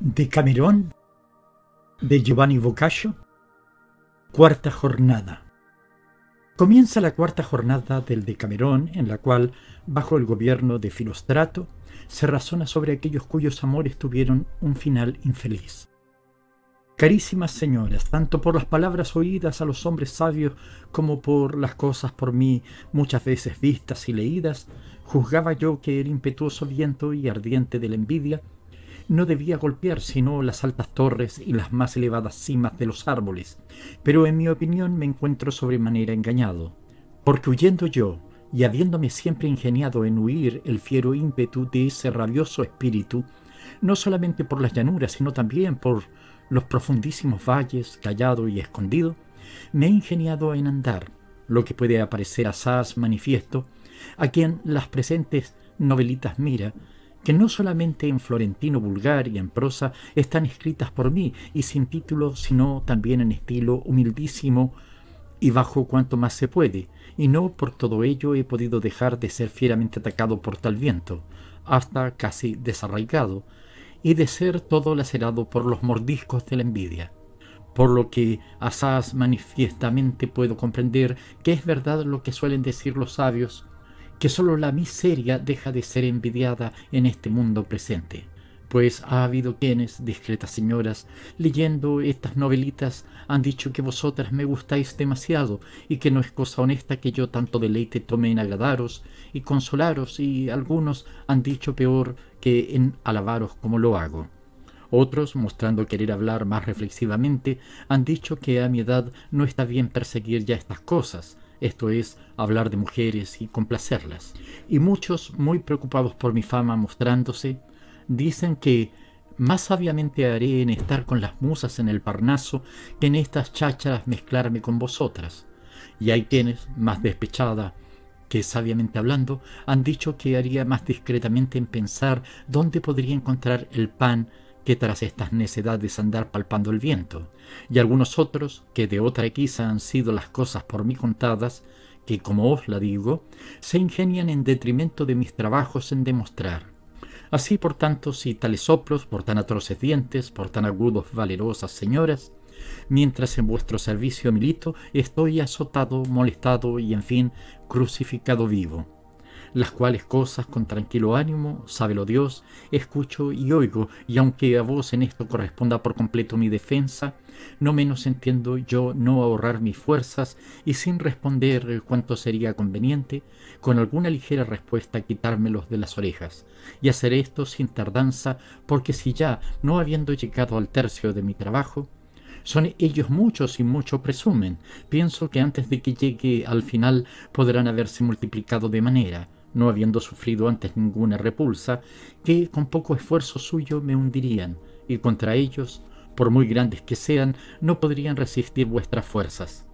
de Camerón de Giovanni Boccaccio. Cuarta jornada. Comienza la cuarta jornada del Decamerón, en la cual, bajo el gobierno de Filostrato, se razona sobre aquellos cuyos amores tuvieron un final infeliz. Carísimas señoras, tanto por las palabras oídas a los hombres sabios como por las cosas por mí muchas veces vistas y leídas, juzgaba yo que el impetuoso viento y ardiente de la envidia no debía golpear sino las altas torres y las más elevadas cimas de los árboles, pero en mi opinión me encuentro sobremanera engañado, porque huyendo yo, y habiéndome siempre ingeniado en huir el fiero ímpetu de ese rabioso espíritu, no solamente por las llanuras, sino también por los profundísimos valles, callado y escondido, me he ingeniado en andar, lo que puede aparecer asaz manifiesto, a quien las presentes novelitas mira, que no solamente en florentino vulgar y en prosa están escritas por mí y sin título, sino también en estilo humildísimo y bajo cuanto más se puede, y no por todo ello he podido dejar de ser fieramente atacado por tal viento, hasta casi desarraigado, y de ser todo lacerado por los mordiscos de la envidia. Por lo que asaz manifiestamente puedo comprender que es verdad lo que suelen decir los sabios, que solo la miseria deja de ser envidiada en este mundo presente, pues ha habido quienes, discretas señoras, leyendo estas novelitas, han dicho que vosotras me gustáis demasiado y que no es cosa honesta que yo tanto deleite tome en agradaros y consolaros y algunos han dicho peor que en alabaros como lo hago. Otros, mostrando querer hablar más reflexivamente, han dicho que a mi edad no está bien perseguir ya estas cosas, esto es, hablar de mujeres y complacerlas. Y muchos, muy preocupados por mi fama mostrándose, dicen que más sabiamente haré en estar con las musas en el Parnaso que en estas chachas mezclarme con vosotras. Y hay quienes, más despechada que sabiamente hablando, han dicho que haría más discretamente en pensar dónde podría encontrar el pan que tras estas necedades andar palpando el viento, y algunos otros que de otra quizá han sido las cosas por mí contadas, que como os la digo, se ingenian en detrimento de mis trabajos en demostrar. Así, por tanto, si tales soplos, por tan atroces dientes, por tan agudos valerosas señoras, mientras en vuestro servicio milito estoy azotado, molestado y, en fin, crucificado vivo las cuales cosas con tranquilo ánimo, sábelo Dios, escucho y oigo, y aunque a vos en esto corresponda por completo mi defensa, no menos entiendo yo no ahorrar mis fuerzas y sin responder cuanto sería conveniente, con alguna ligera respuesta quitármelos de las orejas, y hacer esto sin tardanza, porque si ya, no habiendo llegado al tercio de mi trabajo, son ellos muchos y mucho presumen. Pienso que antes de que llegue al final podrán haberse multiplicado de manera no habiendo sufrido antes ninguna repulsa, que con poco esfuerzo suyo me hundirían, y contra ellos, por muy grandes que sean, no podrían resistir vuestras fuerzas.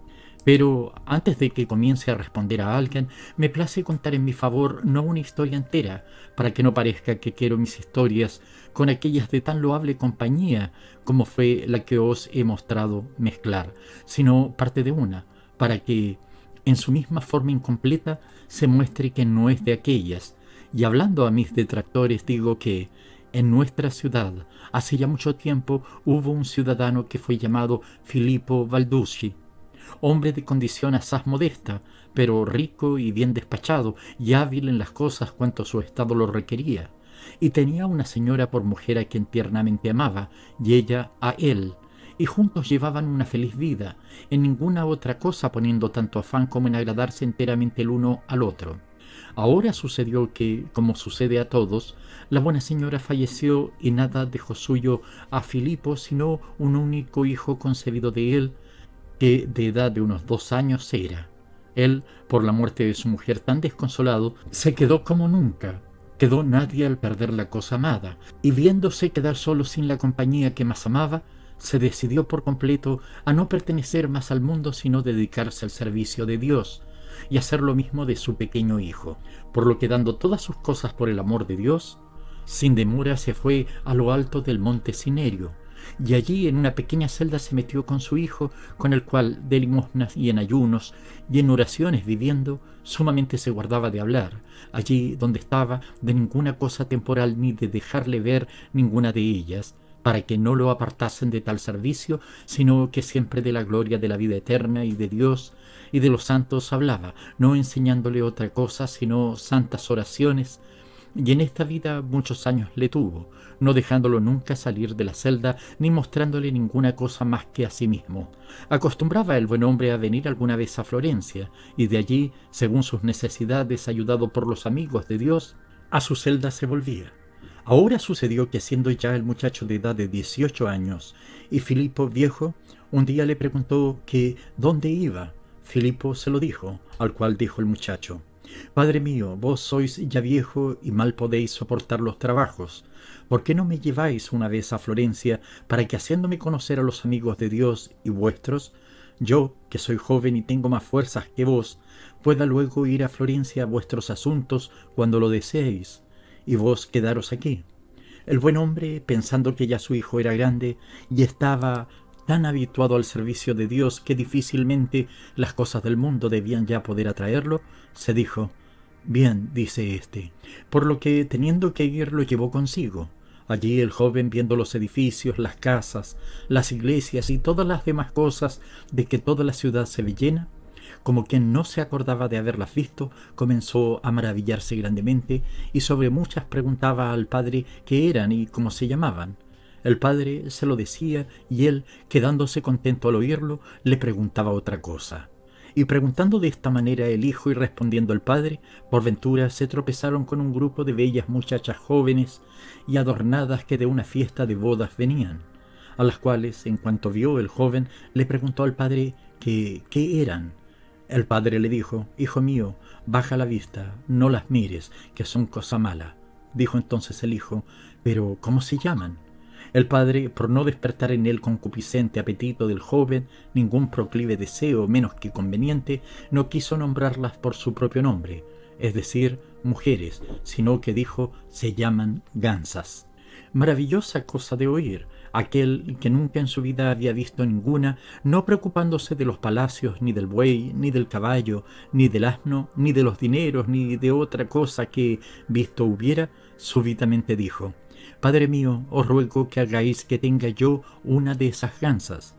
Pero antes de que comience a responder a alguien, me place contar en mi favor no una historia entera, para que no parezca que quiero mis historias con aquellas de tan loable compañía como fue la que os he mostrado mezclar, sino parte de una, para que, en su misma forma incompleta, se muestre que no es de aquellas. Y hablando a mis detractores digo que en nuestra ciudad hace ya mucho tiempo hubo un ciudadano que fue llamado Filippo Valducci, hombre de condición asaz modesta, pero rico y bien despachado y hábil en las cosas cuanto su estado lo requería. Y tenía una señora por mujer a quien tiernamente amaba, y ella a él, y juntos llevaban una feliz vida, en ninguna otra cosa poniendo tanto afán como en agradarse enteramente el uno al otro. Ahora sucedió que, como sucede a todos, la buena señora falleció y nada dejó suyo a Filipo sino un único hijo concebido de él, que de edad de unos dos años era. Él, por la muerte de su mujer tan desconsolado, se quedó como nunca. Quedó nadie al perder la cosa amada, y viéndose quedar solo sin la compañía que más amaba, se decidió por completo a no pertenecer más al mundo sino dedicarse al servicio de Dios y hacer lo mismo de su pequeño hijo, por lo que dando todas sus cosas por el amor de Dios, sin demora se fue a lo alto del monte Cinerio, y allí en una pequeña celda se metió con su hijo, con el cual de limosnas y en ayunos y en oraciones viviendo, sumamente se guardaba de hablar, allí donde estaba, de ninguna cosa temporal ni de dejarle ver ninguna de ellas, para que no lo apartasen de tal servicio, sino que siempre de la gloria de la vida eterna y de Dios y de los santos hablaba, no enseñándole otra cosa sino santas oraciones, y en esta vida muchos años le tuvo, no dejándolo nunca salir de la celda ni mostrándole ninguna cosa más que a sí mismo. Acostumbraba el buen hombre a venir alguna vez a Florencia, y de allí, según sus necesidades, ayudado por los amigos de Dios, a su celda se volvía Ahora sucedió que siendo ya el muchacho de edad de 18 años y Filipo viejo, un día le preguntó que dónde iba. Filipo se lo dijo, al cual dijo el muchacho, Padre mío, vos sois ya viejo y mal podéis soportar los trabajos. ¿Por qué no me lleváis una vez a Florencia para que haciéndome conocer a los amigos de Dios y vuestros, yo, que soy joven y tengo más fuerzas que vos, pueda luego ir a Florencia a vuestros asuntos cuando lo deseéis? y vos quedaros aquí. El buen hombre, pensando que ya su hijo era grande y estaba tan habituado al servicio de Dios que difícilmente las cosas del mundo debían ya poder atraerlo, se dijo, Bien, dice éste, por lo que teniendo que ir lo llevó consigo. Allí el joven viendo los edificios, las casas, las iglesias y todas las demás cosas de que toda la ciudad se ve llena, como quien no se acordaba de haberlas visto, comenzó a maravillarse grandemente y sobre muchas preguntaba al padre qué eran y cómo se llamaban. El padre se lo decía y él, quedándose contento al oírlo, le preguntaba otra cosa. Y preguntando de esta manera el hijo y respondiendo el padre, por ventura se tropezaron con un grupo de bellas muchachas jóvenes y adornadas que de una fiesta de bodas venían, a las cuales, en cuanto vio el joven, le preguntó al padre qué qué eran el padre le dijo, Hijo mío, baja la vista, no las mires, que son cosa mala. Dijo entonces el hijo, Pero ¿cómo se llaman? El padre, por no despertar en el concupiscente apetito del joven, ningún proclive deseo menos que conveniente, no quiso nombrarlas por su propio nombre, es decir, mujeres, sino que dijo, se llaman gansas. Maravillosa cosa de oír, aquel que nunca en su vida había visto ninguna, no preocupándose de los palacios, ni del buey, ni del caballo, ni del asno, ni de los dineros, ni de otra cosa que visto hubiera, súbitamente dijo, Padre mío, os ruego que hagáis que tenga yo una de esas gansas.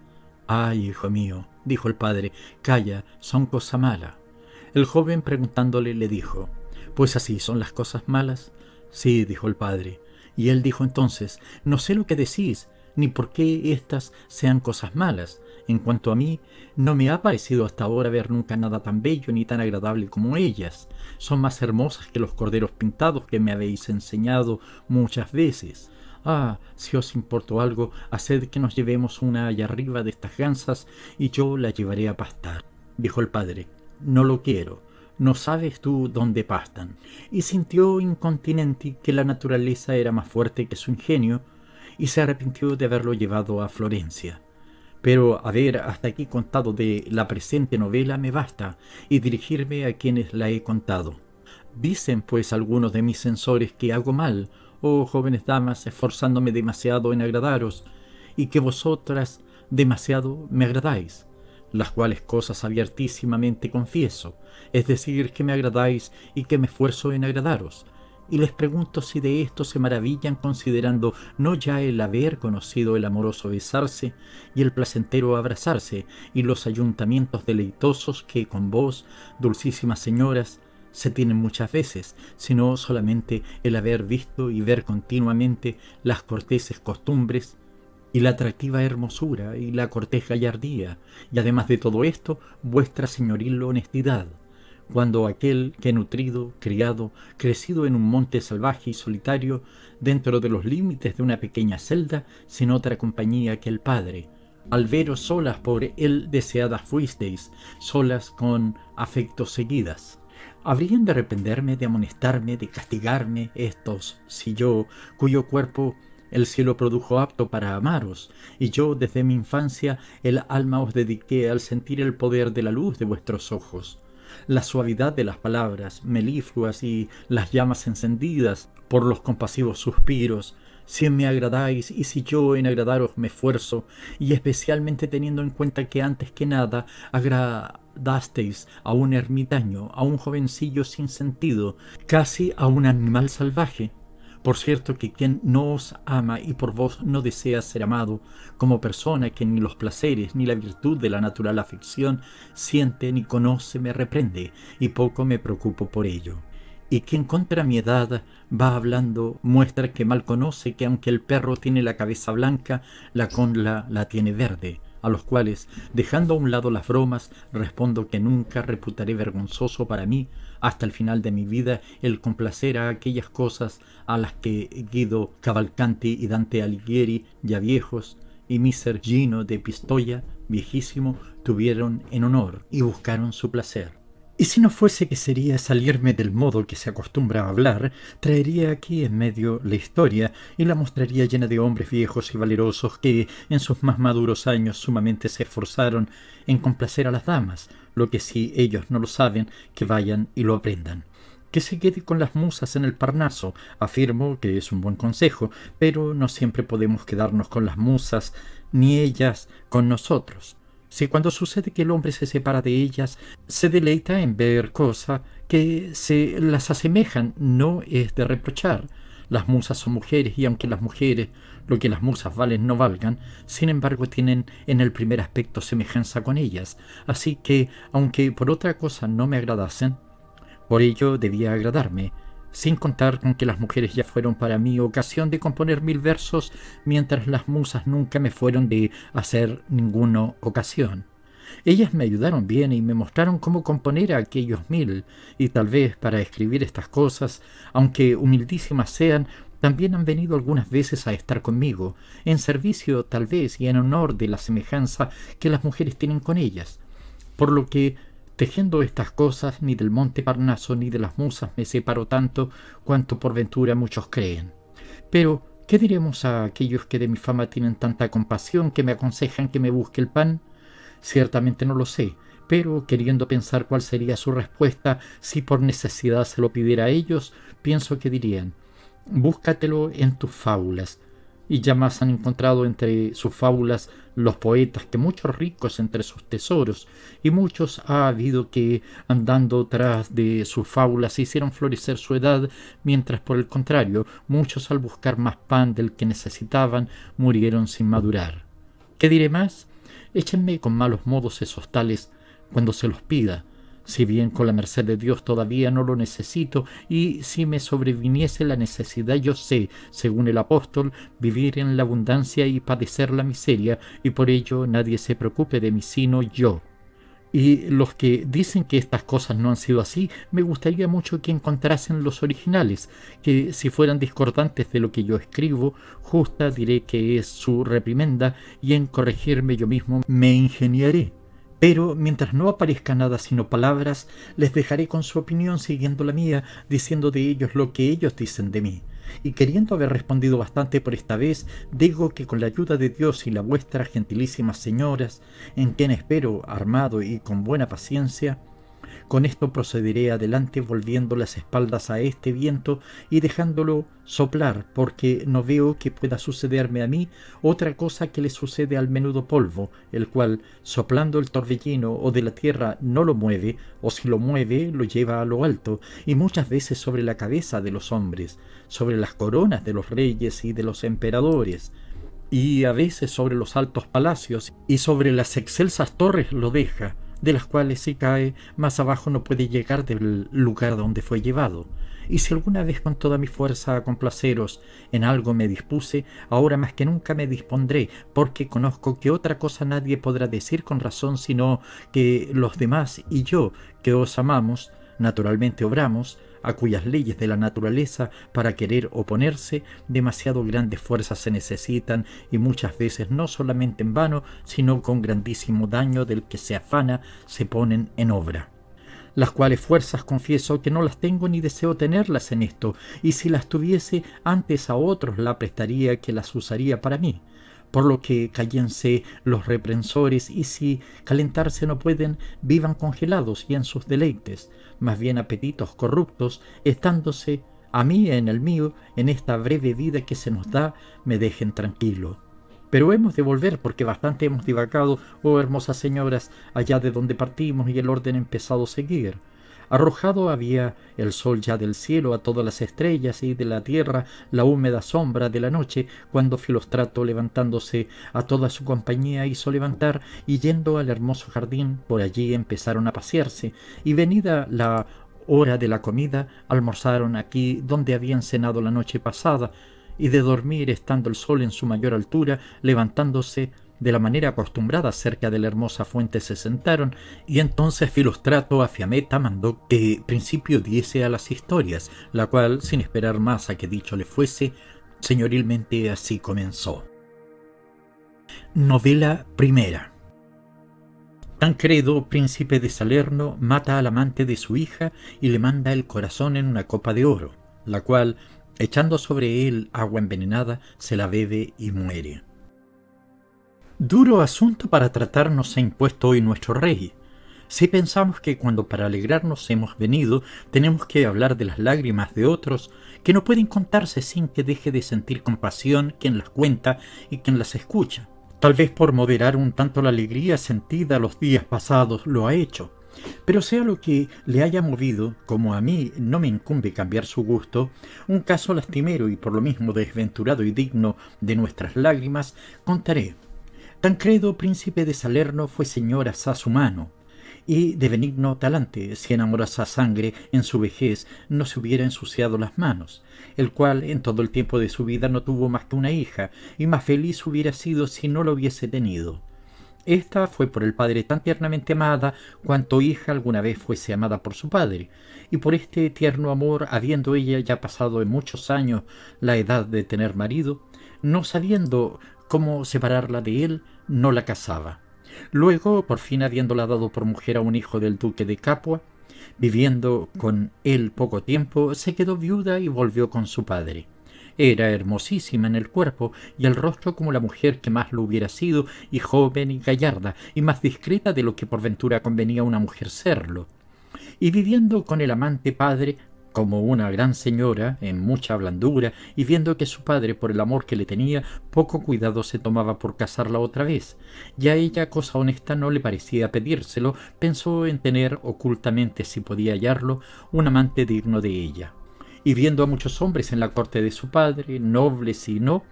Ay, hijo mío, dijo el padre, calla, son cosa mala. El joven preguntándole le dijo, Pues así son las cosas malas. Sí, dijo el padre. Y él dijo entonces, No sé lo que decís, ni por qué éstas sean cosas malas. En cuanto a mí, no me ha parecido hasta ahora ver nunca nada tan bello ni tan agradable como ellas. Son más hermosas que los corderos pintados que me habéis enseñado muchas veces. Ah, si os importo algo, haced que nos llevemos una allá arriba de estas gansas y yo la llevaré a pastar. Dijo el padre. No lo quiero. No sabes tú dónde pastan. Y sintió incontinenti que la naturaleza era más fuerte que su ingenio y se arrepintió de haberlo llevado a Florencia. Pero haber hasta aquí contado de la presente novela me basta y dirigirme a quienes la he contado. Dicen pues algunos de mis censores que hago mal, oh jóvenes damas, esforzándome demasiado en agradaros, y que vosotras demasiado me agradáis, las cuales cosas abiertísimamente confieso, es decir, que me agradáis y que me esfuerzo en agradaros, y les pregunto si de esto se maravillan considerando no ya el haber conocido el amoroso besarse y el placentero abrazarse y los ayuntamientos deleitosos que con vos, dulcísimas señoras, se tienen muchas veces, sino solamente el haber visto y ver continuamente las corteses costumbres y la atractiva hermosura y la cortés gallardía, y además de todo esto, vuestra señoril honestidad cuando aquel que nutrido, criado, crecido en un monte salvaje y solitario, dentro de los límites de una pequeña celda, sin otra compañía que el Padre, al veros solas por él deseadas fuisteis, solas con afectos seguidas. ¿Habrían de arrependerme, de amonestarme, de castigarme estos, si yo, cuyo cuerpo el cielo produjo apto para amaros, y yo desde mi infancia el alma os dediqué al sentir el poder de la luz de vuestros ojos? la suavidad de las palabras, melifluas y las llamas encendidas, por los compasivos suspiros, si me agradáis y si yo en agradaros me esfuerzo, y especialmente teniendo en cuenta que antes que nada agradasteis a un ermitaño, a un jovencillo sin sentido, casi a un animal salvaje, por cierto que quien no os ama y por vos no desea ser amado, como persona que ni los placeres ni la virtud de la natural afección siente ni conoce me reprende, y poco me preocupo por ello. Y quien contra mi edad va hablando muestra que mal conoce que aunque el perro tiene la cabeza blanca, la conla la tiene verde a los cuales, dejando a un lado las bromas, respondo que nunca reputaré vergonzoso para mí hasta el final de mi vida el complacer a aquellas cosas a las que Guido Cavalcanti y Dante Alighieri, ya viejos, y Miser Gino de Pistoia, viejísimo, tuvieron en honor y buscaron su placer. Y si no fuese que sería salirme del modo que se acostumbra a hablar, traería aquí en medio la historia y la mostraría llena de hombres viejos y valerosos que, en sus más maduros años, sumamente se esforzaron en complacer a las damas, lo que si ellos no lo saben, que vayan y lo aprendan. Que se quede con las musas en el Parnaso, afirmo que es un buen consejo, pero no siempre podemos quedarnos con las musas, ni ellas con nosotros. Si cuando sucede que el hombre se separa de ellas, se deleita en ver cosas que se las asemejan, no es de reprochar. Las musas son mujeres y aunque las mujeres lo que las musas valen no valgan, sin embargo tienen en el primer aspecto semejanza con ellas, así que, aunque por otra cosa no me agradasen, por ello debía agradarme, sin contar con que las mujeres ya fueron para mí ocasión de componer mil versos, mientras las musas nunca me fueron de hacer ninguna ocasión. Ellas me ayudaron bien y me mostraron cómo componer aquellos mil, y tal vez para escribir estas cosas, aunque humildísimas sean, también han venido algunas veces a estar conmigo, en servicio tal vez y en honor de la semejanza que las mujeres tienen con ellas. Por lo que, tejiendo estas cosas, ni del monte Parnaso ni de las musas me separo tanto cuanto por ventura muchos creen. Pero, ¿qué diremos a aquellos que de mi fama tienen tanta compasión que me aconsejan que me busque el pan? Ciertamente no lo sé, pero queriendo pensar cuál sería su respuesta si por necesidad se lo pidiera a ellos, pienso que dirían, búscatelo en tus fábulas. Y ya más han encontrado entre sus fábulas los poetas que muchos ricos entre sus tesoros, y muchos ha habido que andando tras de sus fábulas hicieron florecer su edad, mientras por el contrario, muchos al buscar más pan del que necesitaban murieron sin madurar. ¿Qué diré más? Échenme con malos modos esos tales cuando se los pida, si bien con la merced de Dios todavía no lo necesito, y si me sobreviniese la necesidad, yo sé, según el apóstol, vivir en la abundancia y padecer la miseria, y por ello nadie se preocupe de mí sino yo. Y los que dicen que estas cosas no han sido así, me gustaría mucho que encontrasen los originales, que si fueran discordantes de lo que yo escribo, justa diré que es su reprimenda, y en corregirme yo mismo me ingeniaré. Pero mientras no aparezca nada sino palabras, les dejaré con su opinión siguiendo la mía, diciendo de ellos lo que ellos dicen de mí. Y queriendo haber respondido bastante por esta vez, digo que con la ayuda de Dios y la vuestra, gentilísimas señoras, en quien espero, armado y con buena paciencia, con esto procederé adelante volviendo las espaldas a este viento y dejándolo soplar, porque no veo que pueda sucederme a mí otra cosa que le sucede al menudo polvo, el cual, soplando el torbellino o de la tierra, no lo mueve, o si lo mueve, lo lleva a lo alto, y muchas veces sobre la cabeza de los hombres, sobre las coronas de los reyes y de los emperadores, y a veces sobre los altos palacios y sobre las excelsas torres lo deja, de las cuales si cae más abajo no puede llegar del lugar donde fue llevado. Y si alguna vez con toda mi fuerza a complaceros en algo me dispuse, ahora más que nunca me dispondré, porque conozco que otra cosa nadie podrá decir con razón sino que los demás y yo, que os amamos, naturalmente obramos, a cuyas leyes de la naturaleza para querer oponerse demasiado grandes fuerzas se necesitan y muchas veces no solamente en vano, sino con grandísimo daño del que se afana se ponen en obra las cuales fuerzas confieso que no las tengo ni deseo tenerlas en esto, y si las tuviese antes a otros la prestaría que las usaría para mí. Por lo que cállense los reprensores, y si calentarse no pueden, vivan congelados y en sus deleites, más bien apetitos corruptos, estándose a mí en el mío, en esta breve vida que se nos da, me dejen tranquilo. Pero hemos de volver porque bastante hemos divagado, oh hermosas señoras, allá de donde partimos y el orden empezado a seguir. Arrojado había el sol ya del cielo a todas las estrellas y de la tierra la húmeda sombra de la noche, cuando Filostrato, levantándose a toda su compañía, hizo levantar y yendo al hermoso jardín, por allí empezaron a pasearse, y venida la hora de la comida, almorzaron aquí donde habían cenado la noche pasada, y de dormir estando el sol en su mayor altura, levantándose, de la manera acostumbrada cerca de la hermosa fuente se sentaron y entonces Filostrato a Fiameta mandó que principio diese a las historias, la cual, sin esperar más a que dicho le fuese, señorilmente así comenzó. Novela primera. Tancredo, príncipe de Salerno, mata al amante de su hija y le manda el corazón en una copa de oro, la cual, echando sobre él agua envenenada, se la bebe y muere. Duro asunto para tratarnos ha impuesto hoy nuestro rey. Si pensamos que cuando para alegrarnos hemos venido, tenemos que hablar de las lágrimas de otros, que no pueden contarse sin que deje de sentir compasión quien las cuenta y quien las escucha. Tal vez por moderar un tanto la alegría sentida los días pasados lo ha hecho. Pero sea lo que le haya movido, como a mí no me incumbe cambiar su gusto, un caso lastimero y por lo mismo desventurado y digno de nuestras lágrimas, contaré credo príncipe de Salerno, fue señor su mano y de benigno talante, si enamorosa a sangre en su vejez, no se hubiera ensuciado las manos, el cual en todo el tiempo de su vida no tuvo más que una hija, y más feliz hubiera sido si no lo hubiese tenido. Esta fue por el padre tan tiernamente amada cuanto hija alguna vez fuese amada por su padre, y por este tierno amor, habiendo ella ya pasado en muchos años la edad de tener marido, no sabiendo cómo separarla de él, no la casaba. Luego, por fin habiéndola dado por mujer a un hijo del duque de Capua, viviendo con él poco tiempo, se quedó viuda y volvió con su padre. Era hermosísima en el cuerpo y el rostro como la mujer que más lo hubiera sido, y joven y gallarda, y más discreta de lo que por ventura convenía a una mujer serlo. Y viviendo con el amante padre, como una gran señora, en mucha blandura, y viendo que su padre, por el amor que le tenía, poco cuidado se tomaba por casarla otra vez. y a ella, cosa honesta, no le parecía pedírselo, pensó en tener ocultamente, si podía hallarlo, un amante digno de ella. Y viendo a muchos hombres en la corte de su padre, nobles y no,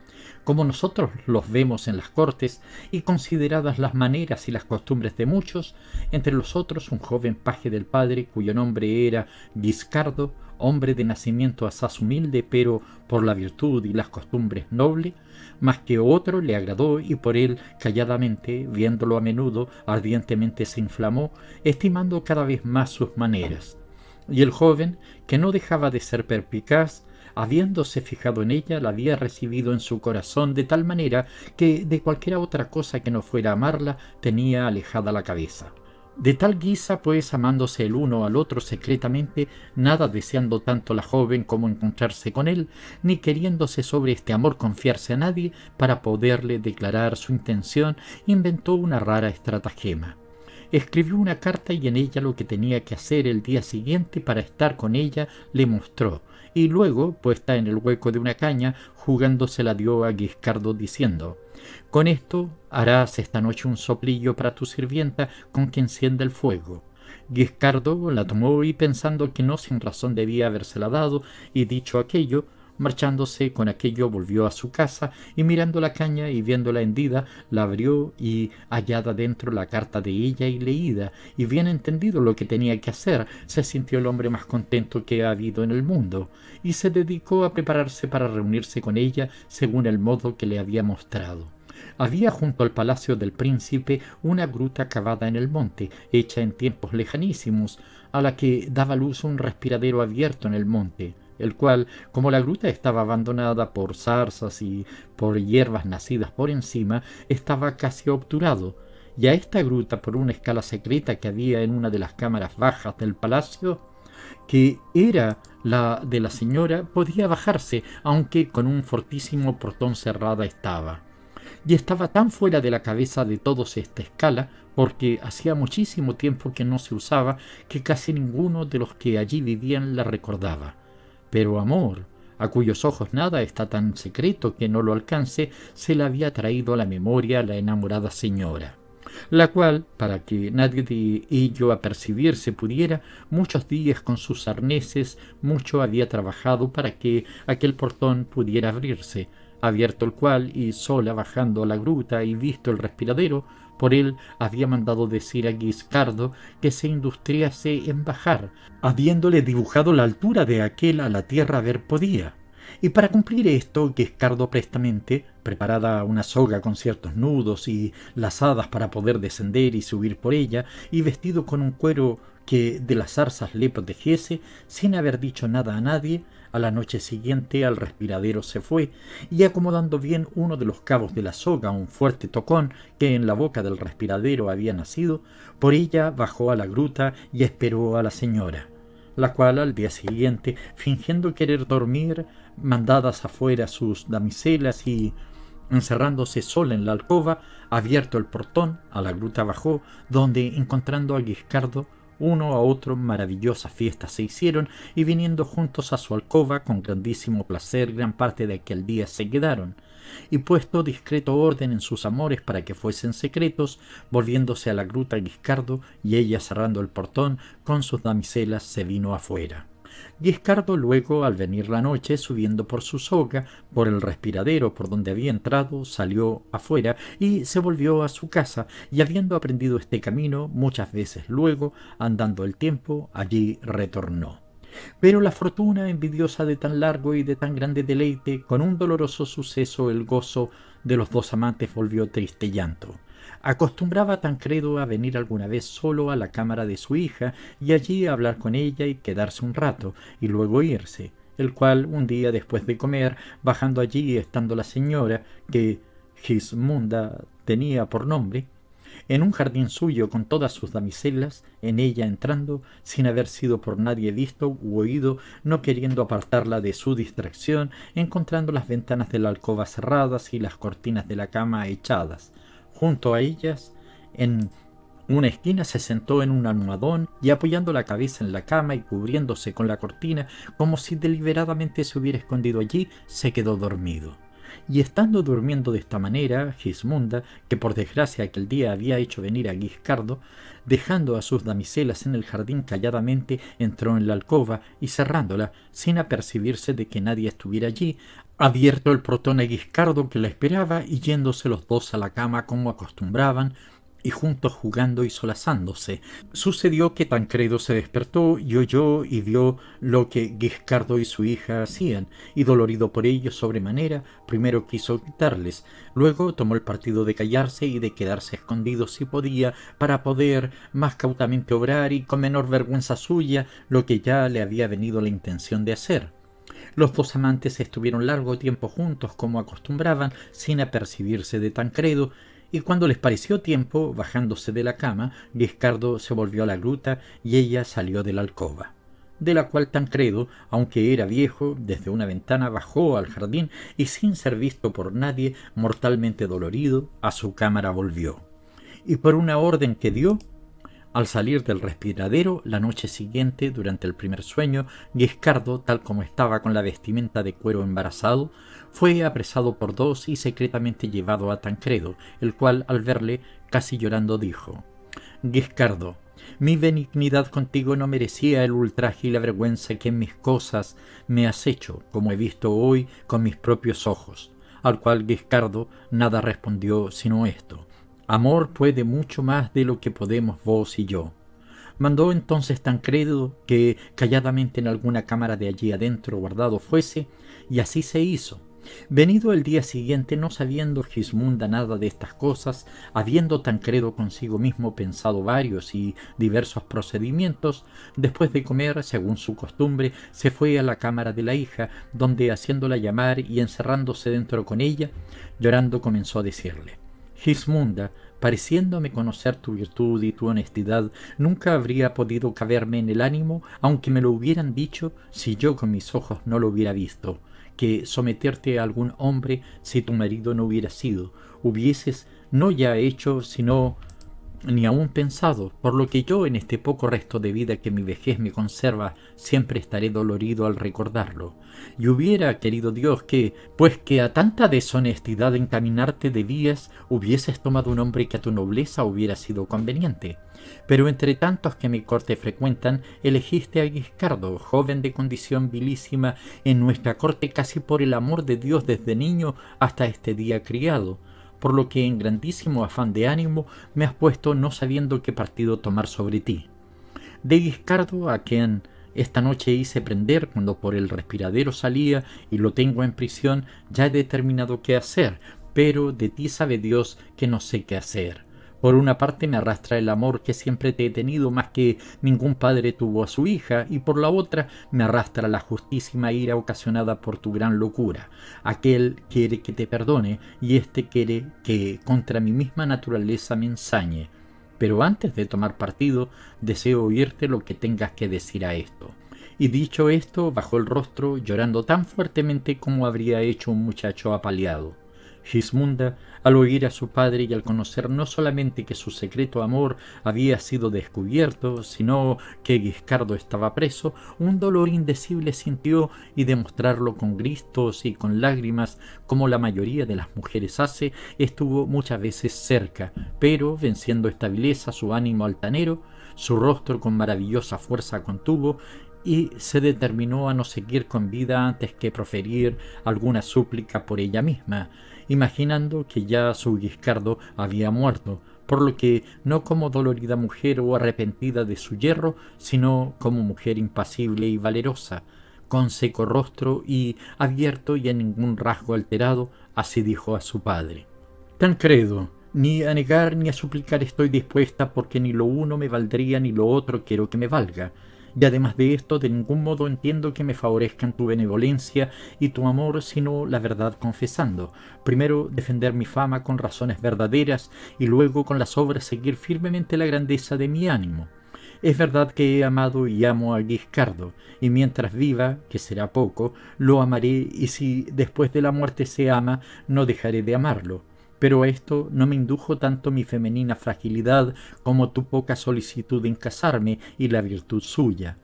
como nosotros los vemos en las cortes, y consideradas las maneras y las costumbres de muchos, entre los otros un joven paje del padre, cuyo nombre era Guiscardo, hombre de nacimiento asaz humilde, pero por la virtud y las costumbres noble, más que otro le agradó y por él calladamente, viéndolo a menudo, ardientemente se inflamó, estimando cada vez más sus maneras. Y el joven, que no dejaba de ser perpicaz, habiéndose fijado en ella, la había recibido en su corazón de tal manera que de cualquiera otra cosa que no fuera amarla tenía alejada la cabeza. De tal guisa, pues, amándose el uno al otro secretamente, nada deseando tanto la joven como encontrarse con él, ni queriéndose sobre este amor confiarse a nadie para poderle declarar su intención, inventó una rara estratagema. Escribió una carta y en ella lo que tenía que hacer el día siguiente para estar con ella le mostró, y luego, puesta en el hueco de una caña, jugándose la dio a Guiscardo diciendo con esto harás esta noche un soplillo para tu sirvienta con que encienda el fuego. Guiscardo la tomó y pensando que no sin razón debía habérsela dado, y dicho aquello, marchándose con aquello volvió a su casa y mirando la caña y viéndola hendida, la abrió y hallada dentro la carta de ella y leída, y bien entendido lo que tenía que hacer, se sintió el hombre más contento que ha habido en el mundo, y se dedicó a prepararse para reunirse con ella según el modo que le había mostrado. Había junto al palacio del príncipe una gruta cavada en el monte, hecha en tiempos lejanísimos, a la que daba luz un respiradero abierto en el monte, el cual, como la gruta estaba abandonada por zarzas y por hierbas nacidas por encima, estaba casi obturado, y a esta gruta por una escala secreta que había en una de las cámaras bajas del palacio, que era la de la señora, podía bajarse, aunque con un fortísimo portón cerrada estaba y estaba tan fuera de la cabeza de todos esta escala, porque hacía muchísimo tiempo que no se usaba, que casi ninguno de los que allí vivían la recordaba. Pero amor, a cuyos ojos nada está tan secreto que no lo alcance, se la había traído a la memoria la enamorada señora la cual, para que nadie de ello apercibirse pudiera, muchos días con sus arneses mucho había trabajado para que aquel portón pudiera abrirse, abierto el cual, y sola bajando la gruta y visto el respiradero, por él había mandado decir a Guiscardo que se industriase en bajar, habiéndole dibujado la altura de aquel a la tierra ver podía. Y para cumplir esto, Guiscardo prestamente, preparada una soga con ciertos nudos y lazadas para poder descender y subir por ella, y vestido con un cuero que de las zarzas le protegiese, sin haber dicho nada a nadie, a la noche siguiente al respiradero se fue, y acomodando bien uno de los cabos de la soga, un fuerte tocón que en la boca del respiradero había nacido, por ella bajó a la gruta y esperó a la señora, la cual al día siguiente, fingiendo querer dormir, mandadas afuera sus damiselas y Encerrándose sola en la alcoba, abierto el portón, a la gruta bajó, donde, encontrando a Guiscardo, uno a otro maravillosas fiestas se hicieron y viniendo juntos a su alcoba con grandísimo placer gran parte de aquel día se quedaron y puesto discreto orden en sus amores para que fuesen secretos, volviéndose a la gruta Guiscardo y ella cerrando el portón con sus damiselas se vino afuera guiscardo luego al venir la noche subiendo por su soga, por el respiradero por donde había entrado, salió afuera y se volvió a su casa, y habiendo aprendido este camino muchas veces luego, andando el tiempo, allí retornó. Pero la fortuna, envidiosa de tan largo y de tan grande deleite, con un doloroso suceso el gozo de los dos amantes volvió triste llanto. Acostumbraba Tancredo a venir alguna vez solo a la cámara de su hija y allí hablar con ella y quedarse un rato, y luego irse, el cual un día después de comer, bajando allí estando la señora, que Gismunda tenía por nombre, en un jardín suyo con todas sus damiselas, en ella entrando, sin haber sido por nadie visto u oído, no queriendo apartarla de su distracción, encontrando las ventanas de la alcoba cerradas y las cortinas de la cama echadas, Junto a ellas, en una esquina se sentó en un almohadón y apoyando la cabeza en la cama y cubriéndose con la cortina, como si deliberadamente se hubiera escondido allí, se quedó dormido. Y estando durmiendo de esta manera, Gismunda, que por desgracia aquel día había hecho venir a Guiscardo, dejando a sus damiselas en el jardín calladamente, entró en la alcoba y cerrándola, sin apercibirse de que nadie estuviera allí, Abierto el protón a Guiscardo que la esperaba y yéndose los dos a la cama como acostumbraban y juntos jugando y solazándose. Sucedió que Tancredo se despertó y oyó y vio lo que Guiscardo y su hija hacían, y dolorido por ello sobremanera, primero quiso quitarles, luego tomó el partido de callarse y de quedarse escondido si podía, para poder más cautamente obrar y con menor vergüenza suya lo que ya le había venido la intención de hacer. Los dos amantes estuvieron largo tiempo juntos como acostumbraban, sin apercibirse de Tancredo, y cuando les pareció tiempo, bajándose de la cama, Guiscardo se volvió a la gruta y ella salió de la alcoba de la cual Tancredo, aunque era viejo, desde una ventana bajó al jardín y sin ser visto por nadie, mortalmente dolorido, a su cámara volvió. Y por una orden que dio, al salir del respiradero la noche siguiente, durante el primer sueño, Guiscardo, tal como estaba con la vestimenta de cuero embarazado, fue apresado por dos y secretamente llevado a Tancredo, el cual, al verle, casi llorando, dijo Guiscardo, mi benignidad contigo no merecía el ultraje y la vergüenza que en mis cosas me has hecho, como he visto hoy con mis propios ojos, al cual Guiscardo nada respondió sino esto. Amor puede mucho más de lo que podemos vos y yo. Mandó entonces Tancredo que calladamente en alguna cámara de allí adentro guardado fuese, y así se hizo. Venido el día siguiente, no sabiendo Gismunda nada de estas cosas, habiendo Tancredo consigo mismo pensado varios y diversos procedimientos, después de comer, según su costumbre, se fue a la cámara de la hija, donde haciéndola llamar y encerrándose dentro con ella, llorando comenzó a decirle Gismunda, pareciéndome conocer tu virtud y tu honestidad, nunca habría podido caberme en el ánimo, aunque me lo hubieran dicho, si yo con mis ojos no lo hubiera visto, que someterte a algún hombre, si tu marido no hubiera sido, hubieses no ya hecho, sino ni aún pensado, por lo que yo en este poco resto de vida que mi vejez me conserva, siempre estaré dolorido al recordarlo. Y hubiera querido Dios que, pues que a tanta deshonestidad encaminarte debías, hubieses tomado un hombre que a tu nobleza hubiera sido conveniente. Pero entre tantos que mi corte frecuentan, elegiste a Guiscardo, joven de condición vilísima, en nuestra corte casi por el amor de Dios desde niño hasta este día criado, por lo que en grandísimo afán de ánimo me has puesto no sabiendo qué partido tomar sobre ti. De Guiscardo, a quien esta noche hice prender cuando por el respiradero salía y lo tengo en prisión, ya he determinado qué hacer, pero de ti sabe Dios que no sé qué hacer. Por una parte me arrastra el amor que siempre te he tenido más que ningún padre tuvo a su hija, y por la otra me arrastra la justísima ira ocasionada por tu gran locura. Aquel quiere que te perdone y éste quiere que contra mi misma naturaleza me ensañe. Pero antes de tomar partido, deseo oírte lo que tengas que decir a esto. Y dicho esto, bajó el rostro, llorando tan fuertemente como habría hecho un muchacho apaleado. Gismunda, al oír a su padre y al conocer no solamente que su secreto amor había sido descubierto, sino que Guiscardo estaba preso, un dolor indecible sintió y demostrarlo con gritos y con lágrimas, como la mayoría de las mujeres hace, estuvo muchas veces cerca, pero venciendo esta vileza su ánimo altanero, su rostro con maravillosa fuerza contuvo y se determinó a no seguir con vida antes que proferir alguna súplica por ella misma imaginando que ya su Guiscardo había muerto, por lo que no como dolorida mujer o arrepentida de su yerro, sino como mujer impasible y valerosa, con seco rostro y abierto y en ningún rasgo alterado, así dijo a su padre. «Tan credo, ni a negar ni a suplicar estoy dispuesta porque ni lo uno me valdría ni lo otro quiero que me valga y además de esto de ningún modo entiendo que me favorezcan tu benevolencia y tu amor, sino la verdad confesando. Primero defender mi fama con razones verdaderas y luego con las obras seguir firmemente la grandeza de mi ánimo. Es verdad que he amado y amo a Guiscardo, y mientras viva, que será poco, lo amaré y si después de la muerte se ama, no dejaré de amarlo pero esto no me indujo tanto mi femenina fragilidad como tu poca solicitud en casarme y la virtud suya.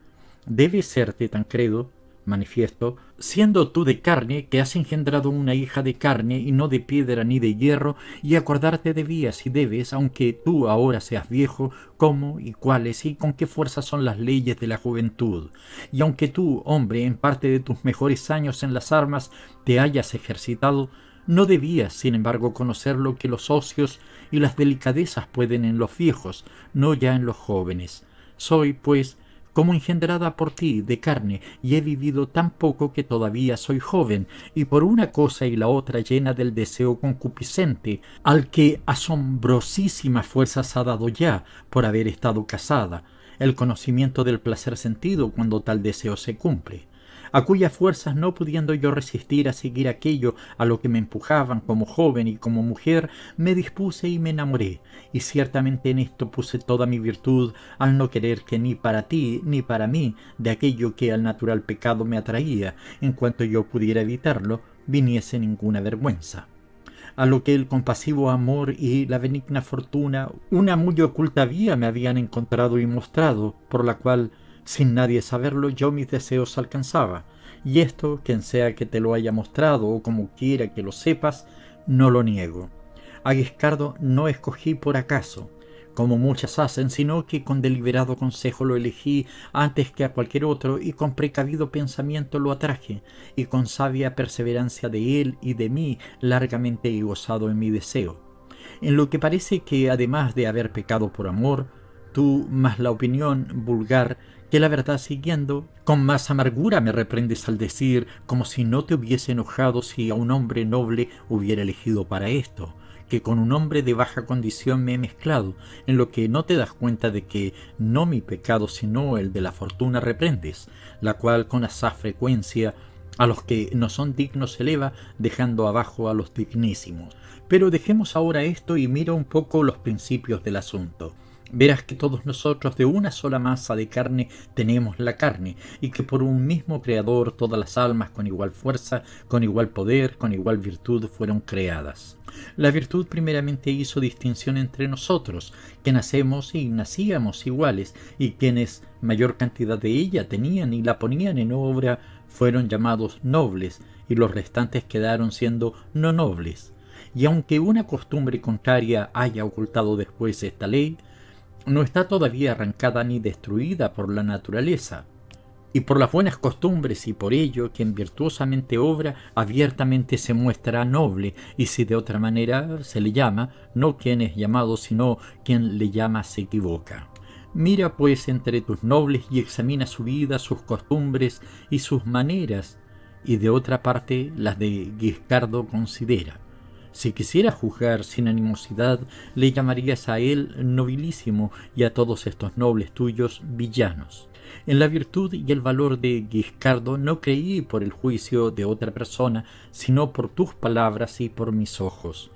Debe serte, tan credo, manifiesto, siendo tú de carne que has engendrado una hija de carne y no de piedra ni de hierro, y acordarte debías y debes, aunque tú ahora seas viejo, cómo y cuáles y con qué fuerza son las leyes de la juventud. Y aunque tú, hombre, en parte de tus mejores años en las armas, te hayas ejercitado, no debía, sin embargo, conocer lo que los ocios y las delicadezas pueden en los viejos, no ya en los jóvenes. Soy, pues, como engendrada por ti de carne, y he vivido tan poco que todavía soy joven, y por una cosa y la otra llena del deseo concupiscente, al que asombrosísimas fuerzas ha dado ya por haber estado casada, el conocimiento del placer sentido cuando tal deseo se cumple a cuyas fuerzas no pudiendo yo resistir a seguir aquello a lo que me empujaban como joven y como mujer, me dispuse y me enamoré, y ciertamente en esto puse toda mi virtud al no querer que ni para ti ni para mí de aquello que al natural pecado me atraía, en cuanto yo pudiera evitarlo, viniese ninguna vergüenza a lo que el compasivo amor y la benigna fortuna una muy oculta vía me habían encontrado y mostrado, por la cual sin nadie saberlo yo mis deseos alcanzaba, y esto, quien sea que te lo haya mostrado o como quiera que lo sepas, no lo niego. A Guiscardo no escogí por acaso, como muchas hacen, sino que con deliberado consejo lo elegí antes que a cualquier otro y con precavido pensamiento lo atraje, y con sabia perseverancia de él y de mí largamente gozado en mi deseo. En lo que parece que además de haber pecado por amor, tú más la opinión vulgar que la verdad siguiendo, con más amargura me reprendes al decir, como si no te hubiese enojado si a un hombre noble hubiera elegido para esto, que con un hombre de baja condición me he mezclado, en lo que no te das cuenta de que no mi pecado sino el de la fortuna reprendes, la cual con asaz frecuencia a los que no son dignos eleva, dejando abajo a los dignísimos. Pero dejemos ahora esto y mira un poco los principios del asunto. Verás que todos nosotros de una sola masa de carne tenemos la carne, y que por un mismo Creador todas las almas con igual fuerza, con igual poder, con igual virtud fueron creadas. La virtud primeramente hizo distinción entre nosotros, que nacemos y nacíamos iguales, y quienes mayor cantidad de ella tenían y la ponían en obra fueron llamados nobles, y los restantes quedaron siendo no nobles. Y aunque una costumbre contraria haya ocultado después esta ley, no está todavía arrancada ni destruida por la naturaleza, y por las buenas costumbres y por ello quien virtuosamente obra abiertamente se muestra noble, y si de otra manera se le llama, no quien es llamado, sino quien le llama se equivoca. Mira pues entre tus nobles y examina su vida, sus costumbres y sus maneras, y de otra parte las de Guiscardo considera. Si quisiera juzgar sin animosidad, le llamarías a él nobilísimo y a todos estos nobles tuyos villanos. En la virtud y el valor de Guiscardo no creí por el juicio de otra persona, sino por tus palabras y por mis ojos.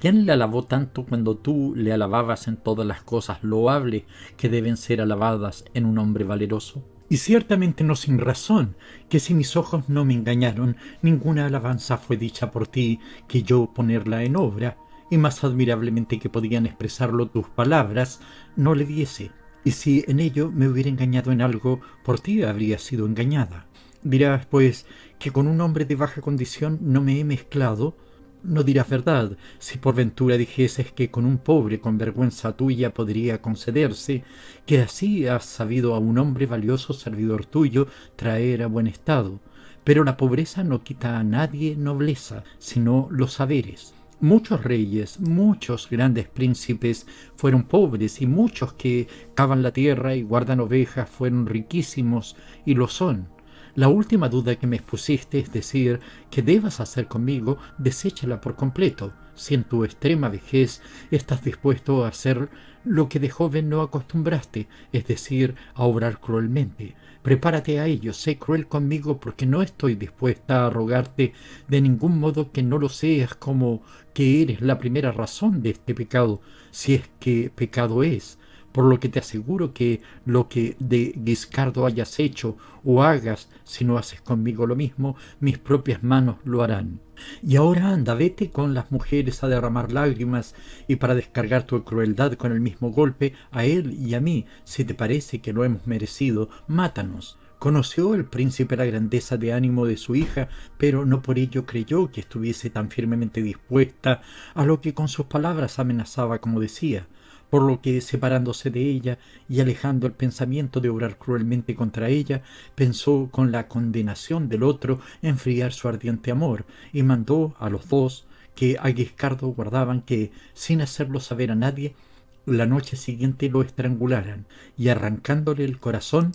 ¿Quién le alabó tanto cuando tú le alababas en todas las cosas loables que deben ser alabadas en un hombre valeroso? y ciertamente no sin razón, que si mis ojos no me engañaron, ninguna alabanza fue dicha por ti que yo ponerla en obra, y más admirablemente que podían expresarlo tus palabras, no le diese, y si en ello me hubiera engañado en algo, por ti habría sido engañada. Dirás, pues, que con un hombre de baja condición no me he mezclado, no dirás verdad si por ventura dijeses que con un pobre con vergüenza tuya podría concederse, que así has sabido a un hombre valioso servidor tuyo traer a buen estado. Pero la pobreza no quita a nadie nobleza, sino los saberes. Muchos reyes, muchos grandes príncipes fueron pobres y muchos que cavan la tierra y guardan ovejas fueron riquísimos y lo son la última duda que me expusiste, es decir, que debas hacer conmigo, deséchala por completo. Si en tu extrema vejez estás dispuesto a hacer lo que de joven no acostumbraste, es decir, a obrar cruelmente. Prepárate a ello, sé cruel conmigo porque no estoy dispuesta a rogarte de ningún modo que no lo seas como que eres la primera razón de este pecado, si es que pecado es por lo que te aseguro que lo que de Guiscardo hayas hecho o hagas, si no haces conmigo lo mismo, mis propias manos lo harán. Y ahora anda, vete con las mujeres a derramar lágrimas y para descargar tu crueldad con el mismo golpe a él y a mí, si te parece que lo hemos merecido, mátanos. Conoció el príncipe la grandeza de ánimo de su hija, pero no por ello creyó que estuviese tan firmemente dispuesta a lo que con sus palabras amenazaba como decía por lo que separándose de ella y alejando el pensamiento de obrar cruelmente contra ella, pensó con la condenación del otro enfriar su ardiente amor, y mandó a los dos que a Guiscardo guardaban que, sin hacerlo saber a nadie, la noche siguiente lo estrangularan y arrancándole el corazón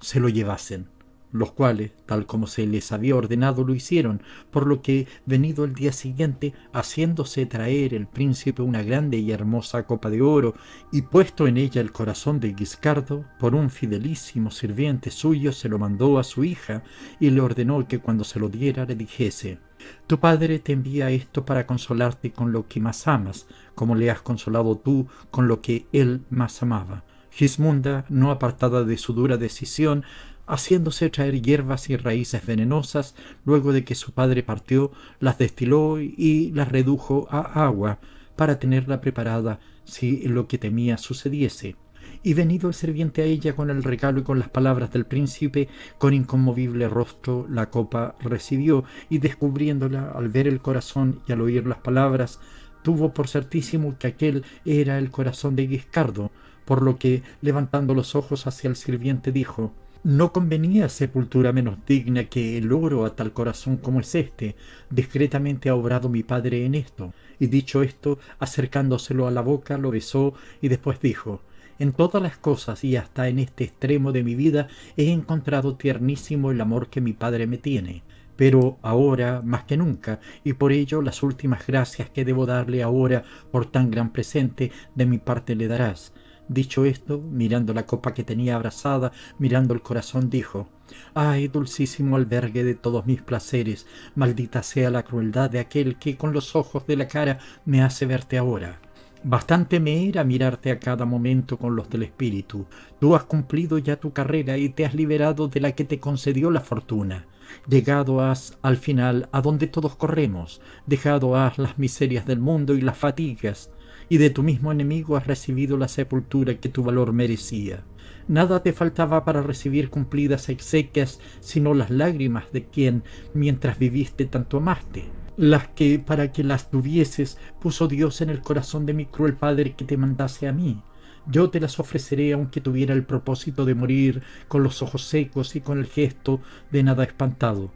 se lo llevasen los cuales, tal como se les había ordenado, lo hicieron, por lo que, venido el día siguiente, haciéndose traer el príncipe una grande y hermosa copa de oro, y puesto en ella el corazón de Guiscardo, por un fidelísimo sirviente suyo se lo mandó a su hija, y le ordenó que cuando se lo diera le dijese, Tu padre te envía esto para consolarte con lo que más amas, como le has consolado tú con lo que él más amaba. Gismunda, no apartada de su dura decisión, haciéndose traer hierbas y raíces venenosas, luego de que su padre partió, las destiló y las redujo a agua para tenerla preparada si lo que temía sucediese. Y venido el sirviente a ella con el regalo y con las palabras del príncipe, con inconmovible rostro la copa recibió, y descubriéndola al ver el corazón y al oír las palabras, tuvo por certísimo que aquel era el corazón de Guiscardo, por lo que, levantando los ojos hacia el sirviente, dijo no convenía sepultura menos digna que el oro a tal corazón como es este. Discretamente ha obrado mi padre en esto. Y dicho esto, acercándoselo a la boca, lo besó y después dijo, en todas las cosas y hasta en este extremo de mi vida he encontrado tiernísimo el amor que mi padre me tiene pero ahora más que nunca, y por ello las últimas gracias que debo darle ahora por tan gran presente de mi parte le darás, Dicho esto, mirando la copa que tenía abrazada, mirando el corazón, dijo, Ay, dulcísimo albergue de todos mis placeres, maldita sea la crueldad de aquel que con los ojos de la cara me hace verte ahora. Bastante me era mirarte a cada momento con los del espíritu. Tú has cumplido ya tu carrera y te has liberado de la que te concedió la fortuna. Llegado has al final a donde todos corremos, dejado has las miserias del mundo y las fatigas, y de tu mismo enemigo has recibido la sepultura que tu valor merecía. Nada te faltaba para recibir cumplidas exequias, sino las lágrimas de quien, mientras viviste, tanto amaste, las que, para que las tuvieses, puso Dios en el corazón de mi cruel padre que te mandase a mí. Yo te las ofreceré aunque tuviera el propósito de morir con los ojos secos y con el gesto de nada espantado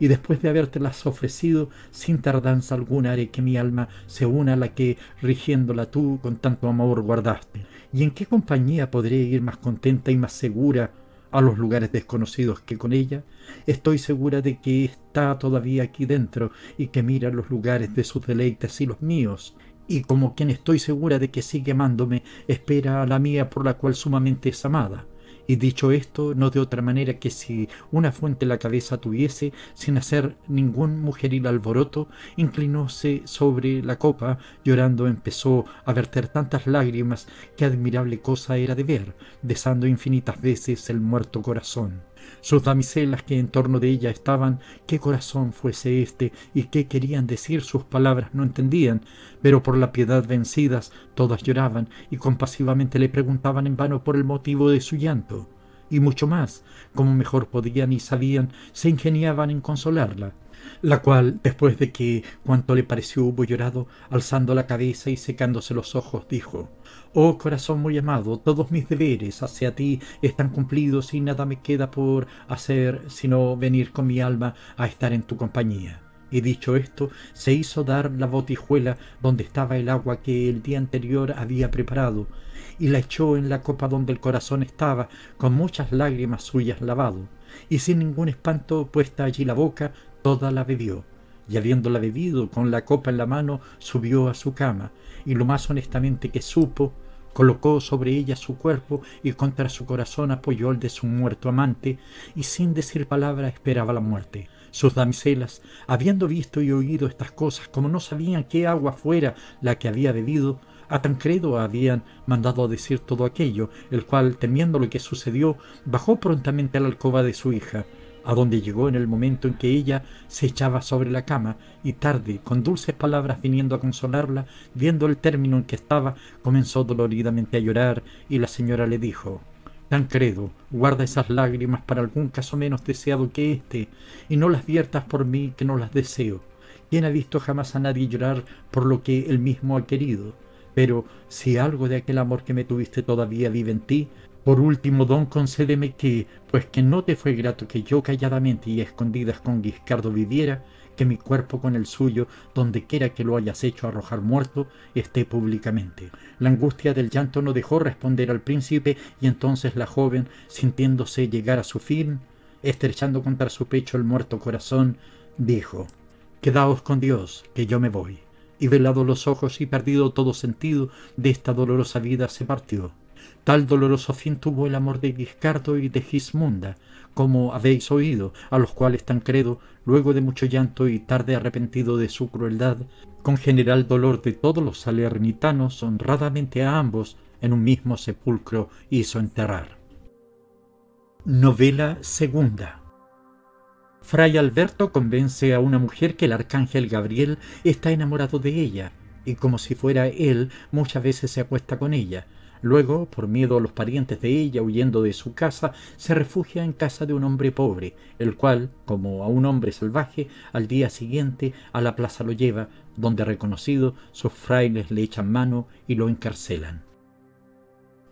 y después de habértelas ofrecido, sin tardanza alguna haré que mi alma se una a la que, rigiéndola tú, con tanto amor guardaste. ¿Y en qué compañía podré ir más contenta y más segura a los lugares desconocidos que con ella? Estoy segura de que está todavía aquí dentro y que mira los lugares de sus deleites y los míos, y como quien estoy segura de que sigue amándome, espera a la mía por la cual sumamente es amada. Y dicho esto, no de otra manera que si una fuente la cabeza tuviese, sin hacer ningún mujeril alboroto, inclinóse sobre la copa, llorando empezó a verter tantas lágrimas que admirable cosa era de ver, besando infinitas veces el muerto corazón sus damiselas que en torno de ella estaban, qué corazón fuese éste y qué querían decir sus palabras no entendían, pero por la piedad vencidas todas lloraban y compasivamente le preguntaban en vano por el motivo de su llanto, y mucho más, como mejor podían y sabían, se ingeniaban en consolarla la cual, después de que cuanto le pareció hubo llorado, alzando la cabeza y secándose los ojos, dijo, Oh corazón muy amado, todos mis deberes hacia ti están cumplidos y nada me queda por hacer sino venir con mi alma a estar en tu compañía. Y dicho esto, se hizo dar la botijuela donde estaba el agua que el día anterior había preparado, y la echó en la copa donde el corazón estaba, con muchas lágrimas suyas lavado, y sin ningún espanto puesta allí la boca, toda la bebió, y habiéndola bebido con la copa en la mano, subió a su cama, y lo más honestamente que supo, colocó sobre ella su cuerpo y contra su corazón apoyó el de su muerto amante, y sin decir palabra esperaba la muerte. Sus damiselas, habiendo visto y oído estas cosas, como no sabían qué agua fuera la que había bebido, a Tancredo habían mandado decir todo aquello, el cual, temiendo lo que sucedió, bajó prontamente a la alcoba de su hija, a donde llegó en el momento en que ella se echaba sobre la cama y tarde, con dulces palabras viniendo a consolarla, viendo el término en que estaba, comenzó doloridamente a llorar y la señora le dijo credo, guarda esas lágrimas para algún caso menos deseado que este, y no las viertas por mí que no las deseo. ¿Quién ha visto jamás a nadie llorar por lo que él mismo ha querido? Pero si algo de aquel amor que me tuviste todavía vive en ti, por último, don, concédeme que, pues que no te fue grato que yo calladamente y escondidas con Guiscardo viviera, que mi cuerpo con el suyo, donde quiera que lo hayas hecho arrojar muerto, esté públicamente. La angustia del llanto no dejó responder al príncipe, y entonces la joven, sintiéndose llegar a su fin, estrechando contra su pecho el muerto corazón, dijo, Quedaos con Dios, que yo me voy. Y velado los ojos y perdido todo sentido de esta dolorosa vida, se partió. Tal doloroso fin tuvo el amor de Guiscardo y de Gismunda, como habéis oído, a los cuales tan credo luego de mucho llanto y tarde arrepentido de su crueldad, con general dolor de todos los salernitanos, honradamente a ambos en un mismo sepulcro hizo enterrar. Novela segunda. Fray Alberto convence a una mujer que el arcángel Gabriel está enamorado de ella, y como si fuera él, muchas veces se acuesta con ella, Luego, por miedo a los parientes de ella huyendo de su casa, se refugia en casa de un hombre pobre, el cual, como a un hombre salvaje, al día siguiente a la plaza lo lleva, donde reconocido sus frailes le echan mano y lo encarcelan.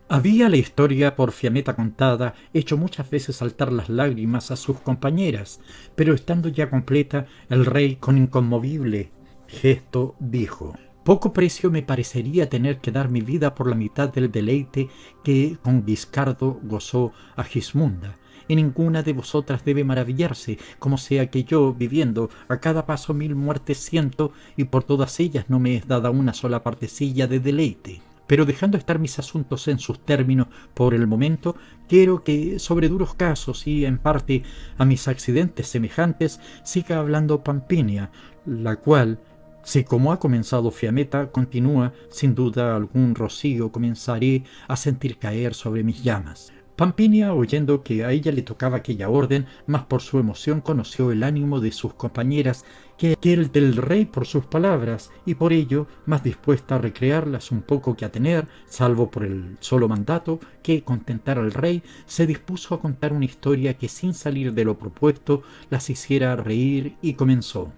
Había la historia por Fiameta contada hecho muchas veces saltar las lágrimas a sus compañeras, pero estando ya completa, el rey con inconmovible gesto dijo poco precio me parecería tener que dar mi vida por la mitad del deleite que con Guiscardo gozó a Gismunda. Y ninguna de vosotras debe maravillarse, como sea que yo, viviendo, a cada paso mil muertes siento, y por todas ellas no me es dada una sola partecilla de deleite. Pero dejando estar mis asuntos en sus términos por el momento, quiero que, sobre duros casos y en parte a mis accidentes semejantes, siga hablando Pampinia, la cual, si como ha comenzado Fiameta continúa, sin duda algún rocío comenzaré a sentir caer sobre mis llamas. Pampinia, oyendo que a ella le tocaba aquella orden, más por su emoción conoció el ánimo de sus compañeras que el del rey por sus palabras, y por ello más dispuesta a recrearlas un poco que a tener, salvo por el solo mandato, que contentar al rey, se dispuso a contar una historia que sin salir de lo propuesto las hiciera reír y comenzó.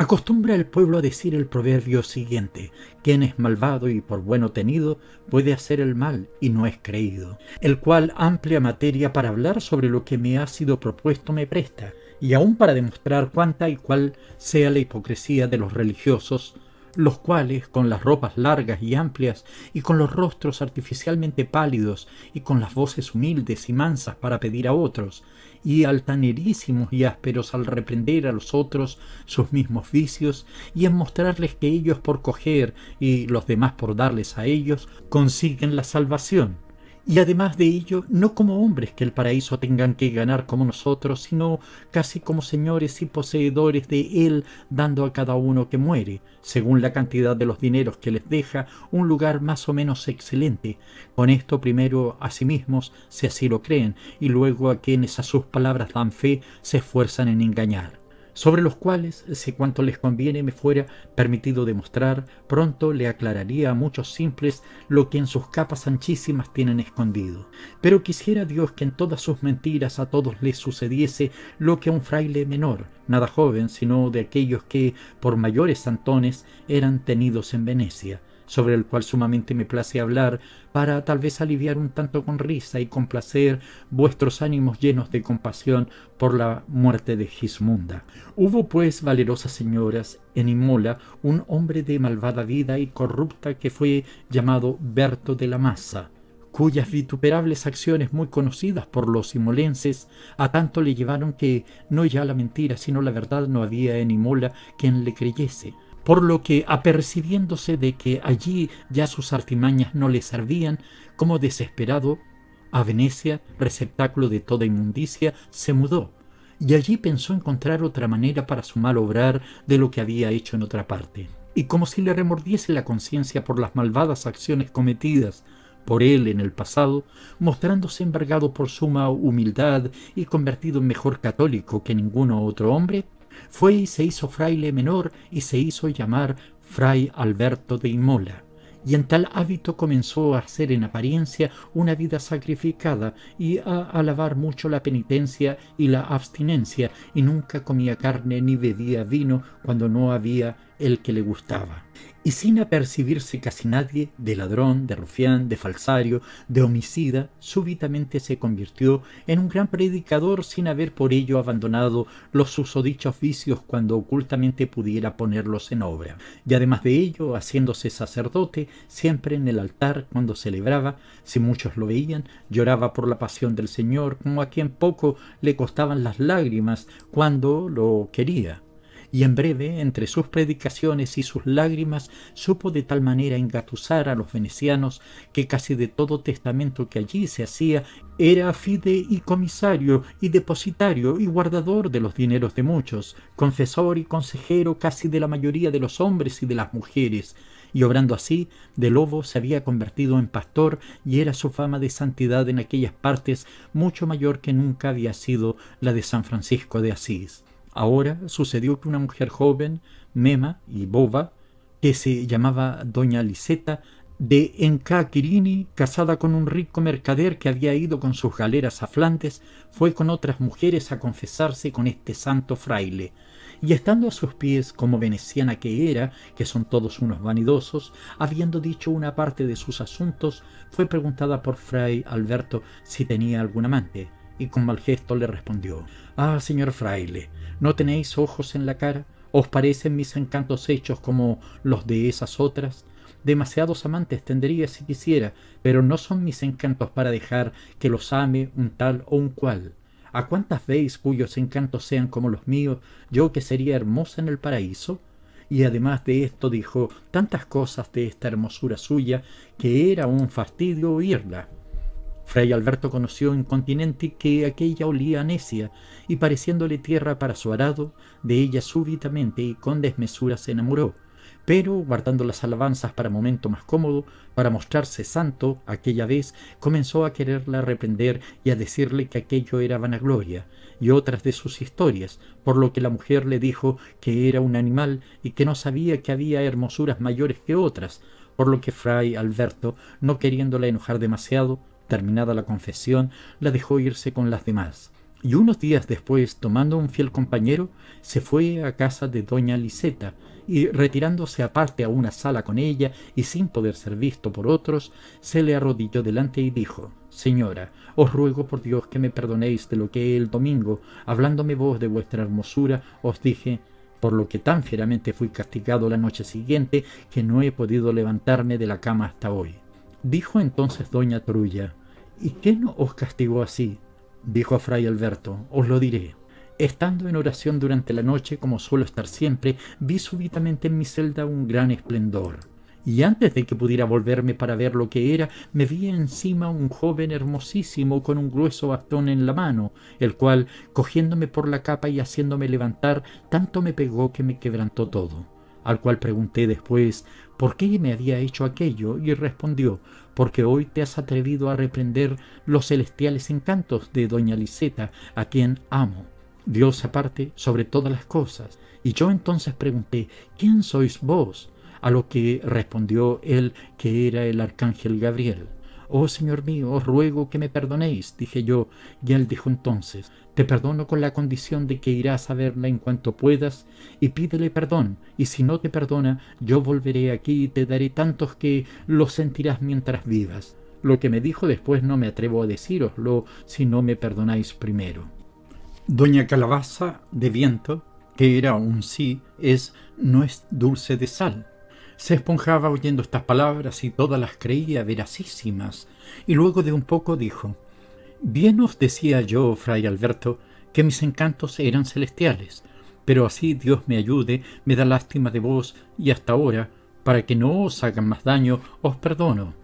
Acostumbra el pueblo a decir el proverbio siguiente, quien es malvado y por bueno tenido puede hacer el mal y no es creído, el cual amplia materia para hablar sobre lo que me ha sido propuesto me presta, y aun para demostrar cuánta y cuál sea la hipocresía de los religiosos, los cuales, con las ropas largas y amplias, y con los rostros artificialmente pálidos, y con las voces humildes y mansas para pedir a otros, y altanerísimos y ásperos al reprender a los otros sus mismos vicios y en mostrarles que ellos por coger y los demás por darles a ellos consiguen la salvación y además de ello, no como hombres que el paraíso tengan que ganar como nosotros, sino casi como señores y poseedores de él, dando a cada uno que muere, según la cantidad de los dineros que les deja, un lugar más o menos excelente. Con esto primero a sí mismos, si así lo creen, y luego a quienes a sus palabras dan fe, se esfuerzan en engañar sobre los cuales, si cuanto les conviene me fuera permitido demostrar, pronto le aclararía a muchos simples lo que en sus capas anchísimas tienen escondido. Pero quisiera Dios que en todas sus mentiras a todos les sucediese lo que a un fraile menor, nada joven, sino de aquellos que, por mayores santones, eran tenidos en Venecia, sobre el cual sumamente me place hablar, para tal vez aliviar un tanto con risa y complacer vuestros ánimos llenos de compasión por la muerte de Gismunda. Hubo pues, valerosas señoras, en Imola un hombre de malvada vida y corrupta que fue llamado Berto de la Masa, cuyas vituperables acciones muy conocidas por los imolenses a tanto le llevaron que no ya la mentira sino la verdad no había en Imola quien le creyese por lo que apercibiéndose de que allí ya sus artimañas no le servían, como desesperado, a Venecia, receptáculo de toda inmundicia, se mudó, y allí pensó encontrar otra manera para su mal obrar de lo que había hecho en otra parte. Y como si le remordiese la conciencia por las malvadas acciones cometidas por él en el pasado, mostrándose embargado por suma humildad y convertido en mejor católico que ninguno otro hombre, fue y se hizo fraile menor y se hizo llamar Fray Alberto de Imola y en tal hábito comenzó a hacer en apariencia una vida sacrificada y a alabar mucho la penitencia y la abstinencia, y nunca comía carne ni bebía vino cuando no había el que le gustaba y sin apercibirse casi nadie de ladrón, de rufián, de falsario, de homicida, súbitamente se convirtió en un gran predicador sin haber por ello abandonado los susodichos vicios cuando ocultamente pudiera ponerlos en obra. Y además de ello, haciéndose sacerdote, siempre en el altar cuando celebraba, si muchos lo veían, lloraba por la pasión del Señor, como a quien poco le costaban las lágrimas cuando lo quería y en breve, entre sus predicaciones y sus lágrimas, supo de tal manera engatusar a los venecianos que casi de todo testamento que allí se hacía era fide y comisario y depositario y guardador de los dineros de muchos, confesor y consejero casi de la mayoría de los hombres y de las mujeres, y obrando así, de lobo se había convertido en pastor y era su fama de santidad en aquellas partes mucho mayor que nunca había sido la de San Francisco de Asís. Ahora sucedió que una mujer joven, mema y boba, que se llamaba doña Liseta de Encaquirini, casada con un rico mercader que había ido con sus galeras a Flandes, fue con otras mujeres a confesarse con este santo fraile, y estando a sus pies como veneciana que era, que son todos unos vanidosos, habiendo dicho una parte de sus asuntos, fue preguntada por fray Alberto si tenía algún amante y con mal gesto le respondió Ah, señor fraile, ¿no tenéis ojos en la cara? ¿Os parecen mis encantos hechos como los de esas otras? Demasiados amantes tendría si quisiera, pero no son mis encantos para dejar que los ame un tal o un cual. ¿A cuántas veis cuyos encantos sean como los míos, yo que sería hermosa en el paraíso? Y además de esto dijo tantas cosas de esta hermosura suya que era un fastidio oírla. Fray Alberto conoció en continente que aquella olía a necia, y pareciéndole tierra para su arado, de ella súbitamente y con desmesura se enamoró, pero, guardando las alabanzas para momento más cómodo, para mostrarse santo, aquella vez comenzó a quererla reprender y a decirle que aquello era vanagloria, y otras de sus historias, por lo que la mujer le dijo que era un animal y que no sabía que había hermosuras mayores que otras, por lo que Fray Alberto, no queriéndola enojar demasiado, Terminada la confesión, la dejó irse con las demás, y unos días después, tomando un fiel compañero, se fue a casa de doña Liseta, y retirándose aparte a una sala con ella y sin poder ser visto por otros, se le arrodilló delante y dijo, Señora, os ruego por Dios que me perdonéis de lo que el domingo, hablándome vos de vuestra hermosura, os dije, por lo que tan fieramente fui castigado la noche siguiente que no he podido levantarme de la cama hasta hoy. Dijo entonces doña Trulla, ¿Y qué no os castigó así? dijo Fray Alberto, os lo diré. Estando en oración durante la noche, como suelo estar siempre, vi súbitamente en mi celda un gran esplendor. Y antes de que pudiera volverme para ver lo que era, me vi encima un joven hermosísimo con un grueso bastón en la mano, el cual, cogiéndome por la capa y haciéndome levantar, tanto me pegó que me quebrantó todo al cual pregunté después por qué me había hecho aquello y respondió, porque hoy te has atrevido a reprender los celestiales encantos de doña Liseta, a quien amo. Dios aparte sobre todas las cosas. Y yo entonces pregunté, ¿quién sois vos? A lo que respondió él que era el arcángel Gabriel. Oh Señor mío, os ruego que me perdonéis, dije yo, y él dijo entonces, te perdono con la condición de que irás a verla en cuanto puedas y pídele perdón, y si no te perdona, yo volveré aquí y te daré tantos que los sentirás mientras vivas. Lo que me dijo después no me atrevo a decíroslo si no me perdonáis primero. Doña Calabaza de Viento, que era un sí, es no es dulce de sal. Se esponjaba oyendo estas palabras y todas las creía veracísimas, y luego de un poco dijo Bien os decía yo, fray Alberto, que mis encantos eran celestiales, pero así Dios me ayude, me da lástima de vos y hasta ahora, para que no os hagan más daño, os perdono,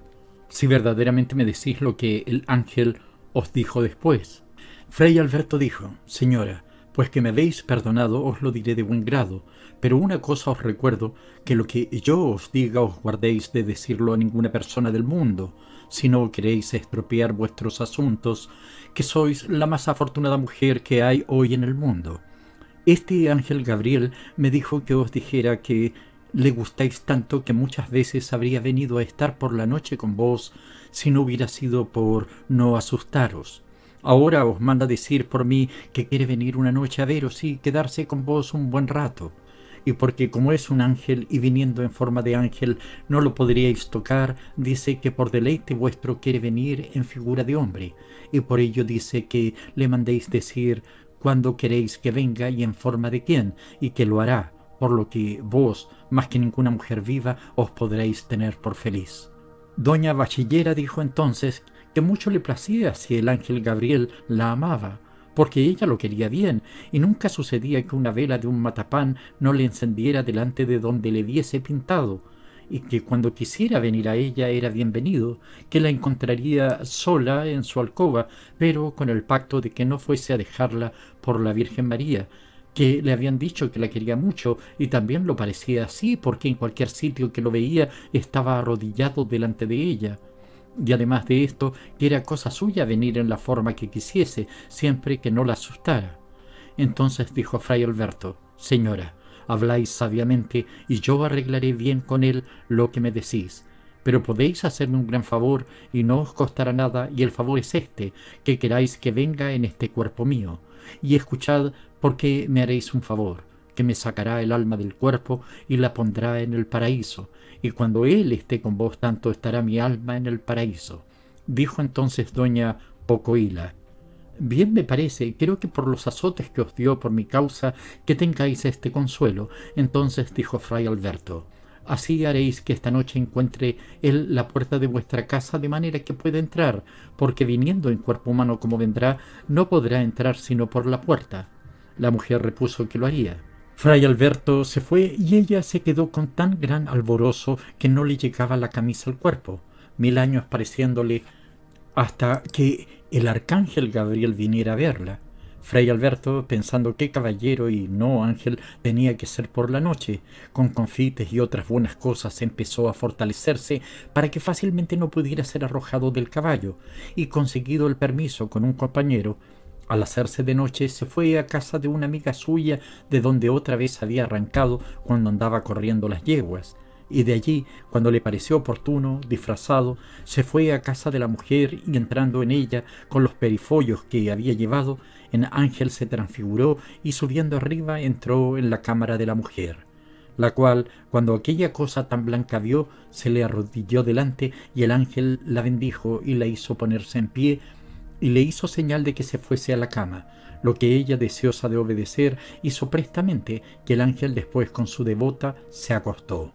si verdaderamente me decís lo que el ángel os dijo después. Fray Alberto dijo, Señora, pues que me habéis perdonado os lo diré de buen grado, pero una cosa os recuerdo, que lo que yo os diga os guardéis de decirlo a ninguna persona del mundo, si no queréis estropear vuestros asuntos, que sois la más afortunada mujer que hay hoy en el mundo. Este ángel Gabriel me dijo que os dijera que le gustáis tanto que muchas veces habría venido a estar por la noche con vos si no hubiera sido por no asustaros. Ahora os manda decir por mí que quiere venir una noche a veros y quedarse con vos un buen rato y porque como es un ángel y viniendo en forma de ángel no lo podríais tocar, dice que por deleite vuestro quiere venir en figura de hombre, y por ello dice que le mandéis decir cuándo queréis que venga y en forma de quién, y que lo hará, por lo que vos, más que ninguna mujer viva, os podréis tener por feliz. Doña Bachillera dijo entonces que mucho le placía si el ángel Gabriel la amaba, porque ella lo quería bien, y nunca sucedía que una vela de un matapán no le encendiera delante de donde le diese pintado, y que cuando quisiera venir a ella era bienvenido, que la encontraría sola en su alcoba, pero con el pacto de que no fuese a dejarla por la Virgen María, que le habían dicho que la quería mucho y también lo parecía así porque en cualquier sitio que lo veía estaba arrodillado delante de ella. Y además de esto, que era cosa suya venir en la forma que quisiese, siempre que no la asustara. Entonces dijo Fray Alberto, Señora, habláis sabiamente y yo arreglaré bien con él lo que me decís. Pero podéis hacerme un gran favor y no os costará nada, y el favor es este, que queráis que venga en este cuerpo mío. Y escuchad, porque me haréis un favor, que me sacará el alma del cuerpo y la pondrá en el paraíso, y cuando Él esté con vos, tanto estará mi alma en el paraíso. Dijo entonces doña Pocoila, Bien me parece, creo que por los azotes que os dio por mi causa, que tengáis este consuelo. Entonces dijo Fray Alberto, Así haréis que esta noche encuentre él la puerta de vuestra casa de manera que pueda entrar, porque viniendo en cuerpo humano como vendrá, no podrá entrar sino por la puerta. La mujer repuso que lo haría. Fray Alberto se fue y ella se quedó con tan gran alborozo que no le llegaba la camisa al cuerpo, mil años pareciéndole, hasta que el arcángel Gabriel viniera a verla. Fray Alberto, pensando que caballero y no ángel tenía que ser por la noche, con confites y otras buenas cosas empezó a fortalecerse para que fácilmente no pudiera ser arrojado del caballo, y conseguido el permiso con un compañero, al hacerse de noche se fue a casa de una amiga suya de donde otra vez había arrancado cuando andaba corriendo las yeguas, y de allí, cuando le pareció oportuno, disfrazado, se fue a casa de la mujer y entrando en ella con los perifollos que había llevado, en ángel se transfiguró y subiendo arriba entró en la cámara de la mujer la cual, cuando aquella cosa tan blanca vio, se le arrodilló delante, y el ángel la bendijo y la hizo ponerse en pie, y le hizo señal de que se fuese a la cama, lo que ella, deseosa de obedecer, hizo prestamente, que el ángel después con su devota se acostó.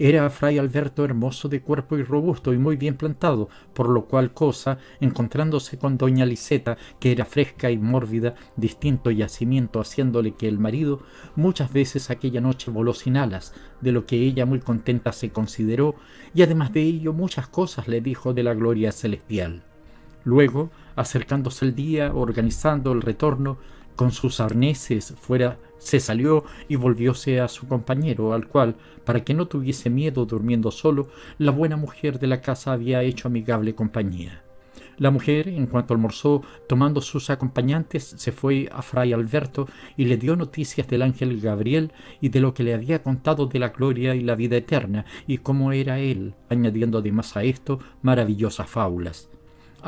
Era fray Alberto hermoso de cuerpo y robusto y muy bien plantado, por lo cual cosa, encontrándose con doña Liseta, que era fresca y mórbida, distinto yacimiento haciéndole que el marido, muchas veces aquella noche voló sin alas, de lo que ella muy contenta se consideró, y además de ello muchas cosas le dijo de la gloria celestial. Luego, acercándose el día, organizando el retorno, con sus arneses fuera se salió y volvióse a su compañero, al cual, para que no tuviese miedo durmiendo solo, la buena mujer de la casa había hecho amigable compañía. La mujer, en cuanto almorzó, tomando sus acompañantes, se fue a Fray Alberto y le dio noticias del ángel Gabriel y de lo que le había contado de la gloria y la vida eterna y cómo era él, añadiendo además a esto maravillosas fábulas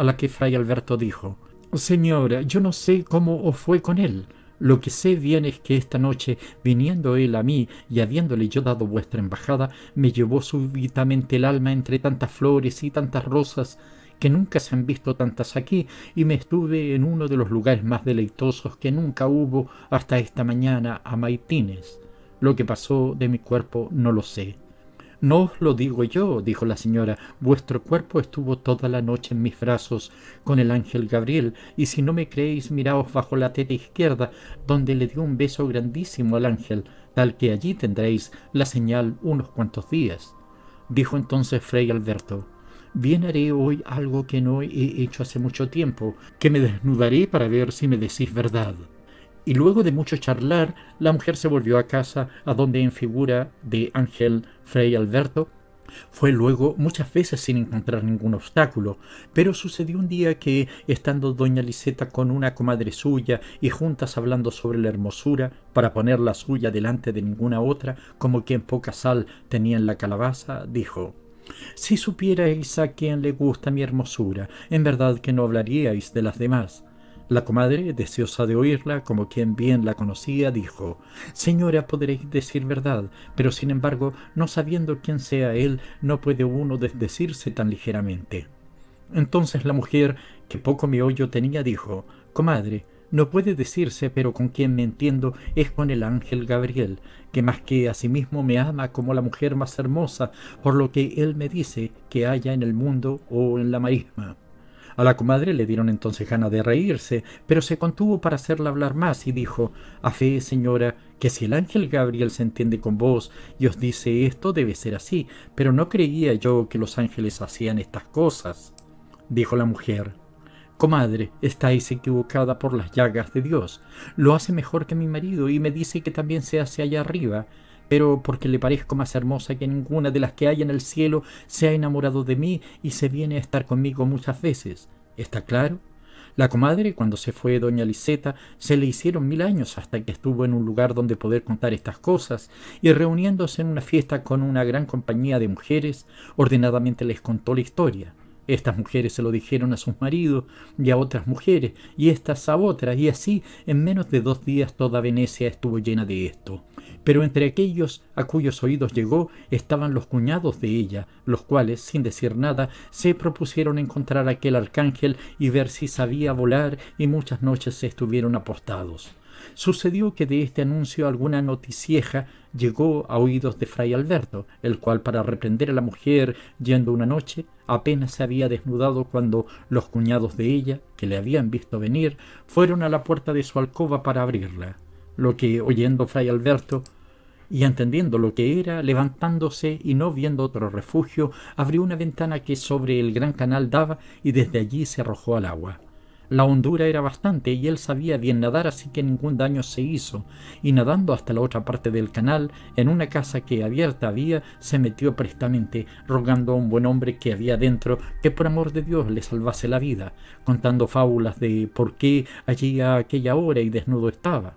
a la que Fray Alberto dijo, Señora, yo no sé cómo os fue con él. Lo que sé bien es que esta noche, viniendo él a mí y habiéndole yo dado vuestra embajada, me llevó súbitamente el alma entre tantas flores y tantas rosas que nunca se han visto tantas aquí, y me estuve en uno de los lugares más deleitosos que nunca hubo hasta esta mañana a Maitines. Lo que pasó de mi cuerpo no lo sé. No os lo digo yo, dijo la señora, vuestro cuerpo estuvo toda la noche en mis brazos con el ángel Gabriel, y si no me creéis, miraos bajo la tela izquierda, donde le dio un beso grandísimo al ángel, tal que allí tendréis la señal unos cuantos días. Dijo entonces Fray Alberto, bien haré hoy algo que no he hecho hace mucho tiempo, que me desnudaré para ver si me decís verdad y luego de mucho charlar, la mujer se volvió a casa, a donde en figura de Ángel Fray Alberto, fue luego muchas veces sin encontrar ningún obstáculo, pero sucedió un día que, estando doña Liseta con una comadre suya y juntas hablando sobre la hermosura, para poner la suya delante de ninguna otra, como quien poca sal tenía en la calabaza, dijo Si supierais a quien le gusta mi hermosura, en verdad que no hablaríais de las demás. La comadre, deseosa de oírla, como quien bien la conocía, dijo, Señora, podréis decir verdad, pero sin embargo, no sabiendo quién sea él, no puede uno desdecirse tan ligeramente. Entonces la mujer, que poco hoyo tenía, dijo, Comadre, no puede decirse, pero con quien me entiendo es con el ángel Gabriel, que más que a sí mismo me ama como la mujer más hermosa, por lo que él me dice que haya en el mundo o en la marisma. A la comadre le dieron entonces ganas de reírse, pero se contuvo para hacerla hablar más y dijo, A fe, señora, que si el ángel Gabriel se entiende con vos y os dice esto, debe ser así, pero no creía yo que los ángeles hacían estas cosas. Dijo la mujer, Comadre, estáis equivocada por las llagas de Dios. Lo hace mejor que mi marido y me dice que también se hace allá arriba pero porque le parezco más hermosa que ninguna de las que hay en el cielo, se ha enamorado de mí y se viene a estar conmigo muchas veces. ¿Está claro? La comadre, cuando se fue doña Liseta, se le hicieron mil años hasta que estuvo en un lugar donde poder contar estas cosas, y reuniéndose en una fiesta con una gran compañía de mujeres, ordenadamente les contó la historia. Estas mujeres se lo dijeron a sus maridos y a otras mujeres, y estas a otras, y así en menos de dos días toda Venecia estuvo llena de esto pero entre aquellos a cuyos oídos llegó estaban los cuñados de ella, los cuales, sin decir nada, se propusieron encontrar a aquel arcángel y ver si sabía volar y muchas noches se estuvieron apostados. Sucedió que de este anuncio alguna noticieja llegó a oídos de Fray Alberto, el cual para reprender a la mujer yendo una noche, apenas se había desnudado cuando los cuñados de ella, que le habían visto venir, fueron a la puerta de su alcoba para abrirla lo que oyendo Fray Alberto, y entendiendo lo que era, levantándose y no viendo otro refugio, abrió una ventana que sobre el gran canal daba y desde allí se arrojó al agua. La hondura era bastante y él sabía bien nadar así que ningún daño se hizo, y nadando hasta la otra parte del canal, en una casa que abierta había, se metió prestamente, rogando a un buen hombre que había dentro que por amor de Dios le salvase la vida, contando fábulas de por qué allí a aquella hora y desnudo estaba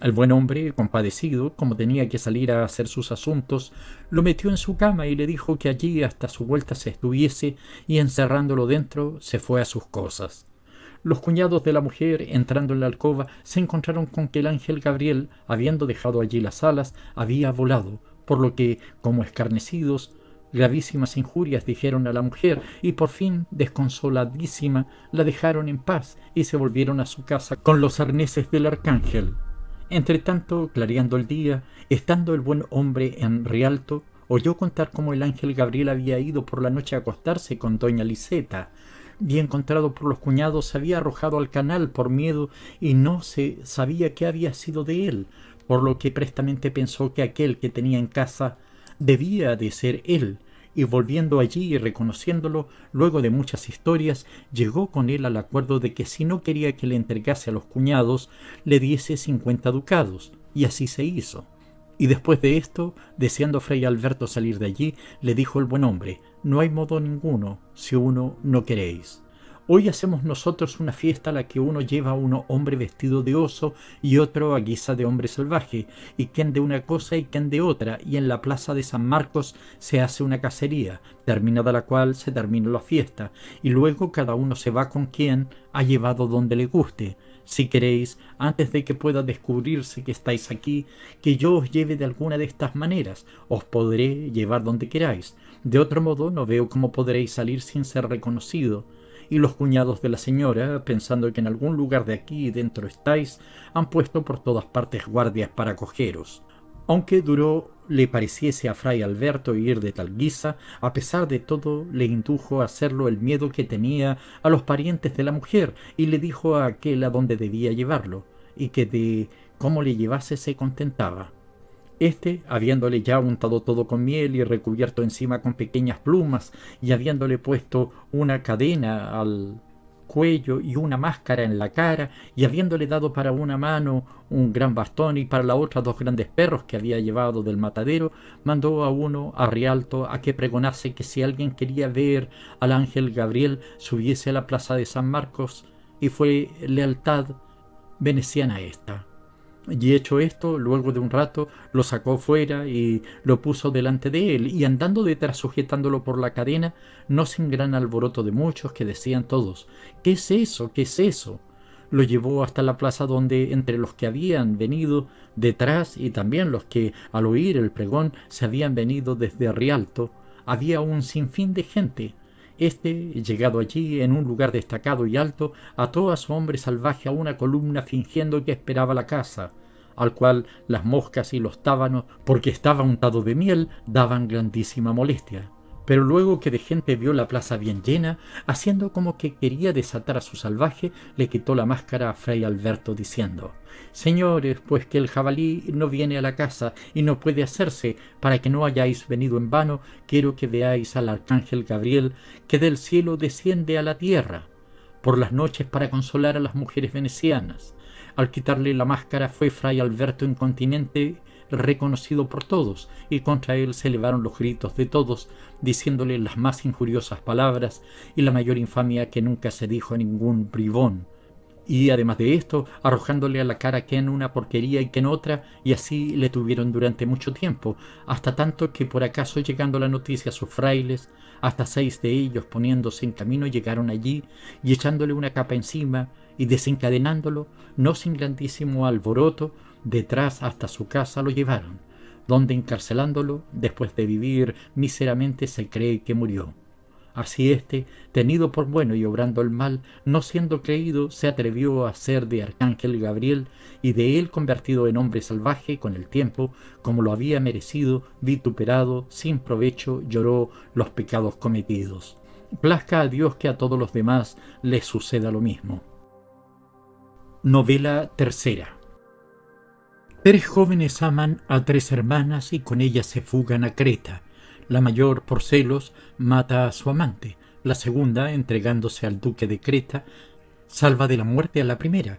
el buen hombre, compadecido, como tenía que salir a hacer sus asuntos, lo metió en su cama y le dijo que allí hasta su vuelta se estuviese y encerrándolo dentro se fue a sus cosas. Los cuñados de la mujer, entrando en la alcoba, se encontraron con que el ángel Gabriel, habiendo dejado allí las alas, había volado, por lo que, como escarnecidos, gravísimas injurias dijeron a la mujer y por fin, desconsoladísima, la dejaron en paz y se volvieron a su casa con los arneses del arcángel. Entre tanto, clareando el día, estando el buen hombre en Rialto, oyó contar cómo el ángel Gabriel había ido por la noche a acostarse con doña Liseta, y encontrado por los cuñados se había arrojado al canal por miedo y no se sabía qué había sido de él, por lo que prestamente pensó que aquel que tenía en casa debía de ser él, y volviendo allí y reconociéndolo, luego de muchas historias, llegó con él al acuerdo de que si no quería que le entregase a los cuñados, le diese cincuenta ducados, y así se hizo. Y después de esto, deseando Fray Alberto salir de allí, le dijo el buen hombre, no hay modo ninguno, si uno no queréis. Hoy hacemos nosotros una fiesta a la que uno lleva a uno hombre vestido de oso y otro a guisa de hombre salvaje, y quien de una cosa y quien de otra, y en la plaza de San Marcos se hace una cacería, terminada la cual se termina la fiesta, y luego cada uno se va con quien ha llevado donde le guste. Si queréis, antes de que pueda descubrirse que estáis aquí, que yo os lleve de alguna de estas maneras, os podré llevar donde queráis. De otro modo, no veo cómo podréis salir sin ser reconocido y los cuñados de la señora, pensando que en algún lugar de aquí dentro estáis, han puesto por todas partes guardias para cogeros. Aunque duró le pareciese a fray Alberto ir de tal guisa, a pesar de todo le indujo a hacerlo el miedo que tenía a los parientes de la mujer, y le dijo a aquel a dónde debía llevarlo, y que de cómo le llevase se contentaba. Este, habiéndole ya untado todo con miel y recubierto encima con pequeñas plumas, y habiéndole puesto una cadena al cuello y una máscara en la cara, y habiéndole dado para una mano un gran bastón y para la otra dos grandes perros que había llevado del matadero, mandó a uno a Rialto a que pregonase que si alguien quería ver al ángel Gabriel subiese a la plaza de San Marcos, y fue lealtad veneciana esta y hecho esto, luego de un rato lo sacó fuera y lo puso delante de él, y andando detrás sujetándolo por la cadena, no sin gran alboroto de muchos que decían todos, ¿qué es eso? ¿qué es eso? Lo llevó hasta la plaza donde entre los que habían venido detrás y también los que al oír el pregón se habían venido desde Rialto, había un sinfín de gente, este, llegado allí, en un lugar destacado y alto, ató a su hombre salvaje a una columna fingiendo que esperaba la caza, al cual las moscas y los tábanos, porque estaba untado de miel, daban grandísima molestia. Pero luego que de gente vio la plaza bien llena, haciendo como que quería desatar a su salvaje, le quitó la máscara a Fray Alberto diciendo, Señores, pues que el jabalí no viene a la casa y no puede hacerse, para que no hayáis venido en vano, quiero que veáis al arcángel Gabriel, que del cielo desciende a la tierra, por las noches para consolar a las mujeres venecianas. Al quitarle la máscara fue Fray Alberto incontinente reconocido por todos, y contra él se elevaron los gritos de todos, diciéndole las más injuriosas palabras y la mayor infamia que nunca se dijo a ningún bribón. Y además de esto, arrojándole a la cara que en una porquería y que en otra, y así le tuvieron durante mucho tiempo, hasta tanto que por acaso llegando la noticia a sus frailes, hasta seis de ellos poniéndose en camino llegaron allí, y echándole una capa encima, y desencadenándolo, no sin grandísimo alboroto, Detrás hasta su casa lo llevaron, donde encarcelándolo, después de vivir miseramente, se cree que murió. Así éste, tenido por bueno y obrando el mal, no siendo creído, se atrevió a ser de Arcángel Gabriel y de él convertido en hombre salvaje con el tiempo, como lo había merecido, vituperado, sin provecho, lloró los pecados cometidos. Plazca a Dios que a todos los demás les suceda lo mismo. Novela tercera. Tres jóvenes aman a tres hermanas y con ellas se fugan a Creta. La mayor, por celos, mata a su amante. La segunda, entregándose al duque de Creta, salva de la muerte a la primera,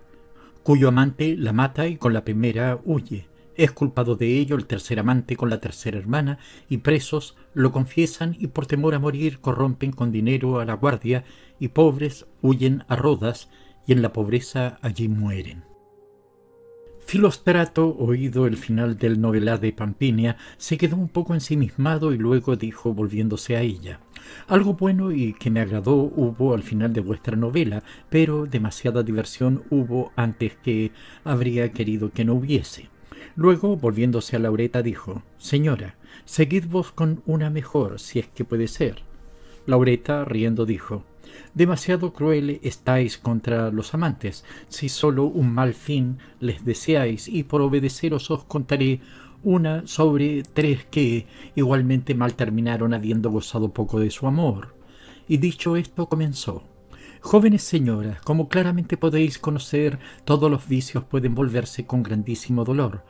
cuyo amante la mata y con la primera huye. Es culpado de ello el tercer amante con la tercera hermana y presos lo confiesan y por temor a morir corrompen con dinero a la guardia y pobres huyen a Rodas y en la pobreza allí mueren. Filostrato, oído el final del novela de Pampinia, se quedó un poco ensimismado y luego dijo, volviéndose a ella, Algo bueno y que me agradó hubo al final de vuestra novela, pero demasiada diversión hubo antes que habría querido que no hubiese. Luego, volviéndose a Laureta, dijo, Señora, seguid vos con una mejor, si es que puede ser. Laureta, riendo, dijo, Demasiado cruel estáis contra los amantes, si solo un mal fin les deseáis, y por obedeceros os contaré una sobre tres que igualmente mal terminaron habiendo gozado poco de su amor. Y dicho esto comenzó. Jóvenes señoras, como claramente podéis conocer, todos los vicios pueden volverse con grandísimo dolor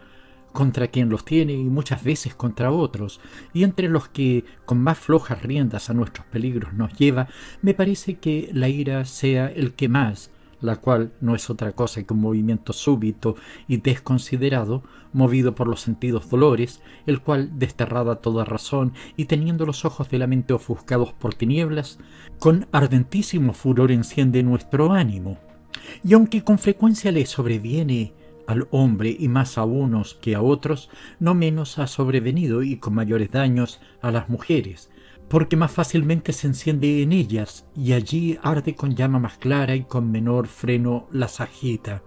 contra quien los tiene y muchas veces contra otros, y entre los que con más flojas riendas a nuestros peligros nos lleva, me parece que la ira sea el que más, la cual no es otra cosa que un movimiento súbito y desconsiderado, movido por los sentidos dolores, el cual, desterrada toda razón y teniendo los ojos de la mente ofuscados por tinieblas, con ardentísimo furor enciende nuestro ánimo. Y aunque con frecuencia le sobreviene al hombre y más a unos que a otros, no menos ha sobrevenido y con mayores daños a las mujeres, porque más fácilmente se enciende en ellas y allí arde con llama más clara y con menor freno la agita.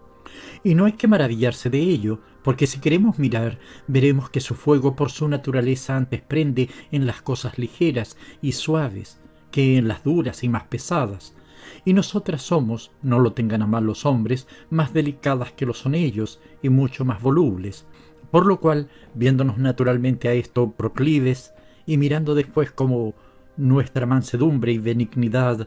Y no hay que maravillarse de ello, porque si queremos mirar, veremos que su fuego por su naturaleza antes prende en las cosas ligeras y suaves que en las duras y más pesadas, y nosotras somos, no lo tengan a mal los hombres, más delicadas que lo son ellos y mucho más volubles, por lo cual, viéndonos naturalmente a esto proclives y mirando después como nuestra mansedumbre y benignidad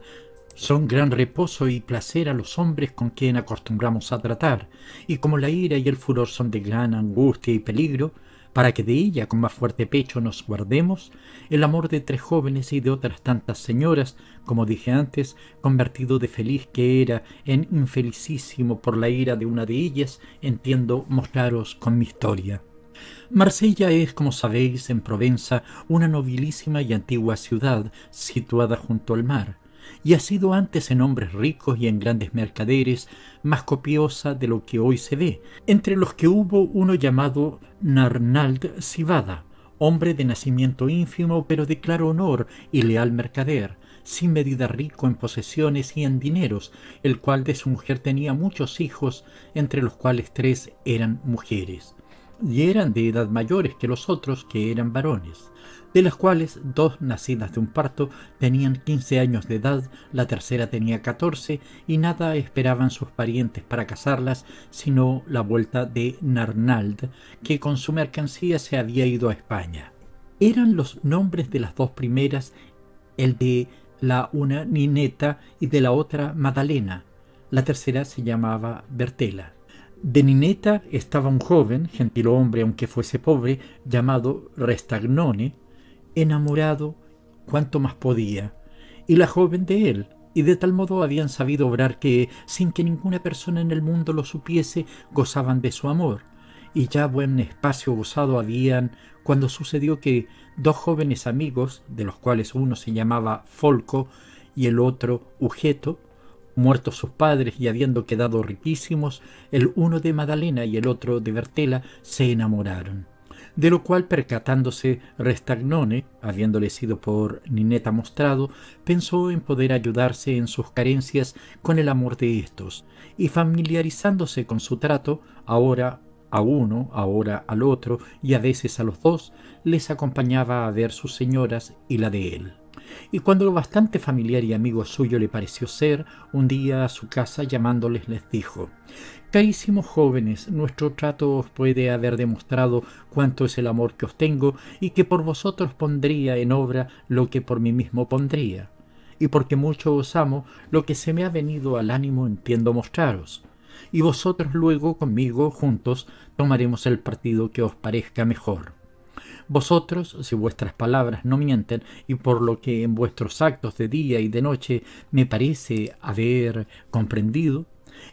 son gran reposo y placer a los hombres con quien acostumbramos a tratar, y como la ira y el furor son de gran angustia y peligro, para que de ella con más fuerte pecho nos guardemos, el amor de tres jóvenes y de otras tantas señoras, como dije antes, convertido de feliz que era en infelicísimo por la ira de una de ellas, entiendo mostraros con mi historia. Marsella es, como sabéis, en Provenza, una nobilísima y antigua ciudad situada junto al mar, y ha sido antes en hombres ricos y en grandes mercaderes más copiosa de lo que hoy se ve, entre los que hubo uno llamado Narnald Sivada, hombre de nacimiento ínfimo pero de claro honor y leal mercader, sin medida rico en posesiones y en dineros, el cual de su mujer tenía muchos hijos, entre los cuales tres eran mujeres, y eran de edad mayores que los otros que eran varones de las cuales dos nacidas de un parto tenían 15 años de edad, la tercera tenía 14 y nada esperaban sus parientes para casarlas, sino la vuelta de Narnald, que con su mercancía se había ido a España. Eran los nombres de las dos primeras, el de la una Nineta y de la otra Madalena. La tercera se llamaba Bertela. De Nineta estaba un joven, gentil hombre aunque fuese pobre, llamado Restagnone, enamorado cuanto más podía, y la joven de él, y de tal modo habían sabido obrar que, sin que ninguna persona en el mundo lo supiese, gozaban de su amor, y ya buen espacio gozado habían cuando sucedió que dos jóvenes amigos, de los cuales uno se llamaba Folco y el otro ujeto muertos sus padres y habiendo quedado riquísimos, el uno de Madalena y el otro de Bertela, se enamoraron de lo cual percatándose Restagnone, habiéndole sido por Nineta mostrado, pensó en poder ayudarse en sus carencias con el amor de estos, y familiarizándose con su trato, ahora a uno, ahora al otro y a veces a los dos, les acompañaba a ver sus señoras y la de él. Y cuando lo bastante familiar y amigo suyo le pareció ser, un día a su casa llamándoles les dijo, Carísimos jóvenes, nuestro trato os puede haber demostrado cuánto es el amor que os tengo y que por vosotros pondría en obra lo que por mí mismo pondría. Y porque mucho os amo, lo que se me ha venido al ánimo entiendo mostraros. Y vosotros luego conmigo juntos tomaremos el partido que os parezca mejor. Vosotros, si vuestras palabras no mienten, y por lo que en vuestros actos de día y de noche me parece haber comprendido,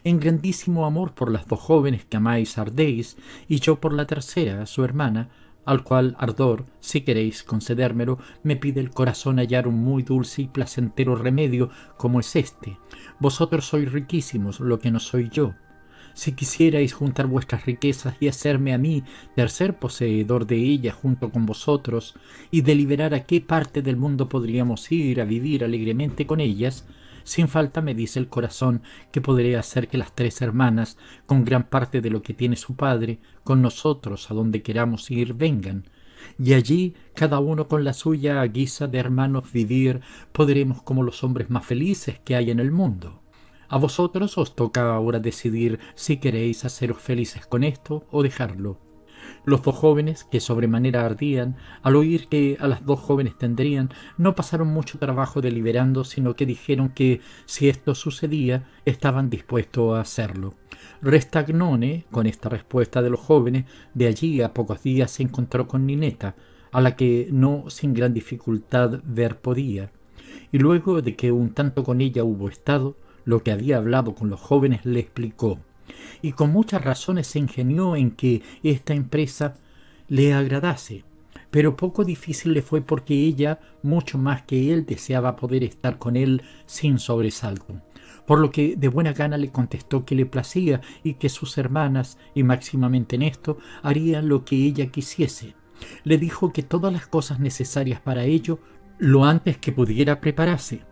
en grandísimo amor por las dos jóvenes que amáis ardéis, y yo por la tercera, su hermana, al cual ardor, si queréis concedérmelo, me pide el corazón hallar un muy dulce y placentero remedio como es este. Vosotros sois riquísimos, lo que no soy yo. Si quisierais juntar vuestras riquezas y hacerme a mí tercer poseedor de ellas junto con vosotros, y deliberar a qué parte del mundo podríamos ir a vivir alegremente con ellas, sin falta me dice el corazón que podré hacer que las tres hermanas, con gran parte de lo que tiene su padre, con nosotros a donde queramos ir vengan. Y allí, cada uno con la suya a guisa de hermanos vivir, podremos como los hombres más felices que hay en el mundo. A vosotros os toca ahora decidir si queréis haceros felices con esto o dejarlo. Los dos jóvenes, que sobremanera ardían, al oír que a las dos jóvenes tendrían, no pasaron mucho trabajo deliberando, sino que dijeron que, si esto sucedía, estaban dispuestos a hacerlo. Restagnone, con esta respuesta de los jóvenes, de allí a pocos días se encontró con Nineta, a la que no sin gran dificultad ver podía. Y luego de que un tanto con ella hubo estado, lo que había hablado con los jóvenes le explicó. Y con muchas razones se ingenió en que esta empresa le agradase, pero poco difícil le fue porque ella, mucho más que él, deseaba poder estar con él sin sobresalto por lo que de buena gana le contestó que le placía y que sus hermanas, y máximamente en esto, harían lo que ella quisiese. Le dijo que todas las cosas necesarias para ello, lo antes que pudiera prepararse,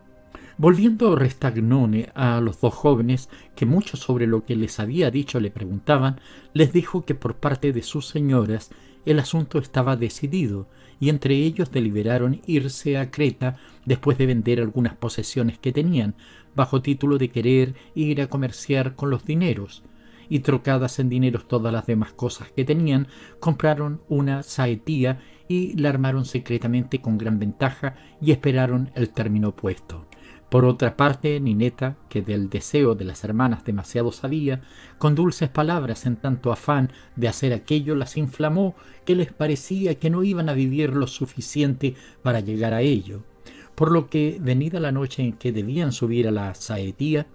Volviendo Restagnone a los dos jóvenes, que mucho sobre lo que les había dicho le preguntaban, les dijo que por parte de sus señoras el asunto estaba decidido, y entre ellos deliberaron irse a Creta después de vender algunas posesiones que tenían, bajo título de querer ir a comerciar con los dineros, y trocadas en dineros todas las demás cosas que tenían, compraron una saetía y la armaron secretamente con gran ventaja y esperaron el término opuesto. Por otra parte, Nineta, que del deseo de las hermanas demasiado sabía, con dulces palabras en tanto afán de hacer aquello las inflamó que les parecía que no iban a vivir lo suficiente para llegar a ello. Por lo que, venida la noche en que debían subir a la saetía,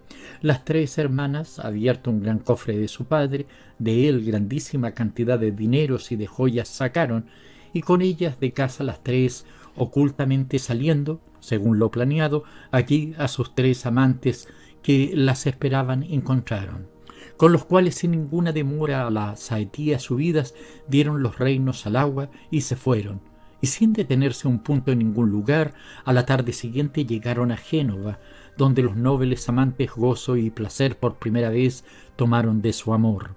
las tres hermanas, abierto un gran cofre de su padre, de él grandísima cantidad de dineros y de joyas sacaron, y con ellas de casa las tres ocultamente saliendo, según lo planeado, allí a sus tres amantes que las esperaban encontraron, con los cuales sin ninguna demora a las aetías subidas dieron los reinos al agua y se fueron, y sin detenerse un punto en ningún lugar, a la tarde siguiente llegaron a Génova, donde los nobles amantes gozo y placer por primera vez tomaron de su amor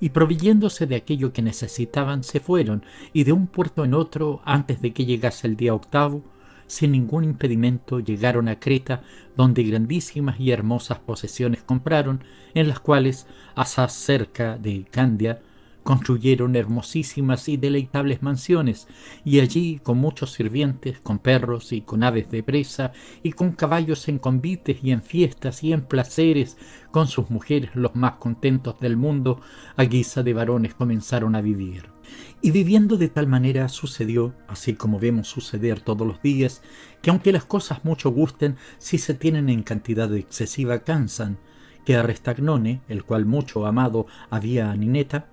y proveyéndose de aquello que necesitaban se fueron, y de un puerto en otro, antes de que llegase el día octavo, sin ningún impedimento llegaron a Creta, donde grandísimas y hermosas posesiones compraron, en las cuales, hasta cerca de Candia, construyeron hermosísimas y deleitables mansiones, y allí, con muchos sirvientes, con perros y con aves de presa, y con caballos en convites y en fiestas y en placeres, con sus mujeres los más contentos del mundo, a guisa de varones comenzaron a vivir. Y viviendo de tal manera sucedió, así como vemos suceder todos los días, que aunque las cosas mucho gusten, si se tienen en cantidad excesiva cansan, que a Restagnone, el cual mucho amado había a Nineta,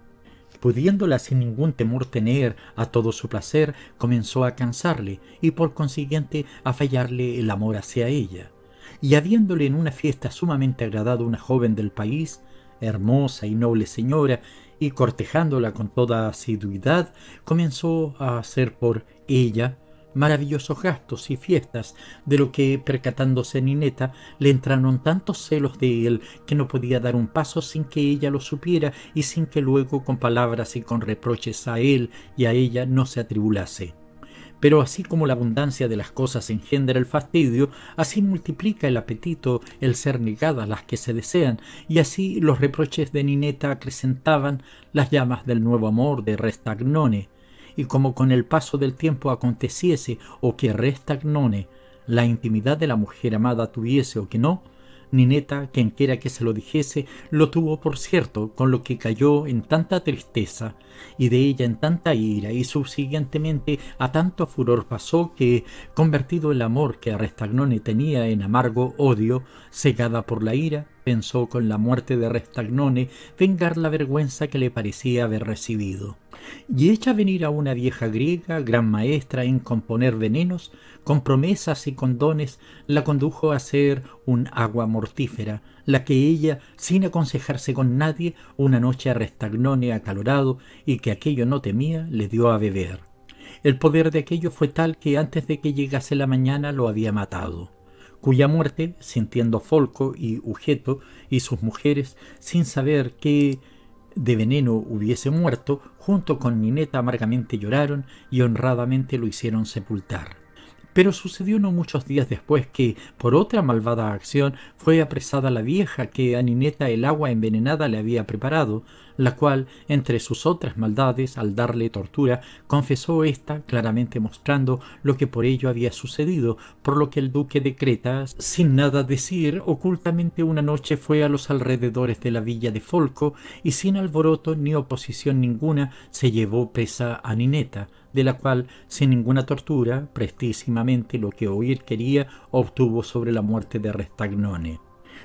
pudiéndola sin ningún temor tener a todo su placer, comenzó a cansarle y por consiguiente a fallarle el amor hacia ella. Y habiéndole en una fiesta sumamente agradado una joven del país, hermosa y noble señora, y cortejándola con toda asiduidad, comenzó a hacer por ella maravillosos gastos y fiestas, de lo que, percatándose Nineta, le entraron tantos celos de él que no podía dar un paso sin que ella lo supiera y sin que luego con palabras y con reproches a él y a ella no se atribulase. Pero así como la abundancia de las cosas engendra el fastidio, así multiplica el apetito el ser negadas las que se desean, y así los reproches de Nineta acrecentaban las llamas del nuevo amor de Restagnone, y como con el paso del tiempo aconteciese o que restagnone la intimidad de la mujer amada tuviese o que no, Nineta, quien quiera que se lo dijese, lo tuvo por cierto, con lo que cayó en tanta tristeza y de ella en tanta ira y subsiguientemente a tanto furor pasó que, convertido el amor que a Restagnone tenía en amargo odio, cegada por la ira, pensó con la muerte de Restagnone vengar la vergüenza que le parecía haber recibido y hecha venir a una vieja griega, gran maestra en componer venenos, con promesas y condones, la condujo a ser un agua mortífera, la que ella, sin aconsejarse con nadie, una noche a Restagnone acalorado y que aquello no temía, le dio a beber. El poder de aquello fue tal que antes de que llegase la mañana lo había matado cuya muerte, sintiendo Folco y Ugeto y sus mujeres, sin saber qué de veneno hubiese muerto, junto con Nineta amargamente lloraron y honradamente lo hicieron sepultar. Pero sucedió no muchos días después que, por otra malvada acción, fue apresada la vieja que a Nineta el agua envenenada le había preparado, la cual, entre sus otras maldades, al darle tortura, confesó esta, claramente mostrando lo que por ello había sucedido, por lo que el duque de Creta, sin nada decir, ocultamente una noche fue a los alrededores de la villa de Folco y sin alboroto ni oposición ninguna se llevó presa a Nineta, de la cual, sin ninguna tortura, prestísimamente lo que oír quería, obtuvo sobre la muerte de Restagnone.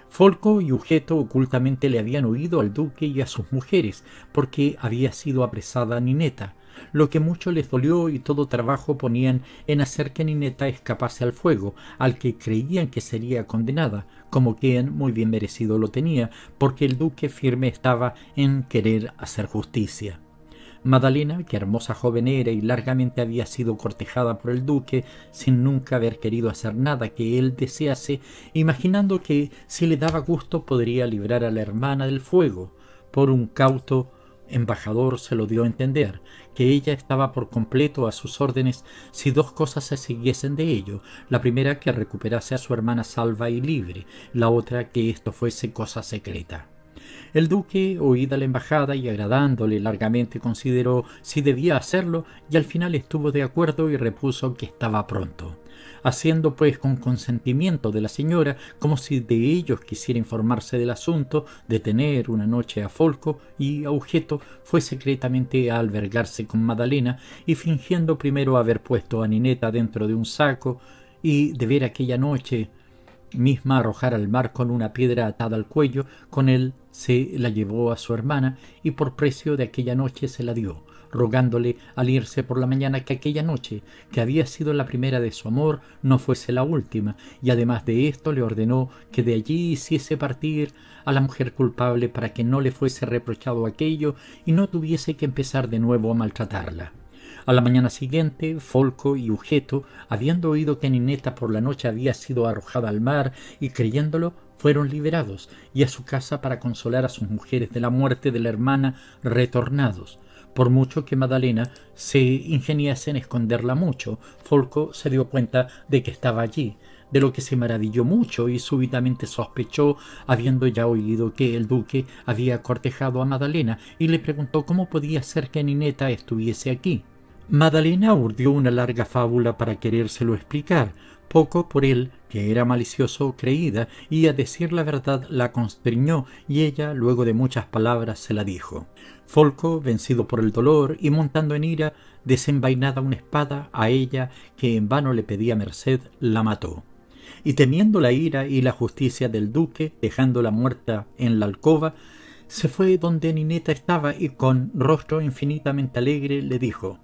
Folco y Ujeto ocultamente le habían huido al duque y a sus mujeres, porque había sido apresada Nineta, lo que mucho les dolió y todo trabajo ponían en hacer que Nineta escapase al fuego, al que creían que sería condenada, como quien muy bien merecido lo tenía, porque el duque firme estaba en querer hacer justicia. Madalena, que hermosa joven era y largamente había sido cortejada por el duque, sin nunca haber querido hacer nada que él desease, imaginando que si le daba gusto podría librar a la hermana del fuego, por un cauto embajador se lo dio a entender, que ella estaba por completo a sus órdenes si dos cosas se siguiesen de ello, la primera que recuperase a su hermana salva y libre, la otra que esto fuese cosa secreta. El duque, oída la embajada y agradándole largamente, consideró si debía hacerlo y al final estuvo de acuerdo y repuso que estaba pronto haciendo pues con consentimiento de la señora como si de ellos quisiera informarse del asunto, de tener una noche a Folco y objeto fue secretamente a albergarse con Madalena y fingiendo primero haber puesto a Nineta dentro de un saco y de ver aquella noche misma arrojar al mar con una piedra atada al cuello, con él se la llevó a su hermana y por precio de aquella noche se la dio, rogándole al irse por la mañana que aquella noche, que había sido la primera de su amor, no fuese la última, y además de esto le ordenó que de allí hiciese partir a la mujer culpable para que no le fuese reprochado aquello y no tuviese que empezar de nuevo a maltratarla. A la mañana siguiente, Folco y Ugeto, habiendo oído que Nineta por la noche había sido arrojada al mar y creyéndolo, fueron liberados y a su casa para consolar a sus mujeres de la muerte de la hermana retornados. Por mucho que Madalena se ingeniase en esconderla mucho, Folco se dio cuenta de que estaba allí, de lo que se maravilló mucho y súbitamente sospechó, habiendo ya oído que el duque había cortejado a Madalena, y le preguntó cómo podía ser que Nineta estuviese aquí. Madalena urdió una larga fábula para querérselo explicar, poco por él, que era malicioso, creída, y a decir la verdad la constriñó, y ella, luego de muchas palabras, se la dijo. Folco, vencido por el dolor y montando en ira, desenvainada una espada a ella que en vano le pedía merced, la mató. Y temiendo la ira y la justicia del duque, dejándola muerta en la alcoba, se fue donde Nineta estaba y con rostro infinitamente alegre le dijo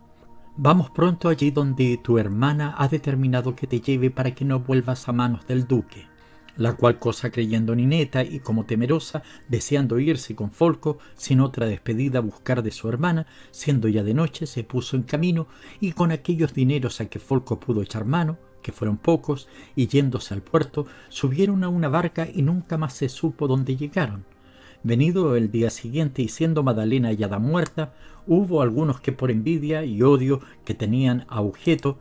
Vamos pronto allí donde tu hermana ha determinado que te lleve para que no vuelvas a manos del duque. La cual cosa creyendo Nineta y como temerosa, deseando irse con Folco, sin otra despedida a buscar de su hermana, siendo ya de noche, se puso en camino y con aquellos dineros a que Folco pudo echar mano, que fueron pocos, y yéndose al puerto, subieron a una barca y nunca más se supo dónde llegaron Venido el día siguiente y siendo Madalena hallada muerta, hubo algunos que por envidia y odio que tenían a Ujeto,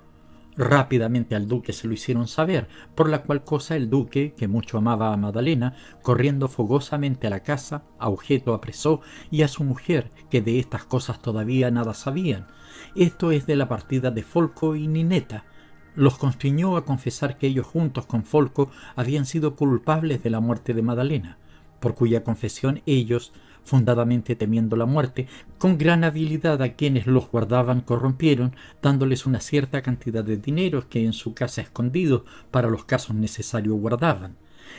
rápidamente al duque se lo hicieron saber, por la cual cosa el duque, que mucho amaba a Madalena, corriendo fogosamente a la casa, a Ujeto apresó y a su mujer, que de estas cosas todavía nada sabían. Esto es de la partida de Folco y Nineta, los constriñó a confesar que ellos juntos con Folco habían sido culpables de la muerte de Madalena por cuya confesión ellos, fundadamente temiendo la muerte, con gran habilidad a quienes los guardaban corrompieron, dándoles una cierta cantidad de dinero que en su casa escondido para los casos necesarios guardaban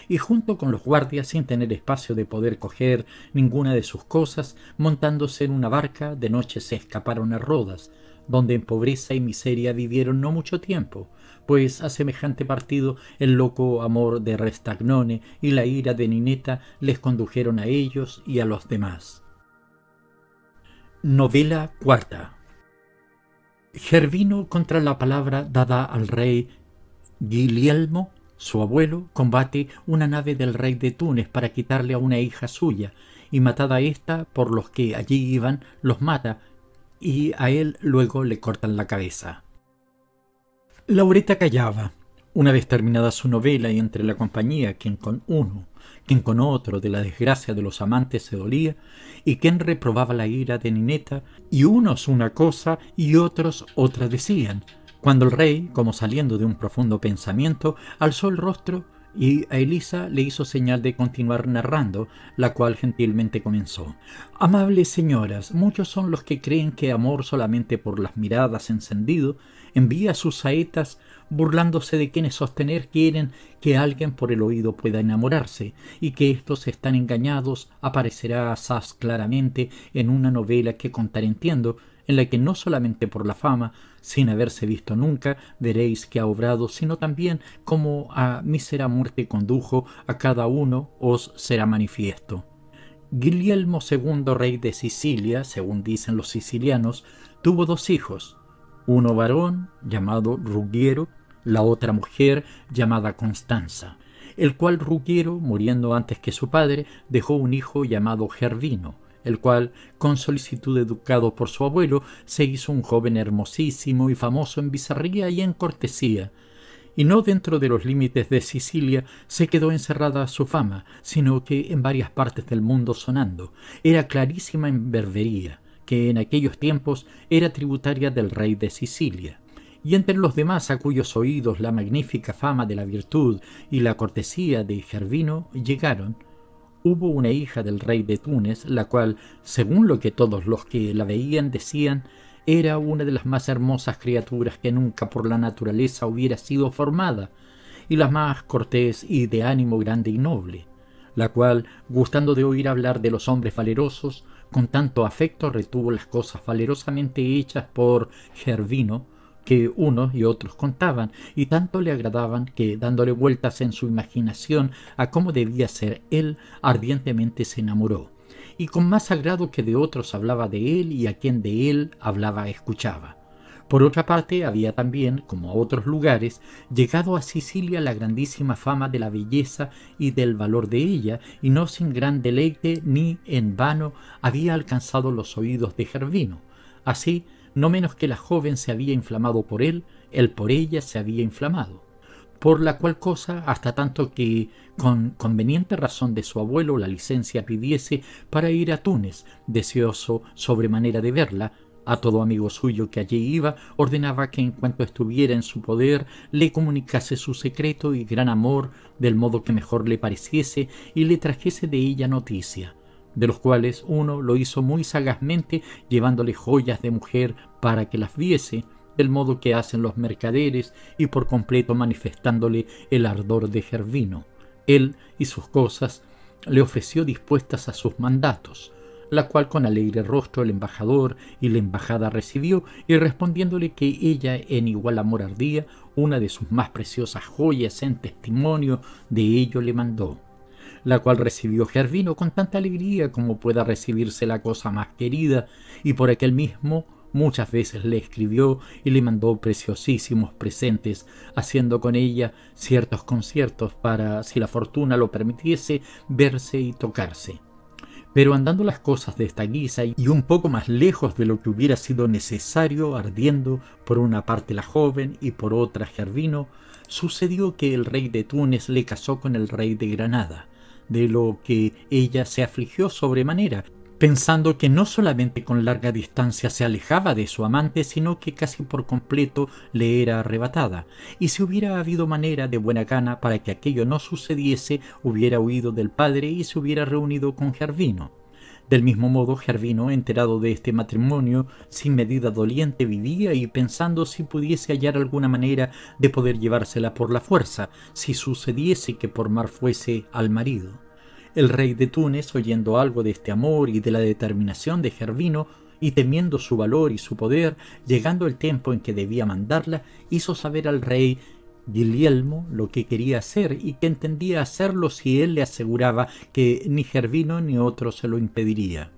y junto con los guardias sin tener espacio de poder coger ninguna de sus cosas, montándose en una barca, de noche se escaparon a Rodas, donde en pobreza y miseria vivieron no mucho tiempo, pues a semejante partido el loco amor de Restagnone y la ira de Nineta les condujeron a ellos y a los demás. Novela cuarta. Gervino contra la palabra dada al rey Guillermo, su abuelo, combate una nave del rey de Túnez para quitarle a una hija suya, y matada ésta por los que allí iban, los mata, y a él luego le cortan la cabeza. Laureta callaba. Una vez terminada su novela y entre la compañía, quien con uno, quien con otro de la desgracia de los amantes se dolía, y quien reprobaba la ira de Nineta, y unos una cosa y otros otra decían, cuando el rey, como saliendo de un profundo pensamiento, alzó el rostro y a Elisa le hizo señal de continuar narrando, la cual gentilmente comenzó. Amables señoras, muchos son los que creen que amor solamente por las miradas encendido envía sus saetas burlándose de quienes sostener quieren que alguien por el oído pueda enamorarse y que estos están engañados aparecerá asaz claramente en una novela que contar entiendo, en la que no solamente por la fama, sin haberse visto nunca, veréis que ha obrado, sino también como a mísera muerte condujo a cada uno os será manifiesto. Guillermo II, rey de Sicilia, según dicen los sicilianos, tuvo dos hijos, uno varón llamado Ruggiero, la otra mujer llamada Constanza, el cual Ruggiero, muriendo antes que su padre, dejó un hijo llamado Gervino, el cual, con solicitud educado por su abuelo, se hizo un joven hermosísimo y famoso en bizarría y en cortesía, y no dentro de los límites de Sicilia se quedó encerrada su fama, sino que en varias partes del mundo sonando. Era clarísima en berbería, que en aquellos tiempos era tributaria del rey de Sicilia, y entre los demás a cuyos oídos la magnífica fama de la virtud y la cortesía de Gervino llegaron, hubo una hija del rey de Túnez, la cual, según lo que todos los que la veían decían, era una de las más hermosas criaturas que nunca por la naturaleza hubiera sido formada, y la más cortés y de ánimo grande y noble, la cual, gustando de oír hablar de los hombres valerosos, con tanto afecto retuvo las cosas valerosamente hechas por Gervino, que unos y otros contaban, y tanto le agradaban que, dándole vueltas en su imaginación a cómo debía ser él, ardientemente se enamoró, y con más agrado que de otros hablaba de él y a quien de él hablaba escuchaba. Por otra parte, había también, como a otros lugares, llegado a Sicilia la grandísima fama de la belleza y del valor de ella, y no sin gran deleite ni en vano había alcanzado los oídos de Gervino. Así, no menos que la joven se había inflamado por él, él por ella se había inflamado. Por la cual cosa, hasta tanto que, con conveniente razón de su abuelo, la licencia pidiese para ir a Túnez, deseoso sobremanera de verla, a todo amigo suyo que allí iba ordenaba que en cuanto estuviera en su poder le comunicase su secreto y gran amor del modo que mejor le pareciese y le trajese de ella noticia, de los cuales uno lo hizo muy sagazmente llevándole joyas de mujer para que las viese, del modo que hacen los mercaderes y por completo manifestándole el ardor de Gervino. Él y sus cosas le ofreció dispuestas a sus mandatos, la cual con alegre rostro el embajador y la embajada recibió, y respondiéndole que ella en igual amor ardía, una de sus más preciosas joyas en testimonio de ello le mandó la cual recibió Gervino con tanta alegría como pueda recibirse la cosa más querida, y por aquel mismo muchas veces le escribió y le mandó preciosísimos presentes, haciendo con ella ciertos conciertos para, si la fortuna lo permitiese, verse y tocarse pero andando las cosas de esta guisa y un poco más lejos de lo que hubiera sido necesario, ardiendo por una parte la joven y por otra Gervino, sucedió que el rey de Túnez le casó con el rey de Granada, de lo que ella se afligió sobremanera, pensando que no solamente con larga distancia se alejaba de su amante, sino que casi por completo le era arrebatada, y si hubiera habido manera de buena gana para que aquello no sucediese, hubiera huido del padre y se hubiera reunido con Gervino. Del mismo modo, Gervino, enterado de este matrimonio, sin medida doliente vivía y pensando si pudiese hallar alguna manera de poder llevársela por la fuerza, si sucediese que por mar fuese al marido. El rey de Túnez, oyendo algo de este amor y de la determinación de Gervino, y temiendo su valor y su poder, llegando el tiempo en que debía mandarla, hizo saber al rey Guillermo lo que quería hacer y que entendía hacerlo si él le aseguraba que ni Gervino ni otro se lo impediría.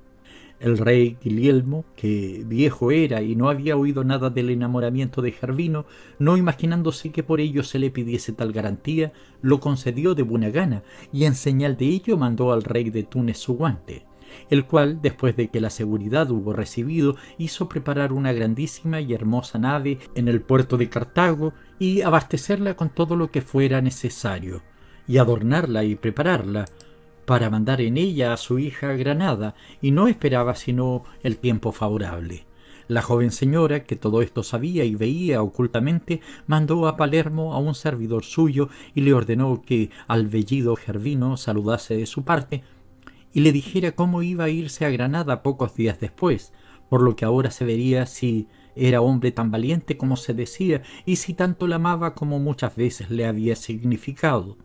El rey Guillermo, que viejo era y no había oído nada del enamoramiento de Jarvino, no imaginándose que por ello se le pidiese tal garantía, lo concedió de buena gana y en señal de ello mandó al rey de Túnez su guante el cual, después de que la seguridad hubo recibido, hizo preparar una grandísima y hermosa nave en el puerto de Cartago y abastecerla con todo lo que fuera necesario, y adornarla y prepararla, para mandar en ella a su hija a Granada y no esperaba sino el tiempo favorable. La joven señora, que todo esto sabía y veía ocultamente, mandó a Palermo a un servidor suyo y le ordenó que al bellido Gervino saludase de su parte y le dijera cómo iba a irse a Granada pocos días después, por lo que ahora se vería si era hombre tan valiente como se decía y si tanto la amaba como muchas veces le había significado.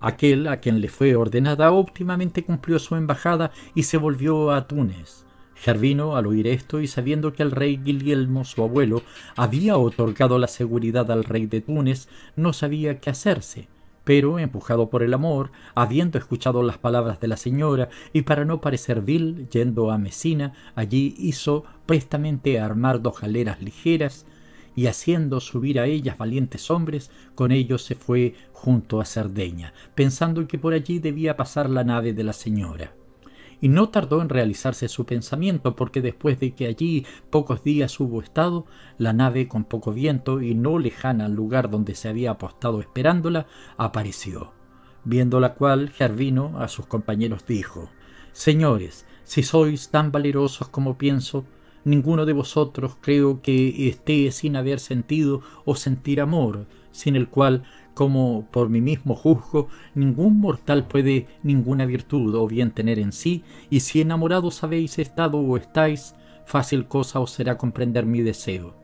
Aquel a quien le fue ordenada óptimamente cumplió su embajada y se volvió a Túnez. Gervino, al oír esto y sabiendo que el rey Guillermo, su abuelo, había otorgado la seguridad al rey de Túnez, no sabía qué hacerse, pero, empujado por el amor, habiendo escuchado las palabras de la señora, y para no parecer vil, yendo a Mesina, allí hizo prestamente armar dos galeras ligeras, y haciendo subir a ellas valientes hombres, con ellos se fue junto a Cerdeña, pensando que por allí debía pasar la nave de la señora. Y no tardó en realizarse su pensamiento, porque después de que allí pocos días hubo estado, la nave con poco viento y no lejana al lugar donde se había apostado esperándola, apareció. Viendo la cual, Gervino a sus compañeros dijo, Señores, si sois tan valerosos como pienso, Ninguno de vosotros creo que esté sin haber sentido o sentir amor, sin el cual, como por mí mismo juzgo, ningún mortal puede ninguna virtud o bien tener en sí, y si enamorados habéis estado o estáis, fácil cosa os será comprender mi deseo.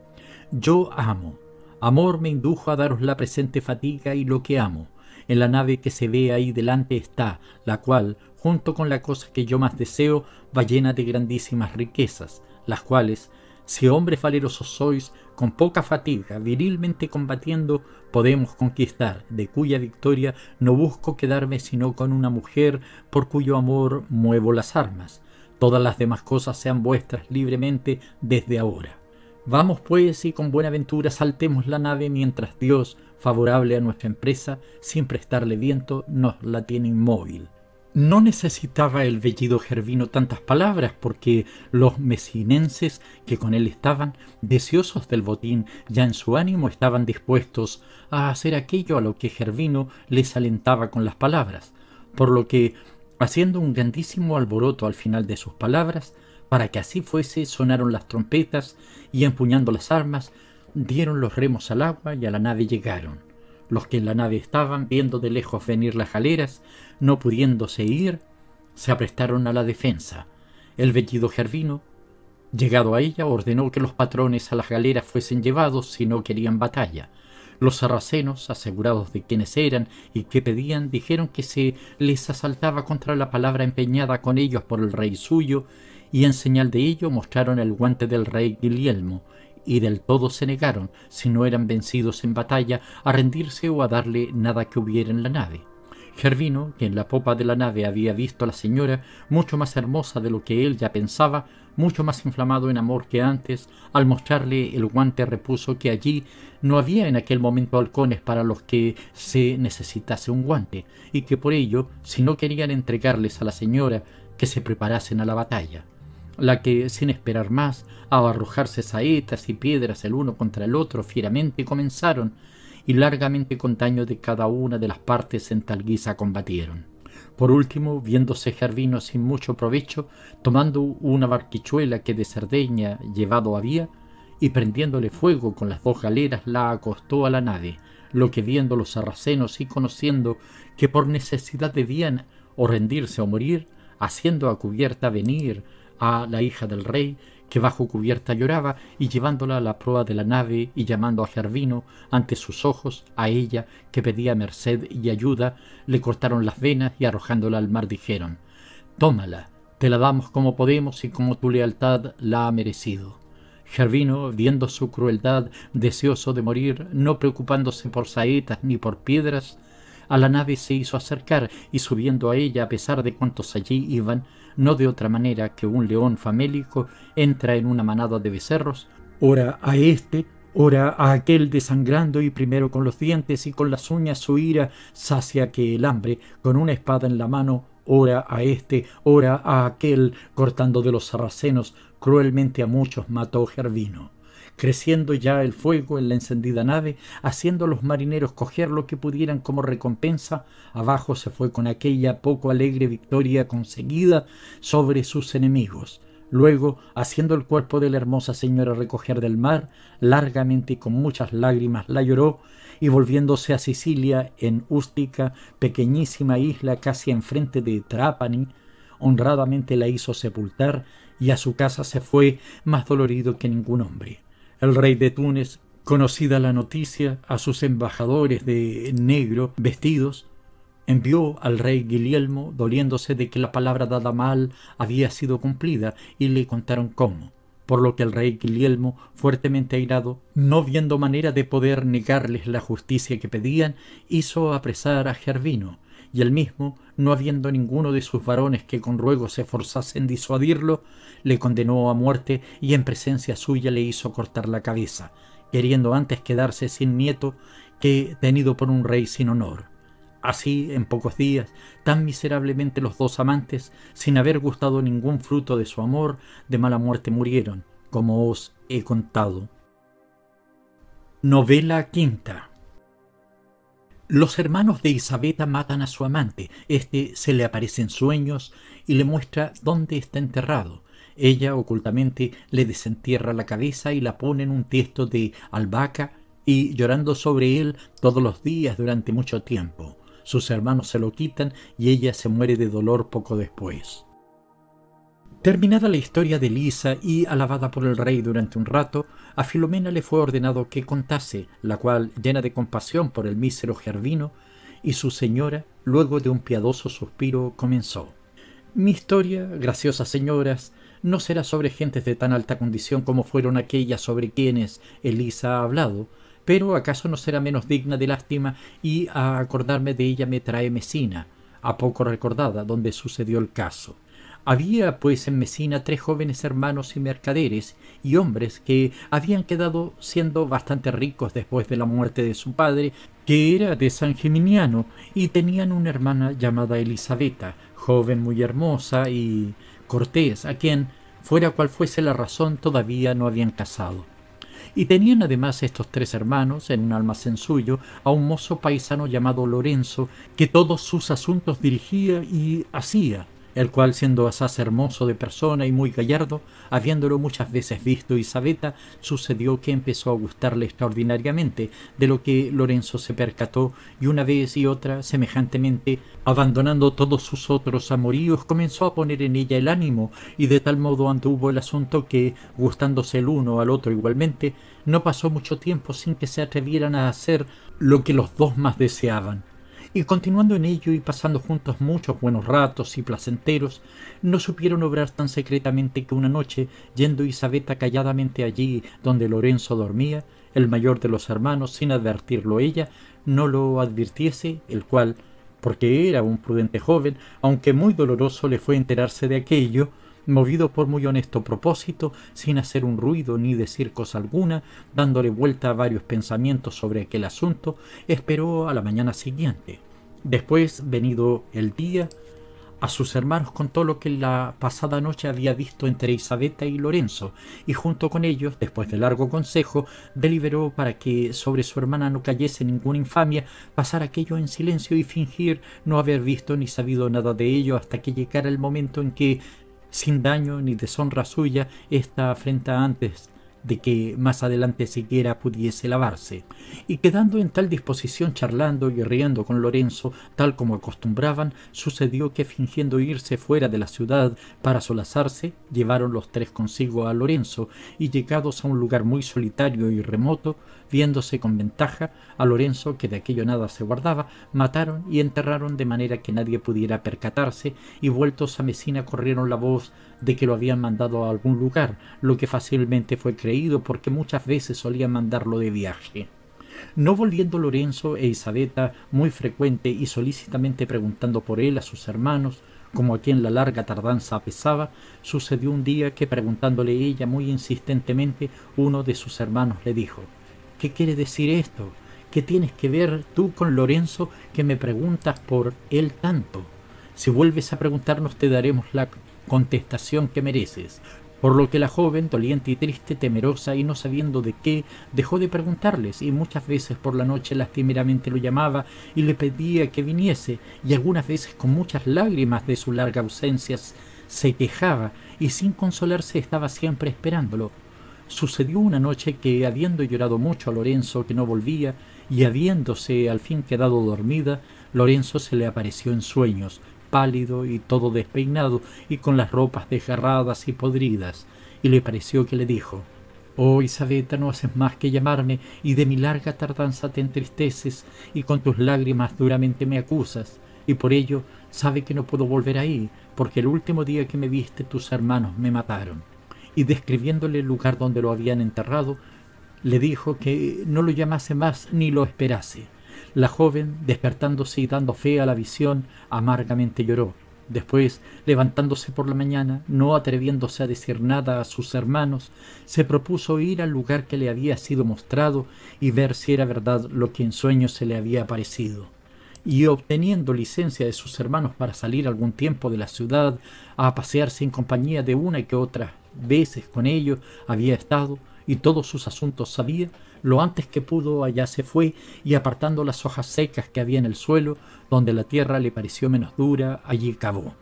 Yo amo. Amor me indujo a daros la presente fatiga y lo que amo. En la nave que se ve ahí delante está, la cual, junto con la cosa que yo más deseo, va llena de grandísimas riquezas, las cuales, si hombres valerosos sois, con poca fatiga, virilmente combatiendo, podemos conquistar, de cuya victoria no busco quedarme sino con una mujer por cuyo amor muevo las armas. Todas las demás cosas sean vuestras libremente desde ahora. Vamos pues y con buena ventura saltemos la nave mientras Dios, favorable a nuestra empresa, sin prestarle viento, nos la tiene inmóvil. No necesitaba el vellido Gervino tantas palabras, porque los mesinenses que con él estaban, deseosos del botín, ya en su ánimo estaban dispuestos a hacer aquello a lo que Gervino les alentaba con las palabras, por lo que, haciendo un grandísimo alboroto al final de sus palabras, para que así fuese, sonaron las trompetas y empuñando las armas, dieron los remos al agua y a la nave llegaron los que en la nave estaban, viendo de lejos venir las galeras, no pudiéndose ir, se aprestaron a la defensa. El vellido Gervino, llegado a ella, ordenó que los patrones a las galeras fuesen llevados si no querían batalla. Los sarracenos, asegurados de quiénes eran y qué pedían, dijeron que se les asaltaba contra la palabra empeñada con ellos por el rey suyo, y en señal de ello mostraron el guante del rey Guillermo, y del todo se negaron, si no eran vencidos en batalla, a rendirse o a darle nada que hubiera en la nave. Gervino, que en la popa de la nave había visto a la señora, mucho más hermosa de lo que él ya pensaba, mucho más inflamado en amor que antes, al mostrarle el guante repuso que allí no había en aquel momento halcones para los que se necesitase un guante, y que por ello, si no querían entregarles a la señora, que se preparasen a la batalla. La que, sin esperar más, a arrojarse saetas y piedras el uno contra el otro fieramente comenzaron, y largamente con daño de cada una de las partes en tal guisa combatieron. Por último, viéndose Gervino sin mucho provecho, tomando una barquichuela que de Cerdeña llevado había, y prendiéndole fuego con las dos galeras la acostó a la nave, lo que viendo los sarracenos y conociendo que por necesidad debían o rendirse o morir, haciendo a cubierta venir a la hija del rey, que bajo cubierta lloraba, y llevándola a la proa de la nave y llamando a Gervino, ante sus ojos, a ella, que pedía merced y ayuda, le cortaron las venas y arrojándola al mar dijeron, Tómala, te la damos como podemos y como tu lealtad la ha merecido. Gervino, viendo su crueldad, deseoso de morir, no preocupándose por saetas ni por piedras, a la nave se hizo acercar y subiendo a ella, a pesar de cuantos allí iban, no de otra manera que un león famélico entra en una manada de becerros, ora a este, ora a aquel desangrando y primero con los dientes y con las uñas su ira sacia que el hambre, con una espada en la mano, ora a este, ora a aquel, cortando de los sarracenos, cruelmente a muchos mató Gervino creciendo ya el fuego en la encendida nave, haciendo los marineros coger lo que pudieran como recompensa, abajo se fue con aquella poco alegre victoria conseguida sobre sus enemigos. Luego, haciendo el cuerpo de la hermosa señora recoger del mar, largamente y con muchas lágrimas la lloró, y volviéndose a Sicilia, en Ústica, pequeñísima isla casi enfrente de Trapani, honradamente la hizo sepultar y a su casa se fue más dolorido que ningún hombre. El rey de Túnez, conocida la noticia a sus embajadores de negro vestidos, envió al rey Guillermo doliéndose de que la palabra dada mal había sido cumplida y le contaron cómo por lo que el rey Guillermo, fuertemente airado, no viendo manera de poder negarles la justicia que pedían, hizo apresar a Gervino, y él mismo, no habiendo ninguno de sus varones que con ruego se forzasen disuadirlo, le condenó a muerte y en presencia suya le hizo cortar la cabeza, queriendo antes quedarse sin nieto que tenido por un rey sin honor. Así, en pocos días, tan miserablemente los dos amantes, sin haber gustado ningún fruto de su amor, de mala muerte murieron, como os he contado. Novela quinta. Los hermanos de Isabeta matan a su amante. Este se le aparece en sueños y le muestra dónde está enterrado. Ella ocultamente le desentierra la cabeza y la pone en un tiesto de albahaca y llorando sobre él todos los días durante mucho tiempo. Sus hermanos se lo quitan y ella se muere de dolor poco después. Terminada la historia de Elisa y alabada por el rey durante un rato, a Filomena le fue ordenado que contase, la cual, llena de compasión por el mísero Gervino y su señora, luego de un piadoso suspiro comenzó. Mi historia, graciosas señoras, no será sobre gentes de tan alta condición como fueron aquellas sobre quienes Elisa ha hablado, pero acaso no será menos digna de lástima y a acordarme de ella me trae Mesina, a poco recordada, donde sucedió el caso. Había pues en Mesina tres jóvenes hermanos y mercaderes y hombres que habían quedado siendo bastante ricos después de la muerte de su padre, que era de San Geminiano, y tenían una hermana llamada Elisabetta, joven muy hermosa y cortés, a quien, fuera cual fuese la razón, todavía no habían casado. Y tenían además estos tres hermanos, en un almacén suyo, a un mozo paisano llamado Lorenzo, que todos sus asuntos dirigía y hacía, el cual siendo asaz hermoso de persona y muy gallardo, habiéndolo muchas veces visto Isabeta, sucedió que empezó a gustarle extraordinariamente, de lo que Lorenzo se percató, y una vez y otra, semejantemente, abandonando todos sus otros amoríos, comenzó a poner en ella el ánimo, y de tal modo anduvo el asunto que, gustándose el uno al otro igualmente, no pasó mucho tiempo sin que se atrevieran a hacer lo que los dos más deseaban y continuando en ello y pasando juntos muchos buenos ratos y placenteros, no supieron obrar tan secretamente que una noche, yendo Isabeta calladamente allí donde Lorenzo dormía, el mayor de los hermanos, sin advertirlo ella, no lo advirtiese, el cual, porque era un prudente joven, aunque muy doloroso le fue enterarse de aquello, movido por muy honesto propósito, sin hacer un ruido ni decir cosa alguna, dándole vuelta a varios pensamientos sobre aquel asunto, esperó a la mañana siguiente. Después, venido el día, a sus hermanos contó lo que la pasada noche había visto entre Isabeta y Lorenzo, y junto con ellos, después de largo consejo, deliberó para que sobre su hermana no cayese ninguna infamia, pasar aquello en silencio y fingir no haber visto ni sabido nada de ello hasta que llegara el momento en que, sin daño ni deshonra suya, esta afrenta antes de que más adelante siquiera pudiese lavarse, y quedando en tal disposición charlando y riendo con Lorenzo, tal como acostumbraban, sucedió que fingiendo irse fuera de la ciudad para solazarse, llevaron los tres consigo a Lorenzo, y llegados a un lugar muy solitario y remoto, viéndose con ventaja, a Lorenzo, que de aquello nada se guardaba, mataron y enterraron de manera que nadie pudiera percatarse, y vueltos a Mesina corrieron la voz de que lo habían mandado a algún lugar, lo que fácilmente fue creído porque muchas veces solían mandarlo de viaje. No volviendo Lorenzo e Isabeta muy frecuente y solícitamente preguntando por él a sus hermanos, como a quien la larga tardanza pesaba, sucedió un día que preguntándole ella muy insistentemente, uno de sus hermanos le dijo, ¿Qué quiere decir esto? ¿Qué tienes que ver tú con Lorenzo que me preguntas por él tanto? Si vuelves a preguntarnos te daremos la contestación que mereces. Por lo que la joven, doliente y triste, temerosa y no sabiendo de qué, dejó de preguntarles y muchas veces por la noche lastimeramente lo llamaba y le pedía que viniese y algunas veces con muchas lágrimas de su larga ausencia se quejaba y sin consolarse estaba siempre esperándolo. Sucedió una noche que, habiendo llorado mucho a Lorenzo que no volvía y habiéndose al fin quedado dormida, Lorenzo se le apareció en sueños, pálido y todo despeinado y con las ropas desgarradas y podridas, y le pareció que le dijo Oh Isabeta, no haces más que llamarme, y de mi larga tardanza te entristeces, y con tus lágrimas duramente me acusas, y por ello sabe que no puedo volver ahí, porque el último día que me viste tus hermanos me mataron. Y describiéndole el lugar donde lo habían enterrado, le dijo que no lo llamase más ni lo esperase. La joven, despertándose y dando fe a la visión, amargamente lloró. Después, levantándose por la mañana, no atreviéndose a decir nada a sus hermanos, se propuso ir al lugar que le había sido mostrado y ver si era verdad lo que en sueño se le había parecido. Y obteniendo licencia de sus hermanos para salir algún tiempo de la ciudad a pasearse en compañía de una que otras veces con ellos había estado y todos sus asuntos sabía, lo antes que pudo allá se fue y apartando las hojas secas que había en el suelo, donde la tierra le pareció menos dura, allí cavó.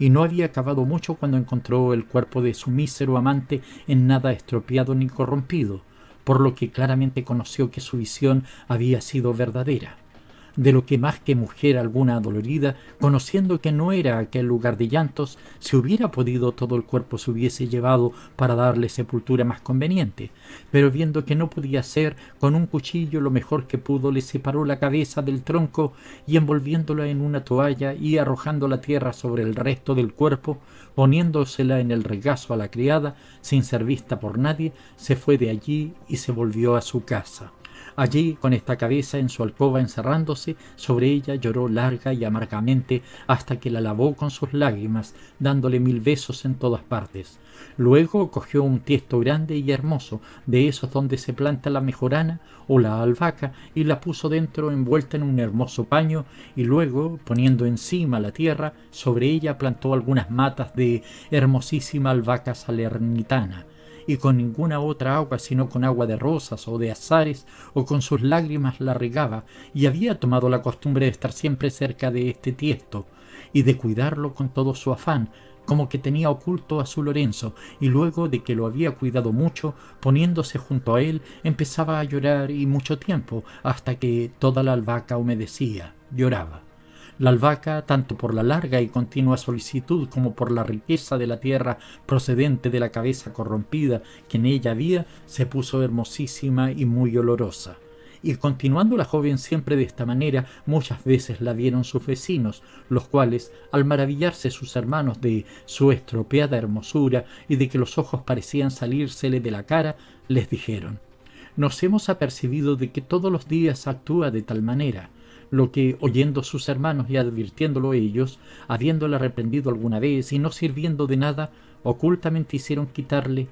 Y no había cavado mucho cuando encontró el cuerpo de su mísero amante en nada estropeado ni corrompido, por lo que claramente conoció que su visión había sido verdadera de lo que más que mujer alguna dolorida, conociendo que no era aquel lugar de llantos, se hubiera podido todo el cuerpo se hubiese llevado para darle sepultura más conveniente, pero viendo que no podía ser, con un cuchillo lo mejor que pudo le separó la cabeza del tronco y envolviéndola en una toalla y arrojando la tierra sobre el resto del cuerpo, poniéndosela en el regazo a la criada, sin ser vista por nadie, se fue de allí y se volvió a su casa. Allí, con esta cabeza en su alcoba encerrándose, sobre ella lloró larga y amargamente hasta que la lavó con sus lágrimas, dándole mil besos en todas partes. Luego cogió un tiesto grande y hermoso, de esos donde se planta la mejorana o la albahaca, y la puso dentro envuelta en un hermoso paño, y luego, poniendo encima la tierra, sobre ella plantó algunas matas de hermosísima albahaca salernitana y con ninguna otra agua sino con agua de rosas o de azares, o con sus lágrimas la regaba, y había tomado la costumbre de estar siempre cerca de este tiesto, y de cuidarlo con todo su afán, como que tenía oculto a su Lorenzo, y luego de que lo había cuidado mucho, poniéndose junto a él, empezaba a llorar y mucho tiempo, hasta que toda la albahaca humedecía, lloraba. La albahaca, tanto por la larga y continua solicitud como por la riqueza de la tierra procedente de la cabeza corrompida que en ella había, se puso hermosísima y muy olorosa. Y continuando la joven siempre de esta manera, muchas veces la vieron sus vecinos, los cuales, al maravillarse sus hermanos de su estropeada hermosura y de que los ojos parecían salírsele de la cara, les dijeron, Nos hemos apercibido de que todos los días actúa de tal manera, lo que oyendo sus hermanos y advirtiéndolo ellos, habiéndola reprendido alguna vez y no sirviendo de nada, ocultamente hicieron quitarle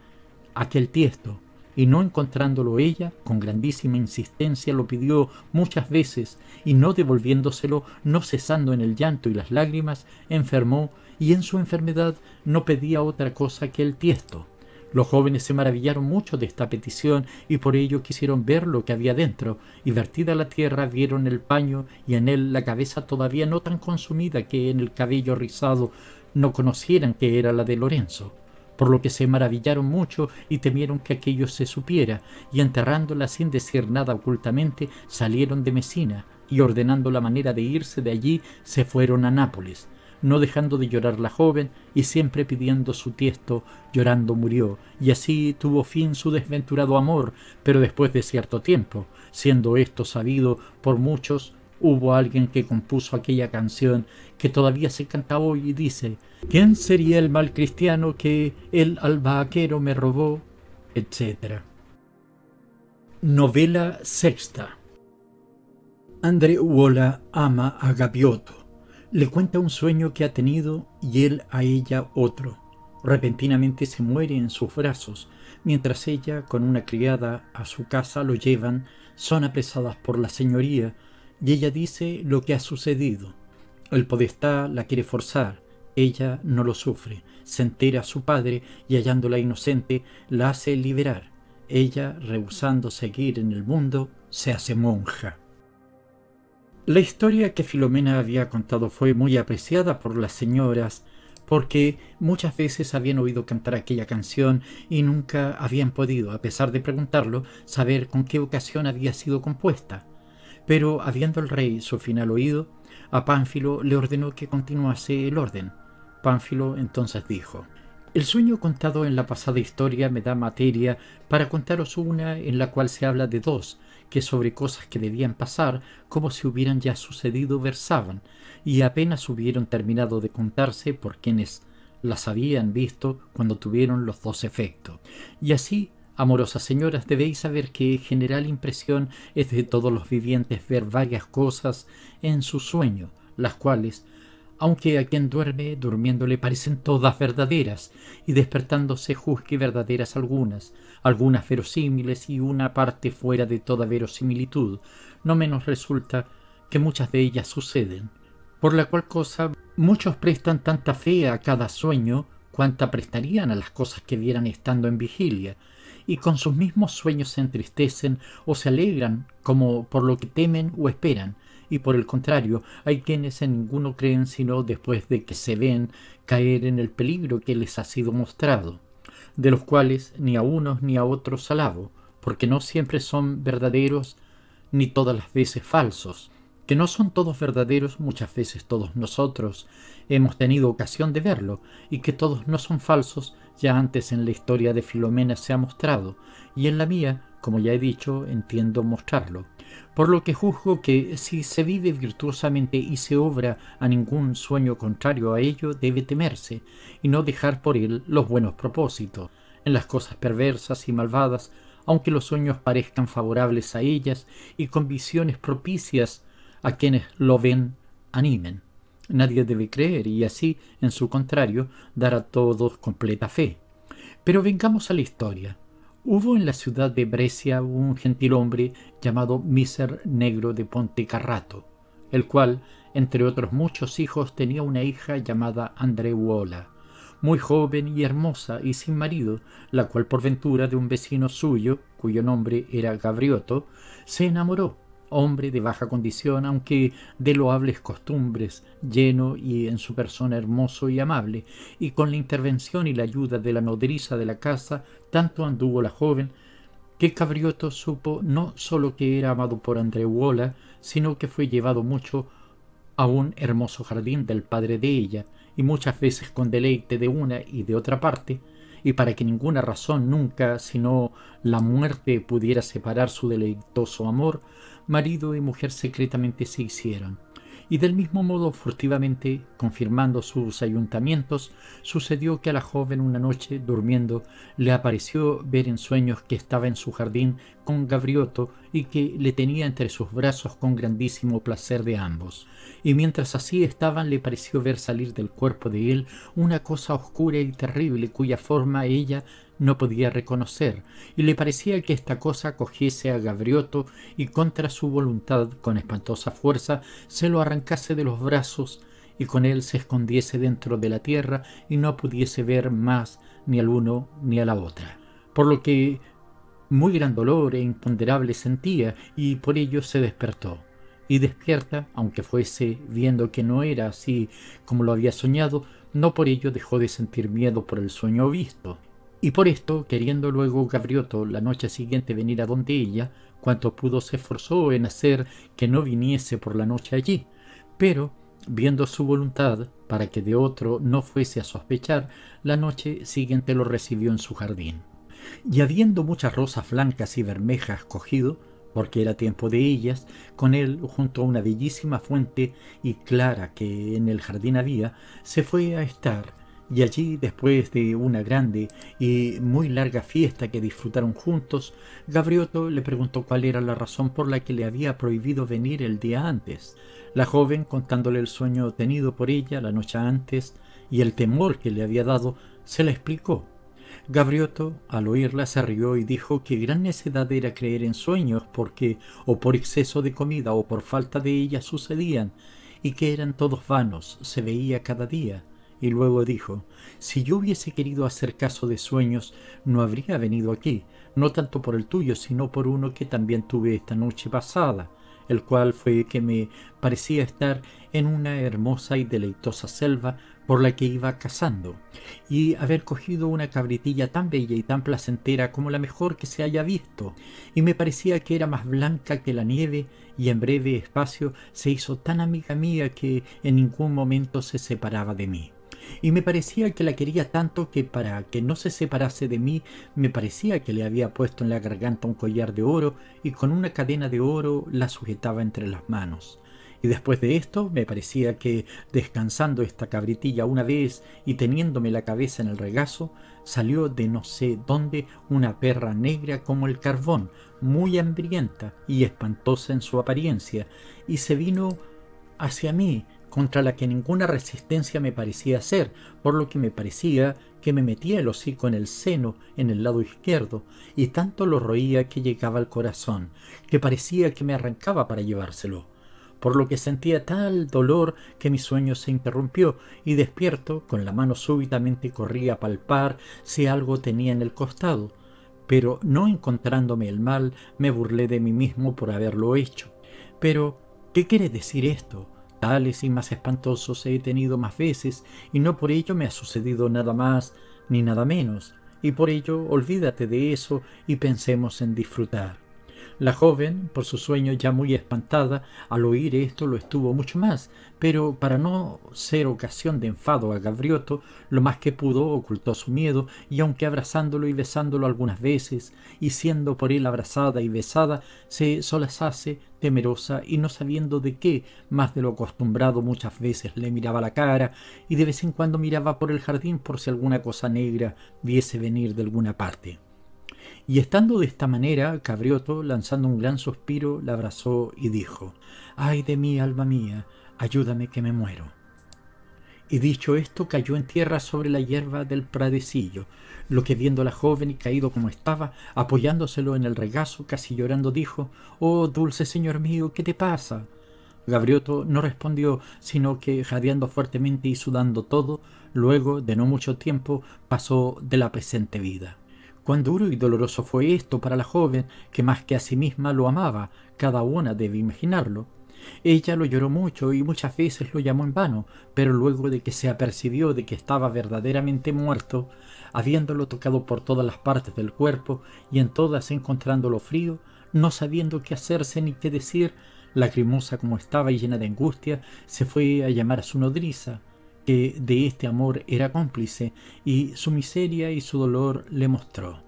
aquel tiesto, y no encontrándolo ella, con grandísima insistencia lo pidió muchas veces, y no devolviéndoselo, no cesando en el llanto y las lágrimas, enfermó, y en su enfermedad no pedía otra cosa que el tiesto. Los jóvenes se maravillaron mucho de esta petición y por ello quisieron ver lo que había dentro, y vertida la tierra vieron el paño y en él la cabeza todavía no tan consumida que en el cabello rizado no conocieran que era la de Lorenzo por lo que se maravillaron mucho y temieron que aquello se supiera, y enterrándola sin decir nada ocultamente, salieron de Mesina, y ordenando la manera de irse de allí, se fueron a Nápoles no dejando de llorar la joven y siempre pidiendo su tiesto, llorando murió, y así tuvo fin su desventurado amor, pero después de cierto tiempo, siendo esto sabido por muchos, hubo alguien que compuso aquella canción que todavía se canta hoy y dice ¿Quién sería el mal cristiano que el albaquero me robó? etc. Novela sexta. André Uola ama a Gavioto. Le cuenta un sueño que ha tenido y él a ella otro. Repentinamente se muere en sus brazos, mientras ella con una criada a su casa lo llevan, son apresadas por la señoría y ella dice lo que ha sucedido. El podestá la quiere forzar, ella no lo sufre, se entera a su padre y hallándola inocente la hace liberar. Ella, rehusando seguir en el mundo, se hace monja. La historia que Filomena había contado fue muy apreciada por las señoras porque muchas veces habían oído cantar aquella canción y nunca habían podido, a pesar de preguntarlo, saber con qué ocasión había sido compuesta. Pero habiendo el rey su final oído, a Pánfilo le ordenó que continuase el orden. Pánfilo entonces dijo, El sueño contado en la pasada historia me da materia para contaros una en la cual se habla de dos, que sobre cosas que debían pasar como si hubieran ya sucedido versaban, y apenas hubieron terminado de contarse por quienes las habían visto cuando tuvieron los dos efectos. Y así, amorosas señoras, debéis saber que general impresión es de todos los vivientes ver varias cosas en su sueño, las cuales, aunque a quien duerme durmiendo le parecen todas verdaderas, y despertándose juzgue verdaderas algunas, algunas verosímiles y una parte fuera de toda verosimilitud, no menos resulta que muchas de ellas suceden. Por la cual cosa muchos prestan tanta fe a cada sueño cuanta prestarían a las cosas que vieran estando en vigilia, y con sus mismos sueños se entristecen o se alegran como por lo que temen o esperan, y por el contrario, hay quienes en ninguno creen sino después de que se ven caer en el peligro que les ha sido mostrado, de los cuales ni a unos ni a otros alabo, porque no siempre son verdaderos ni todas las veces falsos, que no son todos verdaderos, muchas veces todos nosotros hemos tenido ocasión de verlo, y que todos no son falsos, ya antes en la historia de Filomena se ha mostrado, y en la mía, como ya he dicho, entiendo mostrarlo por lo que juzgo que si se vive virtuosamente y se obra a ningún sueño contrario a ello, debe temerse, y no dejar por él los buenos propósitos. En las cosas perversas y malvadas, aunque los sueños parezcan favorables a ellas y con visiones propicias a quienes lo ven, animen. Nadie debe creer y así, en su contrario, dar a todos completa fe. Pero vengamos a la historia. Hubo en la ciudad de Brescia un gentilhombre llamado Miser Negro de Pontecarrato, el cual, entre otros muchos hijos, tenía una hija llamada Andreuola, muy joven y hermosa y sin marido, la cual por ventura de un vecino suyo, cuyo nombre era Gabrioto, se enamoró hombre de baja condición, aunque de loables costumbres, lleno y en su persona hermoso y amable, y con la intervención y la ayuda de la nodriza de la casa, tanto anduvo la joven, que Cabrioto supo no sólo que era amado por Andreuola, sino que fue llevado mucho a un hermoso jardín del padre de ella, y muchas veces con deleite de una y de otra parte, y para que ninguna razón nunca, sino la muerte, pudiera separar su deleitoso amor, marido y mujer secretamente se hicieron. Y del mismo modo, furtivamente, confirmando sus ayuntamientos, sucedió que a la joven una noche, durmiendo, le apareció ver en sueños que estaba en su jardín con Gabrioto y que le tenía entre sus brazos con grandísimo placer de ambos. Y mientras así estaban, le pareció ver salir del cuerpo de él una cosa oscura y terrible cuya forma ella no podía reconocer, y le parecía que esta cosa cogiese a Gabrioto y contra su voluntad, con espantosa fuerza, se lo arrancase de los brazos y con él se escondiese dentro de la tierra y no pudiese ver más ni al uno ni a la otra. Por lo que muy gran dolor e imponderable sentía y por ello se despertó y despierta, aunque fuese viendo que no era así como lo había soñado, no por ello dejó de sentir miedo por el sueño visto, y por esto, queriendo luego Gabrioto la noche siguiente venir a donde ella, cuanto pudo se esforzó en hacer que no viniese por la noche allí, pero, viendo su voluntad, para que de otro no fuese a sospechar, la noche siguiente lo recibió en su jardín. Y habiendo muchas rosas blancas y bermejas cogido, porque era tiempo de ellas, con él junto a una bellísima fuente y clara que en el jardín había, se fue a estar y allí, después de una grande y muy larga fiesta que disfrutaron juntos, Gabrioto le preguntó cuál era la razón por la que le había prohibido venir el día antes. La joven, contándole el sueño tenido por ella la noche antes y el temor que le había dado, se la explicó. Gabrioto, al oírla, se rió y dijo que gran necedad era creer en sueños porque, o por exceso de comida o por falta de ella, sucedían, y que eran todos vanos, se veía cada día, y luego dijo, si yo hubiese querido hacer caso de sueños, no habría venido aquí, no tanto por el tuyo, sino por uno que también tuve esta noche pasada, el cual fue que me parecía estar en una hermosa y deleitosa selva por la que iba cazando, y haber cogido una cabritilla tan bella y tan placentera como la mejor que se haya visto, y me parecía que era más blanca que la nieve, y en breve espacio se hizo tan amiga mía que en ningún momento se separaba de mí y me parecía que la quería tanto que para que no se separase de mí me parecía que le había puesto en la garganta un collar de oro y con una cadena de oro la sujetaba entre las manos. Y después de esto me parecía que, descansando esta cabritilla una vez y teniéndome la cabeza en el regazo, salió de no sé dónde una perra negra como el carbón, muy hambrienta y espantosa en su apariencia, y se vino hacia mí contra la que ninguna resistencia me parecía hacer, por lo que me parecía que me metía el hocico en el seno, en el lado izquierdo, y tanto lo roía que llegaba al corazón, que parecía que me arrancaba para llevárselo, por lo que sentía tal dolor que mi sueño se interrumpió, y despierto, con la mano súbitamente corrí a palpar si algo tenía en el costado, pero no encontrándome el mal, me burlé de mí mismo por haberlo hecho. Pero, ¿qué quiere decir esto? Tales y más espantosos he tenido más veces, y no por ello me ha sucedido nada más ni nada menos, y por ello olvídate de eso y pensemos en disfrutar. La joven, por su sueño ya muy espantada, al oír esto lo estuvo mucho más, pero para no ser ocasión de enfado a Gabrioto, lo más que pudo ocultó su miedo, y aunque abrazándolo y besándolo algunas veces, y siendo por él abrazada y besada, se solazase temerosa y no sabiendo de qué, más de lo acostumbrado muchas veces le miraba la cara y de vez en cuando miraba por el jardín por si alguna cosa negra viese venir de alguna parte. Y estando de esta manera, Cabrioto, lanzando un gran suspiro, la abrazó y dijo, Ay de mí, alma mía, ayúdame que me muero. Y dicho esto, cayó en tierra sobre la hierba del pradecillo, lo que viendo la joven y caído como estaba, apoyándoselo en el regazo, casi llorando, dijo, Oh, dulce señor mío, ¿qué te pasa? Gabrioto no respondió, sino que, jadeando fuertemente y sudando todo, luego de no mucho tiempo pasó de la presente vida. Cuán duro y doloroso fue esto para la joven, que más que a sí misma lo amaba, cada una debe imaginarlo. Ella lo lloró mucho y muchas veces lo llamó en vano, pero luego de que se apercibió de que estaba verdaderamente muerto, habiéndolo tocado por todas las partes del cuerpo y en todas encontrándolo frío, no sabiendo qué hacerse ni qué decir, lacrimosa como estaba y llena de angustia, se fue a llamar a su nodriza, que de este amor era cómplice, y su miseria y su dolor le mostró.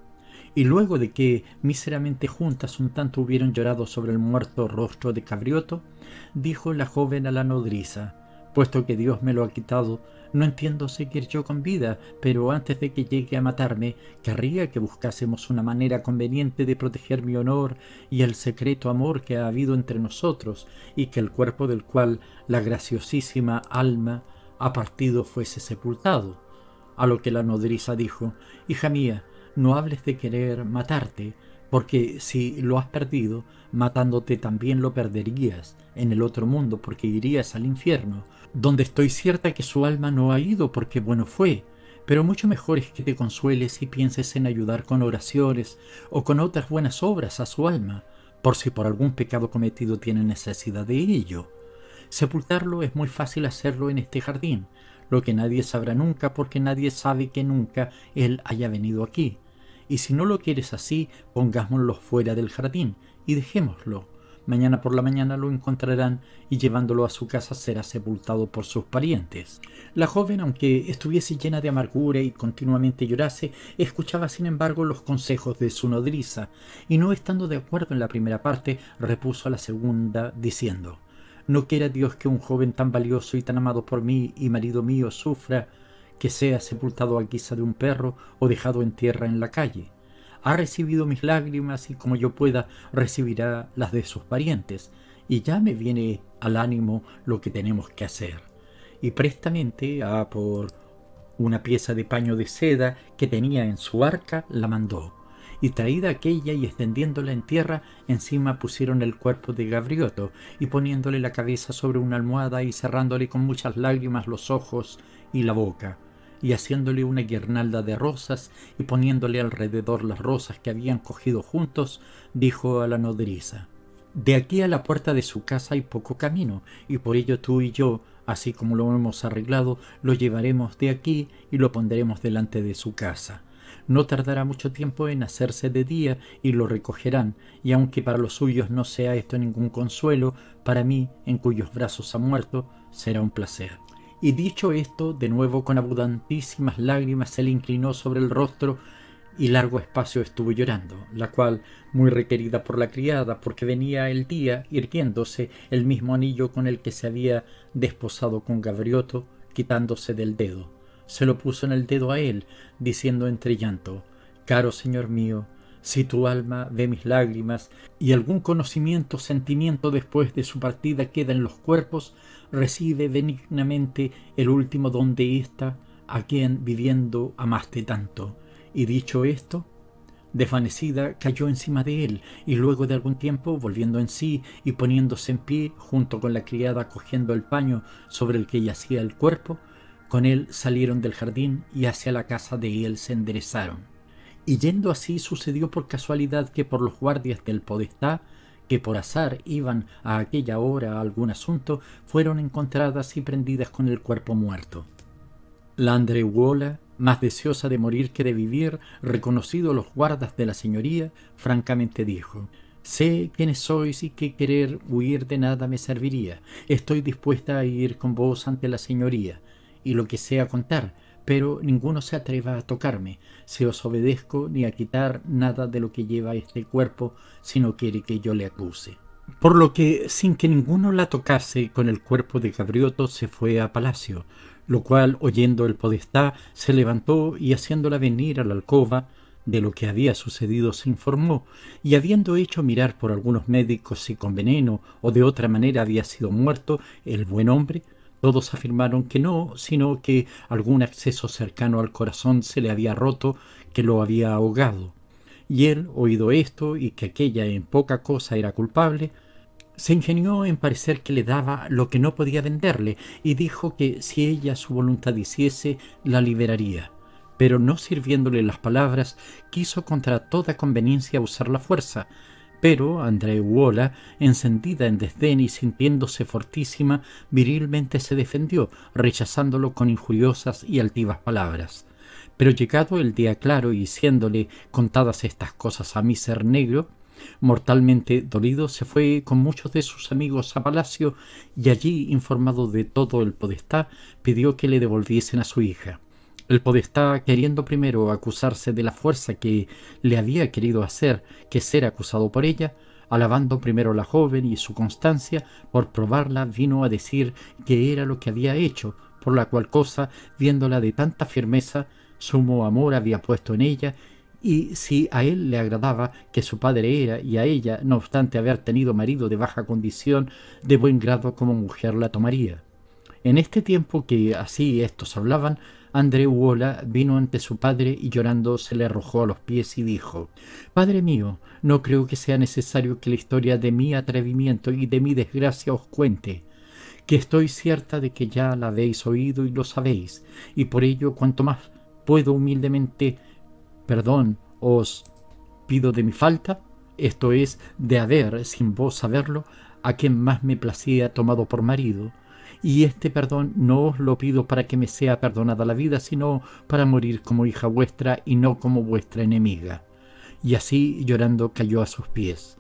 Y luego de que míseramente juntas un tanto hubieron llorado sobre el muerto rostro de Cabrioto, dijo la joven a la nodriza, puesto que Dios me lo ha quitado, no entiendo seguir yo con vida, pero antes de que llegue a matarme, querría que buscásemos una manera conveniente de proteger mi honor y el secreto amor que ha habido entre nosotros, y que el cuerpo del cual la graciosísima alma ha partido fuese sepultado. A lo que la nodriza dijo, Hija mía, no hables de querer matarte, porque si lo has perdido, matándote también lo perderías en el otro mundo, porque irías al infierno donde estoy cierta que su alma no ha ido porque bueno fue, pero mucho mejor es que te consueles y pienses en ayudar con oraciones o con otras buenas obras a su alma, por si por algún pecado cometido tiene necesidad de ello. Sepultarlo es muy fácil hacerlo en este jardín, lo que nadie sabrá nunca porque nadie sabe que nunca él haya venido aquí. Y si no lo quieres así, pongámoslo fuera del jardín y dejémoslo. Mañana por la mañana lo encontrarán y llevándolo a su casa será sepultado por sus parientes. La joven, aunque estuviese llena de amargura y continuamente llorase, escuchaba sin embargo los consejos de su nodriza, y no estando de acuerdo en la primera parte, repuso a la segunda diciendo, No quiera Dios que un joven tan valioso y tan amado por mí y marido mío sufra, que sea sepultado a guisa de un perro o dejado en tierra en la calle ha recibido mis lágrimas y como yo pueda recibirá las de sus parientes, y ya me viene al ánimo lo que tenemos que hacer. Y prestamente a ah, por una pieza de paño de seda que tenía en su arca la mandó, y traída aquella y extendiéndola en tierra, encima pusieron el cuerpo de Gabrioto, y poniéndole la cabeza sobre una almohada y cerrándole con muchas lágrimas los ojos y la boca y haciéndole una guirnalda de rosas y poniéndole alrededor las rosas que habían cogido juntos, dijo a la nodriza, De aquí a la puerta de su casa hay poco camino, y por ello tú y yo, así como lo hemos arreglado, lo llevaremos de aquí y lo pondremos delante de su casa. No tardará mucho tiempo en hacerse de día y lo recogerán, y aunque para los suyos no sea esto ningún consuelo, para mí, en cuyos brazos ha muerto, será un placer. Y dicho esto, de nuevo con abundantísimas lágrimas se le inclinó sobre el rostro y largo espacio estuvo llorando, la cual, muy requerida por la criada, porque venía el día irguiéndose el mismo anillo con el que se había desposado con Gabrioto, quitándose del dedo. Se lo puso en el dedo a él, diciendo entre llanto, Caro señor mío, si tu alma ve mis lágrimas y algún conocimiento, sentimiento después de su partida queda en los cuerpos, recibe benignamente el último don de ésta, a quien viviendo amaste tanto. Y dicho esto, desvanecida cayó encima de él, y luego de algún tiempo, volviendo en sí y poniéndose en pie, junto con la criada cogiendo el paño sobre el que yacía el cuerpo, con él salieron del jardín y hacia la casa de él se enderezaron. Y yendo así sucedió por casualidad que por los guardias del podestá que por azar iban a aquella hora a algún asunto, fueron encontradas y prendidas con el cuerpo muerto. La andreuola, más deseosa de morir que de vivir, reconocido los guardas de la señoría, francamente dijo Sé quiénes sois y que querer huir de nada me serviría. Estoy dispuesta a ir con vos ante la señoría, y lo que sea contar, pero ninguno se atreva a tocarme, si os obedezco ni a quitar nada de lo que lleva este cuerpo, si no quiere que yo le acuse. Por lo que, sin que ninguno la tocase, con el cuerpo de Gabrioto se fue a palacio, lo cual, oyendo el podestá, se levantó y haciéndola venir a la alcoba, de lo que había sucedido se informó, y habiendo hecho mirar por algunos médicos si con veneno o de otra manera había sido muerto, el buen hombre todos afirmaron que no, sino que algún acceso cercano al corazón se le había roto, que lo había ahogado. Y él, oído esto y que aquella en poca cosa era culpable, se ingenió en parecer que le daba lo que no podía venderle y dijo que si ella su voluntad hiciese, la liberaría. Pero no sirviéndole las palabras, quiso contra toda conveniencia usar la fuerza, pero Wola, encendida en desdén y sintiéndose fortísima, virilmente se defendió, rechazándolo con injuriosas y altivas palabras. Pero llegado el día claro y siéndole contadas estas cosas a ser Negro, Mortalmente dolido, se fue con muchos de sus amigos a palacio y allí, informado de todo el podestá, pidió que le devolviesen a su hija. El podestá queriendo primero acusarse de la fuerza que le había querido hacer que ser acusado por ella, alabando primero a la joven y su constancia, por probarla vino a decir que era lo que había hecho, por la cual cosa, viéndola de tanta firmeza, sumo amor había puesto en ella, y si a él le agradaba que su padre era y a ella, no obstante haber tenido marido de baja condición, de buen grado como mujer la tomaría. En este tiempo que así estos hablaban, André Uola vino ante su padre y llorando se le arrojó a los pies y dijo, Padre mío, no creo que sea necesario que la historia de mi atrevimiento y de mi desgracia os cuente, que estoy cierta de que ya la habéis oído y lo sabéis, y por ello cuanto más puedo humildemente, perdón, os pido de mi falta, esto es, de haber, sin vos saberlo, a quien más me placía tomado por marido, y este perdón no os lo pido para que me sea perdonada la vida, sino para morir como hija vuestra y no como vuestra enemiga. Y así llorando cayó a sus pies.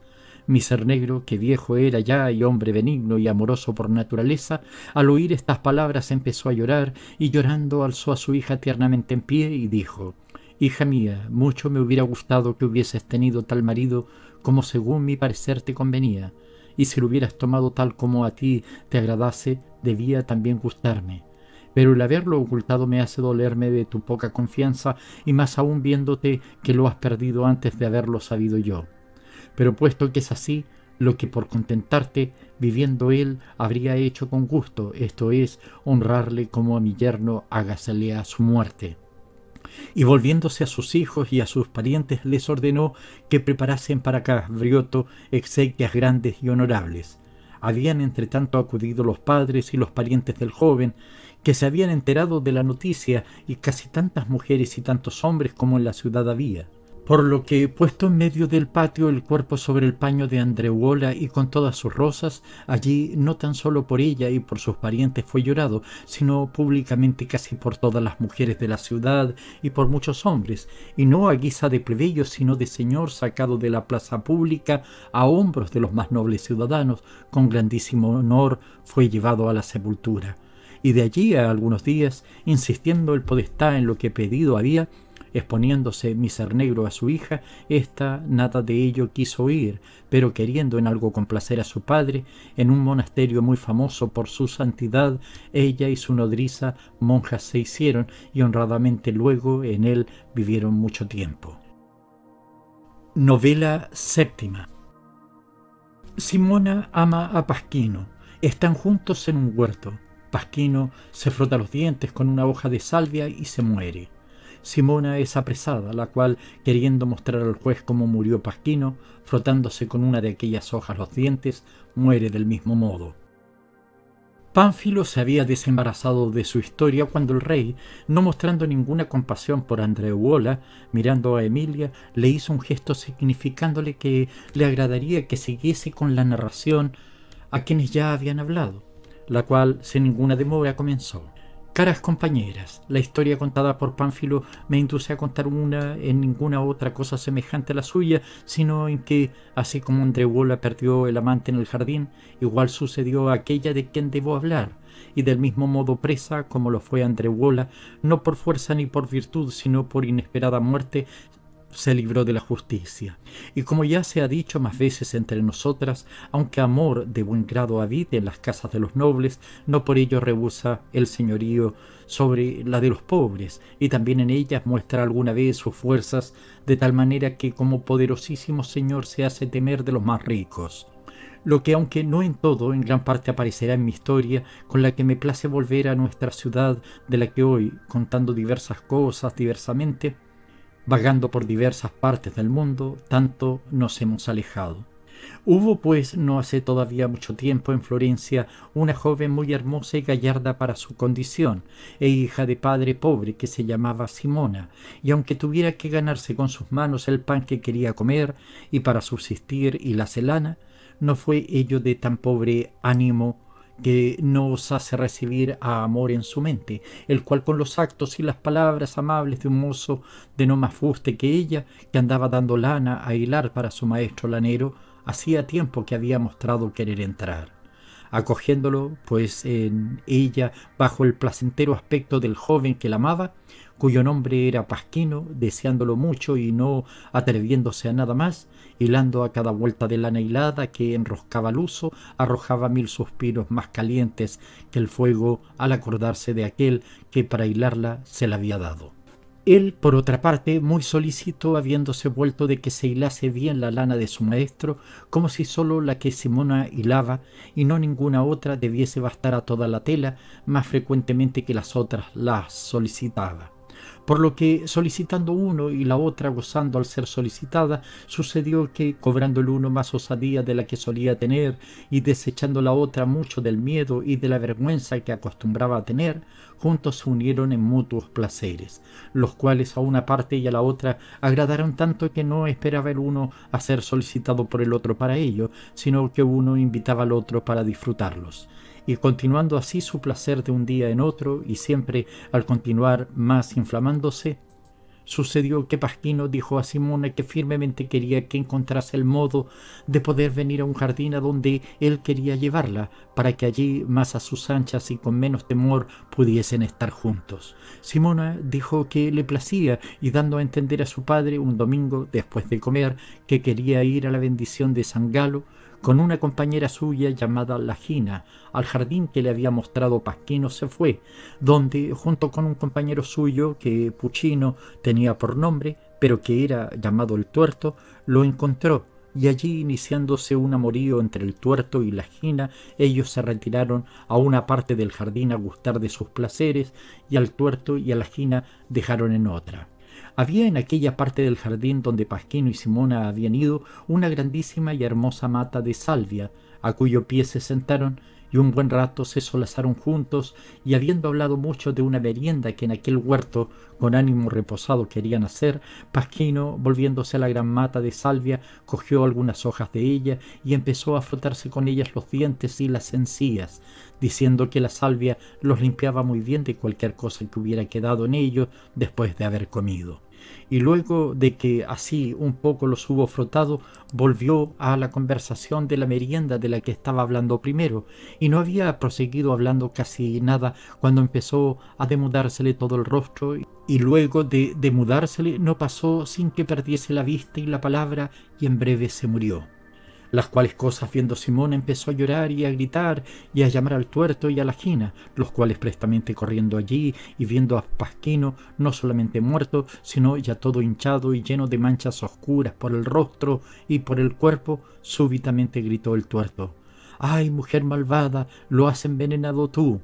Miser Negro, que viejo era ya y hombre benigno y amoroso por naturaleza, al oír estas palabras empezó a llorar y llorando alzó a su hija tiernamente en pie y dijo Hija mía, mucho me hubiera gustado que hubieses tenido tal marido como según mi parecer te convenía, y si lo hubieras tomado tal como a ti te agradase, debía también gustarme. Pero el haberlo ocultado me hace dolerme de tu poca confianza y más aún viéndote que lo has perdido antes de haberlo sabido yo. Pero puesto que es así, lo que por contentarte, viviendo él, habría hecho con gusto, esto es, honrarle como a mi yerno a su muerte. Y volviéndose a sus hijos y a sus parientes les ordenó que preparasen para Cabrioto exequias grandes y honorables, habían entretanto acudido los padres y los parientes del joven, que se habían enterado de la noticia y casi tantas mujeres y tantos hombres como en la ciudad había por lo que, puesto en medio del patio el cuerpo sobre el paño de Andreuola y con todas sus rosas, allí no tan solo por ella y por sus parientes fue llorado, sino públicamente casi por todas las mujeres de la ciudad y por muchos hombres, y no a guisa de plebeyo, sino de señor sacado de la plaza pública a hombros de los más nobles ciudadanos, con grandísimo honor fue llevado a la sepultura. Y de allí a algunos días, insistiendo el podestá en lo que pedido había, exponiéndose negro a su hija, ésta nada de ello quiso oír, pero queriendo en algo complacer a su padre, en un monasterio muy famoso por su santidad, ella y su nodriza monjas se hicieron y honradamente luego en él vivieron mucho tiempo. Novela séptima. Simona ama a Pasquino. Están juntos en un huerto. Pasquino se frota los dientes con una hoja de salvia y se muere. Simona es apresada, la cual, queriendo mostrar al juez cómo murió Pasquino, frotándose con una de aquellas hojas los dientes, muere del mismo modo. Pánfilo se había desembarazado de su historia cuando el rey, no mostrando ninguna compasión por Andreuola, mirando a Emilia, le hizo un gesto significándole que le agradaría que siguiese con la narración a quienes ya habían hablado, la cual sin ninguna demora comenzó. Caras compañeras, la historia contada por Pánfilo me induce a contar una en ninguna otra cosa semejante a la suya, sino en que, así como Andreuola perdió el amante en el jardín, igual sucedió aquella de quien debo hablar, y del mismo modo presa como lo fue Andreuola, no por fuerza ni por virtud, sino por inesperada muerte, se libró de la justicia. Y como ya se ha dicho más veces entre nosotras, aunque amor de buen grado habite en las casas de los nobles, no por ello rehúsa el señorío sobre la de los pobres, y también en ellas muestra alguna vez sus fuerzas, de tal manera que como poderosísimo señor se hace temer de los más ricos lo que aunque no en todo, en gran parte aparecerá en mi historia, con la que me place volver a nuestra ciudad, de la que hoy, contando diversas cosas diversamente, Vagando por diversas partes del mundo, tanto nos hemos alejado. Hubo, pues, no hace todavía mucho tiempo en Florencia una joven muy hermosa y gallarda para su condición, e hija de padre pobre que se llamaba Simona, y aunque tuviera que ganarse con sus manos el pan que quería comer, y para subsistir y la celana, no fue ello de tan pobre ánimo que no os hace recibir a amor en su mente, el cual con los actos y las palabras amables de un mozo de no más fuste que ella, que andaba dando lana a hilar para su maestro lanero, hacía tiempo que había mostrado querer entrar acogiéndolo, pues en ella, bajo el placentero aspecto del joven que la amaba, cuyo nombre era Pasquino, deseándolo mucho y no atreviéndose a nada más, hilando a cada vuelta de lana hilada que enroscaba el uso, arrojaba mil suspiros más calientes que el fuego al acordarse de aquel que para hilarla se la había dado. Él, por otra parte, muy solicitó, habiéndose vuelto de que se hilase bien la lana de su maestro, como si sólo la que Simona hilaba y no ninguna otra debiese bastar a toda la tela, más frecuentemente que las otras las solicitaba por lo que solicitando uno y la otra gozando al ser solicitada, sucedió que, cobrando el uno más osadía de la que solía tener y desechando la otra mucho del miedo y de la vergüenza que acostumbraba a tener, juntos se unieron en mutuos placeres, los cuales a una parte y a la otra agradaron tanto que no esperaba el uno a ser solicitado por el otro para ello, sino que uno invitaba al otro para disfrutarlos y continuando así su placer de un día en otro y siempre al continuar más inflamándose, sucedió que Pasquino dijo a Simona que firmemente quería que encontrase el modo de poder venir a un jardín a donde él quería llevarla, para que allí más a sus anchas y con menos temor pudiesen estar juntos. Simona dijo que le placía y dando a entender a su padre un domingo después de comer que quería ir a la bendición de San Galo, con una compañera suya llamada Gina, al jardín que le había mostrado Pasquino se fue, donde junto con un compañero suyo que Puchino tenía por nombre, pero que era llamado el tuerto, lo encontró y allí iniciándose un amorío entre el tuerto y la gina, ellos se retiraron a una parte del jardín a gustar de sus placeres, y al tuerto y a la gina dejaron en otra. Había en aquella parte del jardín donde Pasquino y Simona habían ido una grandísima y hermosa mata de salvia, a cuyo pie se sentaron y un buen rato se solazaron juntos y habiendo hablado mucho de una merienda que en aquel huerto con ánimo reposado querían hacer, Pasquino, volviéndose a la gran mata de salvia, cogió algunas hojas de ella y empezó a frotarse con ellas los dientes y las encías, diciendo que la salvia los limpiaba muy bien de cualquier cosa que hubiera quedado en ellos después de haber comido y luego de que así un poco los hubo frotado, volvió a la conversación de la merienda de la que estaba hablando primero, y no había proseguido hablando casi nada cuando empezó a demudársele todo el rostro, y luego de demudársele no pasó sin que perdiese la vista y la palabra, y en breve se murió las cuales cosas viendo Simón empezó a llorar y a gritar y a llamar al tuerto y a la gina, los cuales prestamente corriendo allí y viendo a Pasquino no solamente muerto, sino ya todo hinchado y lleno de manchas oscuras por el rostro y por el cuerpo, súbitamente gritó el tuerto. ¡Ay, mujer malvada, lo has envenenado tú!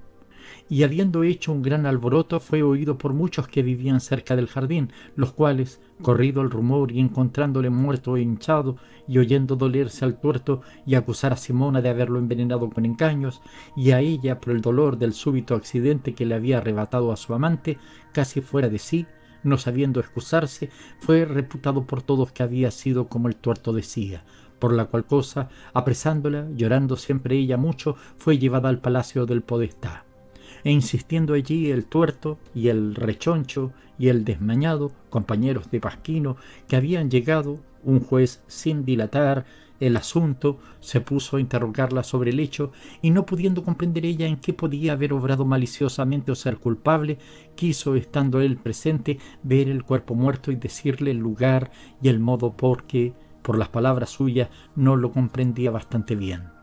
y habiendo hecho un gran alboroto fue oído por muchos que vivían cerca del jardín, los cuales, corrido el rumor y encontrándole muerto e hinchado, y oyendo dolerse al tuerto y acusar a Simona de haberlo envenenado con engaños, y a ella por el dolor del súbito accidente que le había arrebatado a su amante, casi fuera de sí, no sabiendo excusarse, fue reputado por todos que había sido como el tuerto decía, por la cual cosa, apresándola, llorando siempre ella mucho, fue llevada al palacio del Podestá e insistiendo allí el tuerto y el rechoncho y el desmañado, compañeros de Pasquino, que habían llegado, un juez sin dilatar el asunto, se puso a interrogarla sobre el hecho y no pudiendo comprender ella en qué podía haber obrado maliciosamente o ser culpable, quiso, estando él presente, ver el cuerpo muerto y decirle el lugar y el modo porque, por las palabras suyas, no lo comprendía bastante bien.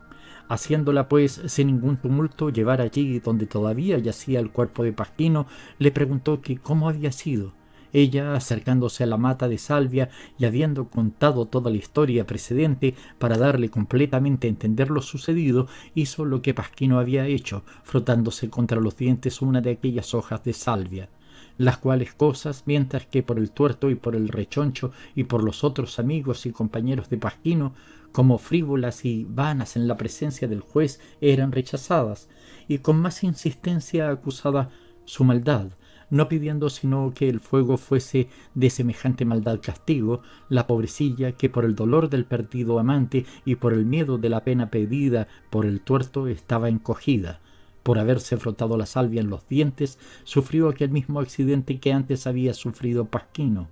Haciéndola pues sin ningún tumulto llevar allí donde todavía yacía el cuerpo de Pasquino, le preguntó que cómo había sido. Ella, acercándose a la mata de salvia y habiendo contado toda la historia precedente para darle completamente a entender lo sucedido, hizo lo que Pasquino había hecho, frotándose contra los dientes una de aquellas hojas de salvia las cuales cosas, mientras que por el tuerto y por el rechoncho y por los otros amigos y compañeros de Pasquino, como frívolas y vanas en la presencia del juez, eran rechazadas, y con más insistencia acusada su maldad, no pidiendo sino que el fuego fuese de semejante maldad castigo, la pobrecilla que por el dolor del perdido amante y por el miedo de la pena pedida por el tuerto estaba encogida. Por haberse frotado la salvia en los dientes, sufrió aquel mismo accidente que antes había sufrido Pasquino,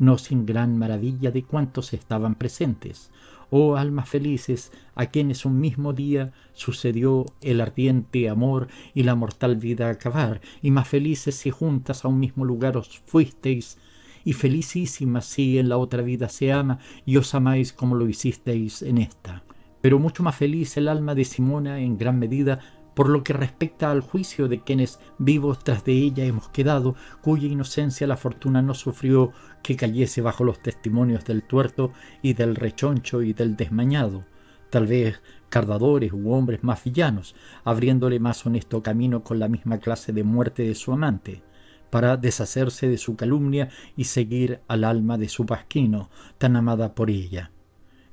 no sin gran maravilla de cuantos estaban presentes, oh almas felices, a quienes un mismo día sucedió el ardiente amor y la mortal vida acabar, y más felices si juntas a un mismo lugar os fuisteis, y felicísimas si en la otra vida se ama y os amáis como lo hicisteis en esta. Pero mucho más feliz el alma de Simona en gran medida por lo que respecta al juicio de quienes vivos tras de ella hemos quedado, cuya inocencia la fortuna no sufrió que cayese bajo los testimonios del tuerto y del rechoncho y del desmañado, tal vez cardadores u hombres más villanos, abriéndole más honesto camino con la misma clase de muerte de su amante para deshacerse de su calumnia y seguir al alma de su pasquino, tan amada por ella.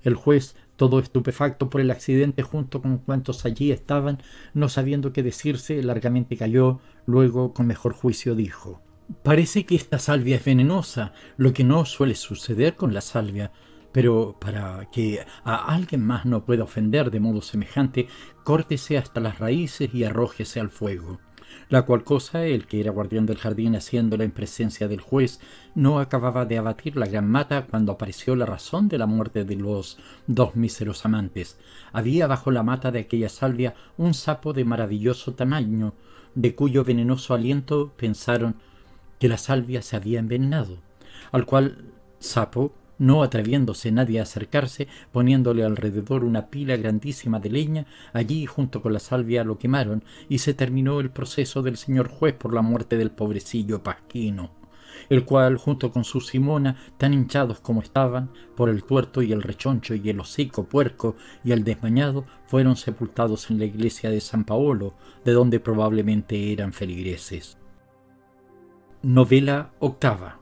El juez todo estupefacto por el accidente junto con cuantos allí estaban, no sabiendo qué decirse, largamente calló, luego con mejor juicio dijo Parece que esta salvia es venenosa, lo que no suele suceder con la salvia, pero para que a alguien más no pueda ofender de modo semejante, córtese hasta las raíces y arrójese al fuego la cual cosa el que era guardián del jardín haciéndola en presencia del juez no acababa de abatir la gran mata cuando apareció la razón de la muerte de los dos míseros amantes. Había bajo la mata de aquella salvia un sapo de maravilloso tamaño, de cuyo venenoso aliento pensaron que la salvia se había envenenado, al cual sapo no atreviéndose nadie a acercarse, poniéndole alrededor una pila grandísima de leña, allí junto con la salvia lo quemaron y se terminó el proceso del señor juez por la muerte del pobrecillo Pasquino, el cual junto con su Simona, tan hinchados como estaban, por el tuerto y el rechoncho y el hocico puerco y el desmañado, fueron sepultados en la iglesia de San Paolo, de donde probablemente eran feligreses. Novela octava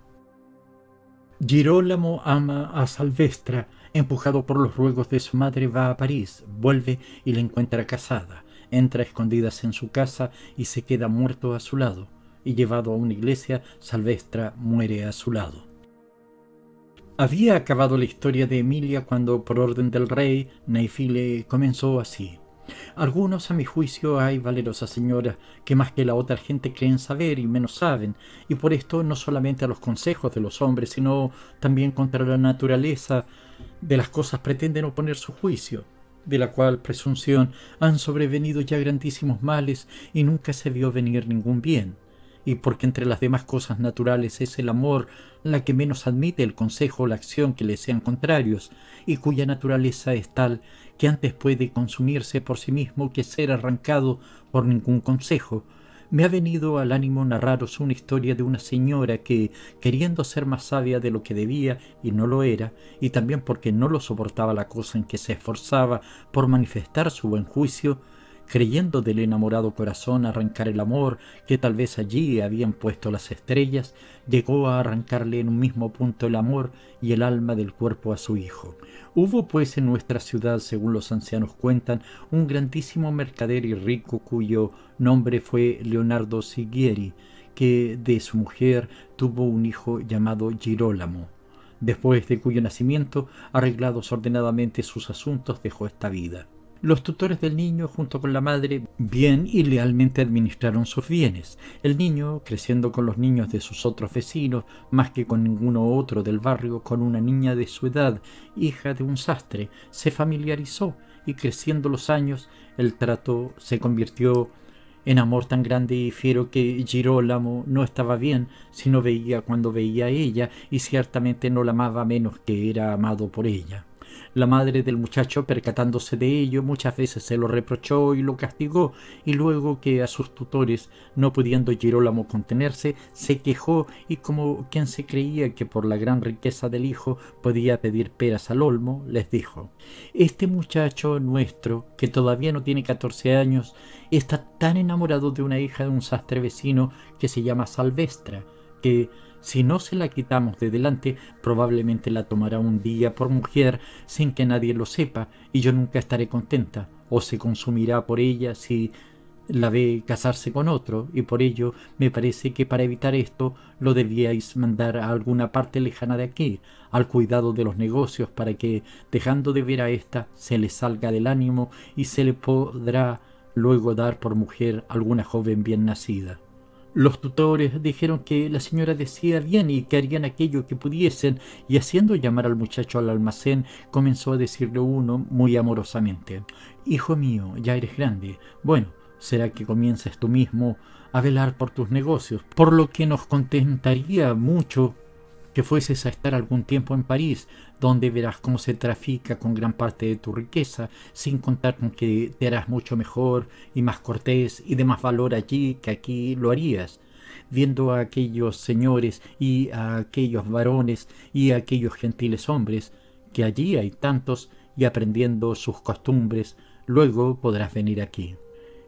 Girolamo ama a Salvestra. Empujado por los ruegos de su madre, va a París, vuelve y la encuentra casada. Entra escondidas en su casa y se queda muerto a su lado. Y llevado a una iglesia, Salvestra muere a su lado. Había acabado la historia de Emilia cuando, por orden del rey, Neifile comenzó así. Algunos, a mi juicio, hay valerosas señoras que más que la otra gente creen saber y menos saben, y por esto no solamente a los consejos de los hombres, sino también contra la naturaleza de las cosas pretenden oponer su juicio, de la cual presunción han sobrevenido ya grandísimos males y nunca se vio venir ningún bien, y porque entre las demás cosas naturales es el amor la que menos admite el consejo o la acción que le sean contrarios, y cuya naturaleza es tal que antes puede consumirse por sí mismo que ser arrancado por ningún consejo. Me ha venido al ánimo narraros una historia de una señora que, queriendo ser más sabia de lo que debía y no lo era, y también porque no lo soportaba la cosa en que se esforzaba por manifestar su buen juicio, creyendo del enamorado corazón arrancar el amor que tal vez allí habían puesto las estrellas, llegó a arrancarle en un mismo punto el amor y el alma del cuerpo a su hijo. Hubo pues en nuestra ciudad, según los ancianos cuentan, un grandísimo mercader y rico cuyo nombre fue Leonardo Siguieri, que de su mujer tuvo un hijo llamado Girolamo después de cuyo nacimiento, arreglados ordenadamente sus asuntos, dejó esta vida. Los tutores del niño, junto con la madre, bien y lealmente administraron sus bienes. El niño, creciendo con los niños de sus otros vecinos, más que con ninguno otro del barrio, con una niña de su edad, hija de un sastre, se familiarizó y creciendo los años, el trato se convirtió en amor tan grande y fiero que Girolamo no estaba bien, sino veía cuando veía a ella, y ciertamente no la amaba menos que era amado por ella. La madre del muchacho, percatándose de ello, muchas veces se lo reprochó y lo castigó, y luego que a sus tutores, no pudiendo Girolamo contenerse, se quejó y como quien se creía que por la gran riqueza del hijo podía pedir peras al olmo, les dijo, Este muchacho nuestro, que todavía no tiene 14 años, está tan enamorado de una hija de un sastre vecino que se llama Salvestra, que si no se la quitamos de delante, probablemente la tomará un día por mujer sin que nadie lo sepa y yo nunca estaré contenta, o se consumirá por ella si la ve casarse con otro, y por ello me parece que para evitar esto lo debíais mandar a alguna parte lejana de aquí, al cuidado de los negocios, para que, dejando de ver a esta se le salga del ánimo y se le podrá luego dar por mujer alguna joven bien nacida. Los tutores dijeron que la señora decía bien y que harían aquello que pudiesen, y haciendo llamar al muchacho al almacén, comenzó a decirle uno muy amorosamente, Hijo mío, ya eres grande. Bueno, será que comienzas tú mismo a velar por tus negocios, por lo que nos contentaría mucho que fueses a estar algún tiempo en París, donde verás cómo se trafica con gran parte de tu riqueza, sin contar con que te harás mucho mejor y más cortés y de más valor allí que aquí lo harías viendo a aquellos señores y a aquellos varones y a aquellos gentiles hombres, que allí hay tantos, y aprendiendo sus costumbres, luego podrás venir aquí.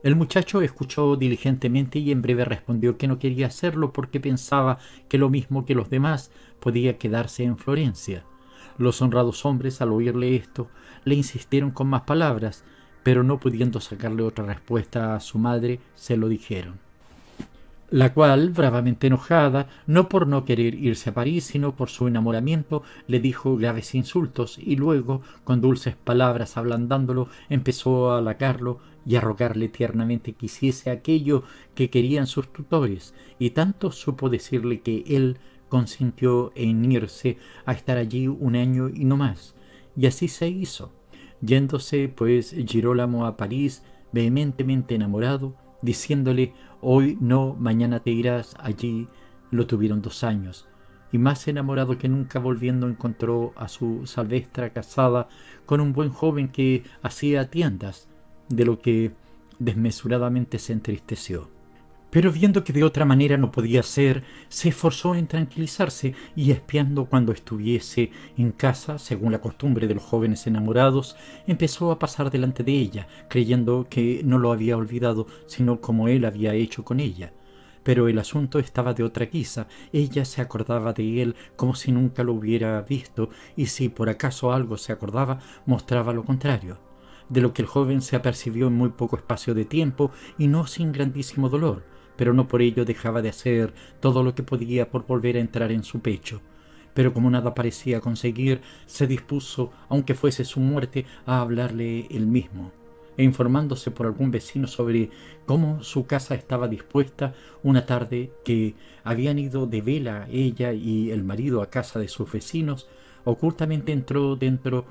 El muchacho escuchó diligentemente y en breve respondió que no quería hacerlo porque pensaba que lo mismo que los demás podía quedarse en Florencia. Los honrados hombres, al oírle esto, le insistieron con más palabras, pero no pudiendo sacarle otra respuesta a su madre, se lo dijeron. La cual, bravamente enojada, no por no querer irse a París, sino por su enamoramiento, le dijo graves insultos y luego, con dulces palabras ablandándolo, empezó a halagarlo y a rogarle tiernamente que hiciese aquello que querían sus tutores, y tanto supo decirle que él consintió en irse a estar allí un año y no más, y así se hizo. Yéndose, pues, Girolamo a París, vehementemente enamorado, diciéndole, hoy no, mañana te irás allí, lo tuvieron dos años, y más enamorado que nunca volviendo encontró a su salvestra casada con un buen joven que hacía tiendas, de lo que desmesuradamente se entristeció pero viendo que de otra manera no podía ser, se esforzó en tranquilizarse y espiando cuando estuviese en casa, según la costumbre de los jóvenes enamorados, empezó a pasar delante de ella, creyendo que no lo había olvidado, sino como él había hecho con ella. Pero el asunto estaba de otra guisa, ella se acordaba de él como si nunca lo hubiera visto, y si por acaso algo se acordaba, mostraba lo contrario de lo que el joven se apercibió en muy poco espacio de tiempo y no sin grandísimo dolor, pero no por ello dejaba de hacer todo lo que podía por volver a entrar en su pecho. Pero como nada parecía conseguir, se dispuso, aunque fuese su muerte, a hablarle él mismo e informándose por algún vecino sobre cómo su casa estaba dispuesta una tarde que habían ido de vela ella y el marido a casa de sus vecinos, ocultamente entró dentro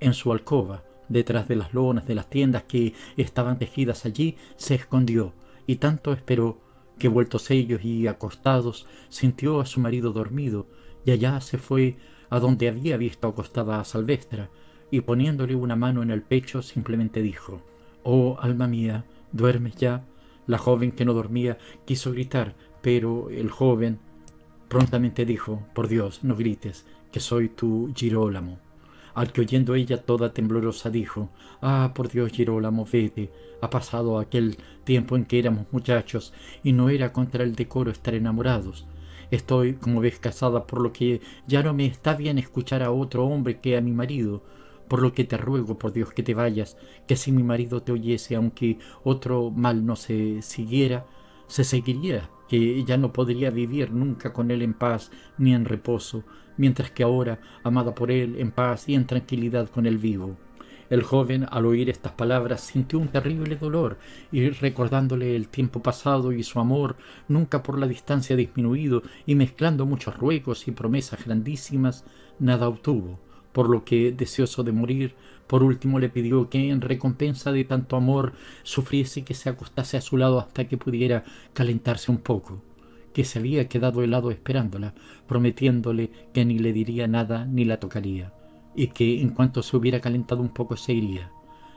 en su alcoba, detrás de las lonas de las tiendas que estaban tejidas allí, se escondió y tanto esperó que vueltos ellos y acostados, sintió a su marido dormido, y allá se fue a donde había visto acostada a Salvestra, y poniéndole una mano en el pecho simplemente dijo, Oh, alma mía, duermes ya. La joven que no dormía quiso gritar, pero el joven prontamente dijo, Por Dios, no grites, que soy tu Girolamo al que oyendo ella toda temblorosa dijo, Ah, por Dios, Girolamo, vete. Ha pasado aquel tiempo en que éramos muchachos y no era contra el decoro estar enamorados. Estoy, como ves, casada, por lo que ya no me está bien escuchar a otro hombre que a mi marido. Por lo que te ruego, por Dios, que te vayas, que si mi marido te oyese, aunque otro mal no se siguiera, se seguiría, que ya no podría vivir nunca con él en paz ni en reposo, mientras que ahora, amada por él, en paz y en tranquilidad con el vivo. El joven, al oír estas palabras, sintió un terrible dolor, y recordándole el tiempo pasado y su amor, nunca por la distancia disminuido, y mezclando muchos ruegos y promesas grandísimas, nada obtuvo, por lo que, deseoso de morir, por último le pidió que, en recompensa de tanto amor, sufriese que se acostase a su lado hasta que pudiera calentarse un poco que se había quedado helado esperándola, prometiéndole que ni le diría nada ni la tocaría, y que en cuanto se hubiera calentado un poco se iría.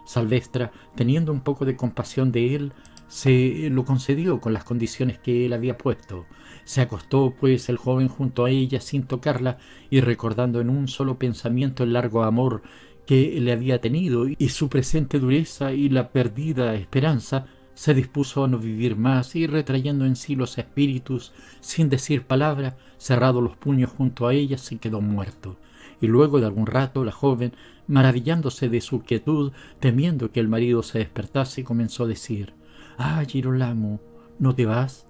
Salvestra, teniendo un poco de compasión de él, se lo concedió con las condiciones que él había puesto. Se acostó, pues, el joven junto a ella sin tocarla y recordando en un solo pensamiento el largo amor que le había tenido y su presente dureza y la perdida esperanza, se dispuso a no vivir más y retrayendo en sí los espíritus, sin decir palabra, cerrado los puños junto a ella, se quedó muerto. Y luego de algún rato la joven, maravillándose de su quietud, temiendo que el marido se despertase, comenzó a decir, Ah, Girolamo, ¿no te vas?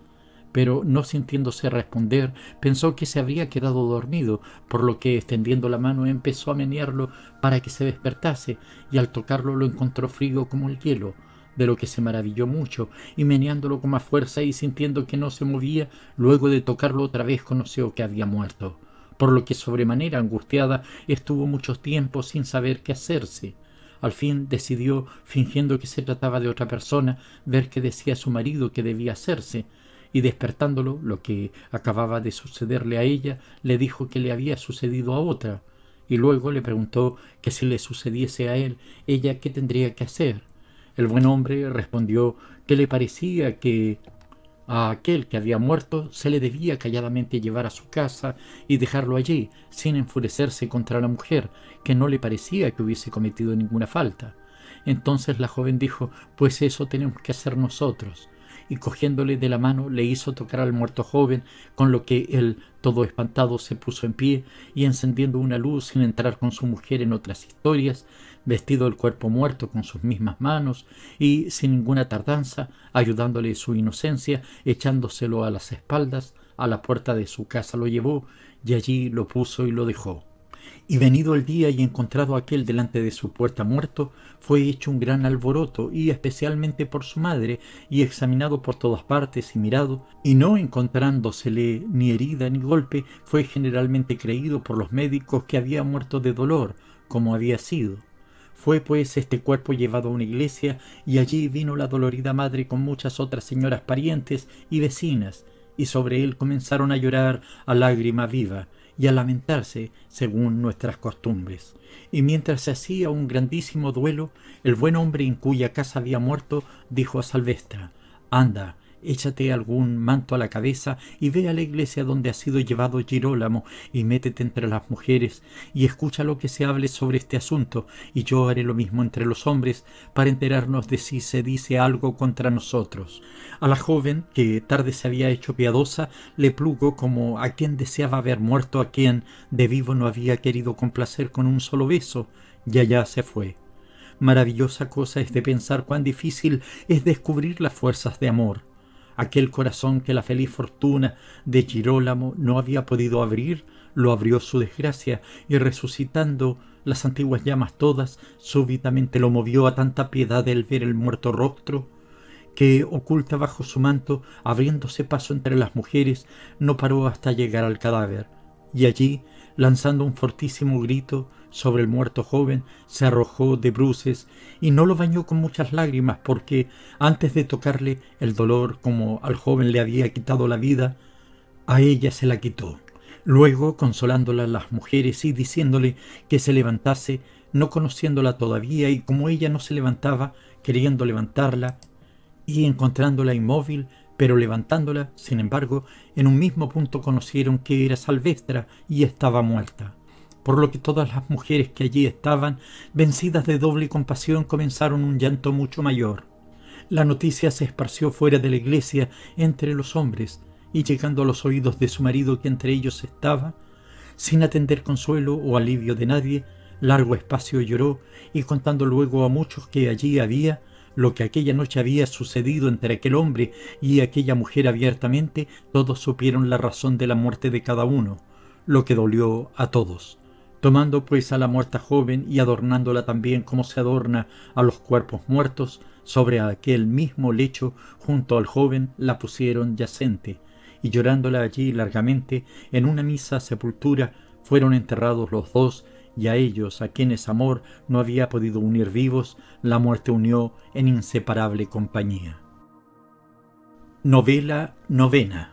Pero no sintiéndose responder, pensó que se habría quedado dormido, por lo que extendiendo la mano empezó a menearlo para que se despertase, y al tocarlo lo encontró frío como el hielo de lo que se maravilló mucho, y meneándolo con más fuerza y sintiendo que no se movía, luego de tocarlo otra vez conoció que había muerto, por lo que sobremanera angustiada estuvo mucho tiempo sin saber qué hacerse. Al fin decidió, fingiendo que se trataba de otra persona, ver qué decía su marido que debía hacerse, y despertándolo lo que acababa de sucederle a ella, le dijo que le había sucedido a otra, y luego le preguntó que si le sucediese a él, ella qué tendría que hacer el buen hombre respondió que le parecía que a aquel que había muerto se le debía calladamente llevar a su casa y dejarlo allí, sin enfurecerse contra la mujer, que no le parecía que hubiese cometido ninguna falta. Entonces la joven dijo, pues eso tenemos que hacer nosotros. Y cogiéndole de la mano le hizo tocar al muerto joven, con lo que él, todo espantado, se puso en pie y encendiendo una luz sin entrar con su mujer en otras historias, vestido el cuerpo muerto con sus mismas manos y, sin ninguna tardanza, ayudándole su inocencia, echándoselo a las espaldas, a la puerta de su casa lo llevó y allí lo puso y lo dejó. Y venido el día y encontrado aquel delante de su puerta muerto, fue hecho un gran alboroto, y especialmente por su madre, y examinado por todas partes y mirado, y no encontrándosele ni herida ni golpe, fue generalmente creído por los médicos que había muerto de dolor, como había sido. Fue pues este cuerpo llevado a una iglesia y allí vino la dolorida madre con muchas otras señoras parientes y vecinas, y sobre él comenzaron a llorar a lágrima viva y a lamentarse según nuestras costumbres. Y mientras se hacía un grandísimo duelo, el buen hombre en cuya casa había muerto dijo a Salvestra, Anda, Échate algún manto a la cabeza y ve a la iglesia donde ha sido llevado Girolamo y métete entre las mujeres y escucha lo que se hable sobre este asunto y yo haré lo mismo entre los hombres para enterarnos de si se dice algo contra nosotros. A la joven, que tarde se había hecho piadosa, le plugo como a quien deseaba haber muerto a quien de vivo no había querido complacer con un solo beso y allá se fue. Maravillosa cosa es de pensar cuán difícil es descubrir las fuerzas de amor Aquel corazón que la feliz fortuna de Girolamo no había podido abrir, lo abrió su desgracia y resucitando las antiguas llamas todas, súbitamente lo movió a tanta piedad el ver el muerto rostro, que, oculta bajo su manto, abriéndose paso entre las mujeres, no paró hasta llegar al cadáver, y allí, lanzando un fortísimo grito, sobre el muerto joven, se arrojó de bruces y no lo bañó con muchas lágrimas porque antes de tocarle el dolor como al joven le había quitado la vida, a ella se la quitó. Luego, consolándola a las mujeres y diciéndole que se levantase, no conociéndola todavía y como ella no se levantaba, queriendo levantarla y encontrándola inmóvil, pero levantándola, sin embargo, en un mismo punto conocieron que era salvestra y estaba muerta por lo que todas las mujeres que allí estaban, vencidas de doble compasión, comenzaron un llanto mucho mayor. La noticia se esparció fuera de la iglesia entre los hombres, y llegando a los oídos de su marido que entre ellos estaba, sin atender consuelo o alivio de nadie, largo espacio lloró y contando luego a muchos que allí había, lo que aquella noche había sucedido entre aquel hombre y aquella mujer abiertamente, todos supieron la razón de la muerte de cada uno, lo que dolió a todos. Tomando pues a la muerta joven y adornándola también como se adorna a los cuerpos muertos, sobre aquel mismo lecho junto al joven la pusieron yacente, y llorándola allí largamente, en una misa sepultura fueron enterrados los dos, y a ellos, a quienes amor no había podido unir vivos, la muerte unió en inseparable compañía. Novela novena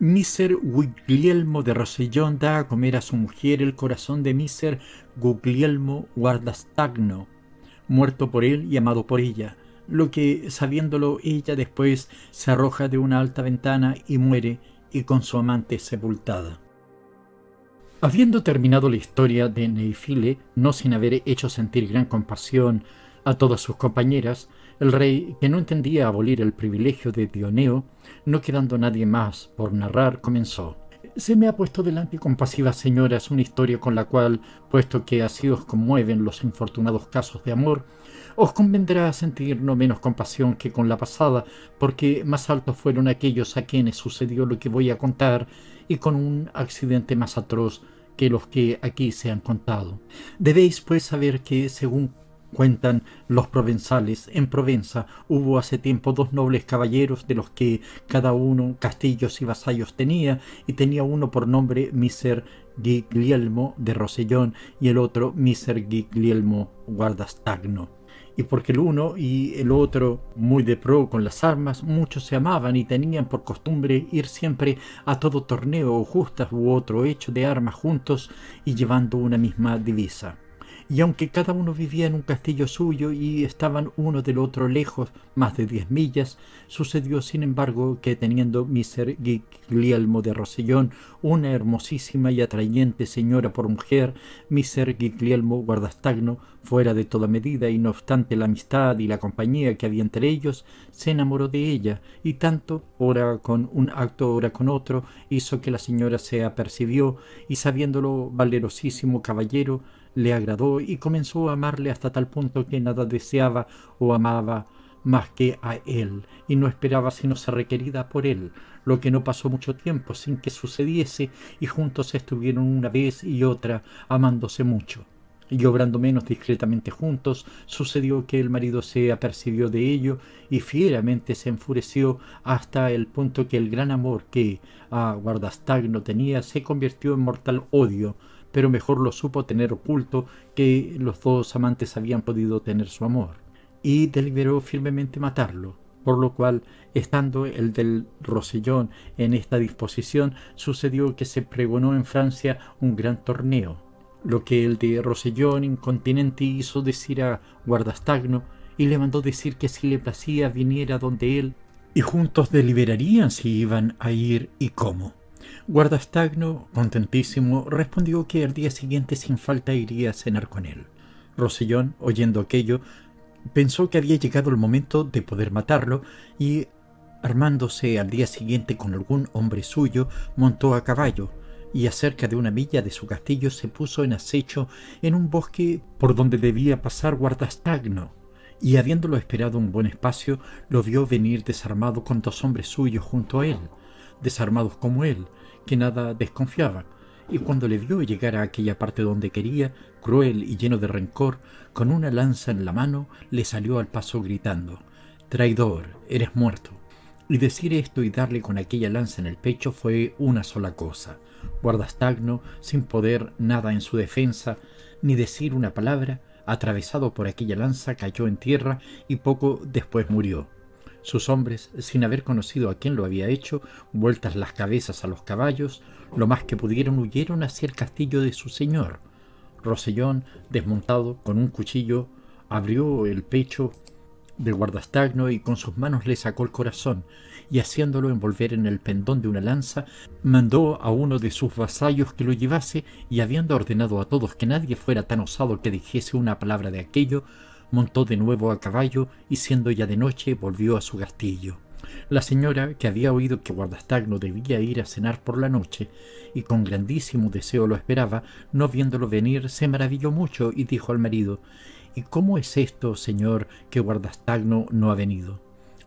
Miser Guglielmo de Rosellón da a comer a su mujer el corazón de Miser Guglielmo Guardastagno, muerto por él y amado por ella, lo que, sabiéndolo ella después, se arroja de una alta ventana y muere, y con su amante sepultada. Habiendo terminado la historia de Neifile, no sin haber hecho sentir gran compasión a todas sus compañeras, el rey, que no entendía abolir el privilegio de Dioneo, no quedando nadie más por narrar, comenzó. Se me ha puesto delante, compasivas señoras, una historia con la cual, puesto que así os conmueven los infortunados casos de amor, os convendrá sentir no menos compasión que con la pasada, porque más altos fueron aquellos a quienes sucedió lo que voy a contar y con un accidente más atroz que los que aquí se han contado. Debéis pues saber que, según Cuentan los provenzales, en Provenza hubo hace tiempo dos nobles caballeros de los que cada uno castillos y vasallos tenía, y tenía uno por nombre Miser Giglielmo de Rosellón y el otro Miser Giglielmo Guardastagno. Y porque el uno y el otro, muy de pro con las armas, muchos se amaban y tenían por costumbre ir siempre a todo torneo o justas u otro hecho de armas juntos y llevando una misma divisa y aunque cada uno vivía en un castillo suyo y estaban uno del otro lejos, más de diez millas, sucedió sin embargo que teniendo Mr. Giglielmo de Rosellón una hermosísima y atrayente señora por mujer, Mr Giglielmo Guardastagno, fuera de toda medida y no obstante la amistad y la compañía que había entre ellos, se enamoró de ella y tanto, ora con un acto, ora con otro, hizo que la señora se apercibió y sabiéndolo valerosísimo caballero, le agradó y comenzó a amarle hasta tal punto que nada deseaba o amaba más que a él y no esperaba sino ser requerida por él, lo que no pasó mucho tiempo sin que sucediese y juntos estuvieron una vez y otra amándose mucho. Y obrando menos discretamente juntos, sucedió que el marido se apercibió de ello y fieramente se enfureció hasta el punto que el gran amor que a Guardastagno tenía se convirtió en mortal odio pero mejor lo supo tener oculto que los dos amantes habían podido tener su amor, y deliberó firmemente matarlo, por lo cual, estando el del Rosellón en esta disposición, sucedió que se pregonó en Francia un gran torneo, lo que el de Rosellón incontinente hizo decir a Guardastagno, y le mandó decir que si le placía viniera donde él, y juntos deliberarían si iban a ir y cómo. Guardastagno, contentísimo, respondió que al día siguiente sin falta iría a cenar con él. Rosellón, oyendo aquello, pensó que había llegado el momento de poder matarlo y, armándose al día siguiente con algún hombre suyo, montó a caballo y a cerca de una milla de su castillo se puso en acecho en un bosque por donde debía pasar Guardastagno y habiéndolo esperado un buen espacio, lo vio venir desarmado con dos hombres suyos junto a él desarmados como él, que nada desconfiaba, y cuando le vio llegar a aquella parte donde quería, cruel y lleno de rencor, con una lanza en la mano, le salió al paso gritando, Traidor, eres muerto. Y decir esto y darle con aquella lanza en el pecho fue una sola cosa. Guardastagno, sin poder nada en su defensa, ni decir una palabra, atravesado por aquella lanza, cayó en tierra y poco después murió. Sus hombres, sin haber conocido a quién lo había hecho, vueltas las cabezas a los caballos, lo más que pudieron huyeron hacia el castillo de su señor. Rosellón, desmontado con un cuchillo, abrió el pecho de guardastagno y con sus manos le sacó el corazón, y haciéndolo envolver en el pendón de una lanza, mandó a uno de sus vasallos que lo llevase, y habiendo ordenado a todos que nadie fuera tan osado que dijese una palabra de aquello, montó de nuevo a caballo y siendo ya de noche volvió a su castillo. La señora, que había oído que Guardastagno debía ir a cenar por la noche, y con grandísimo deseo lo esperaba, no viéndolo venir, se maravilló mucho y dijo al marido, ¿Y cómo es esto, señor, que Guardastagno no ha venido?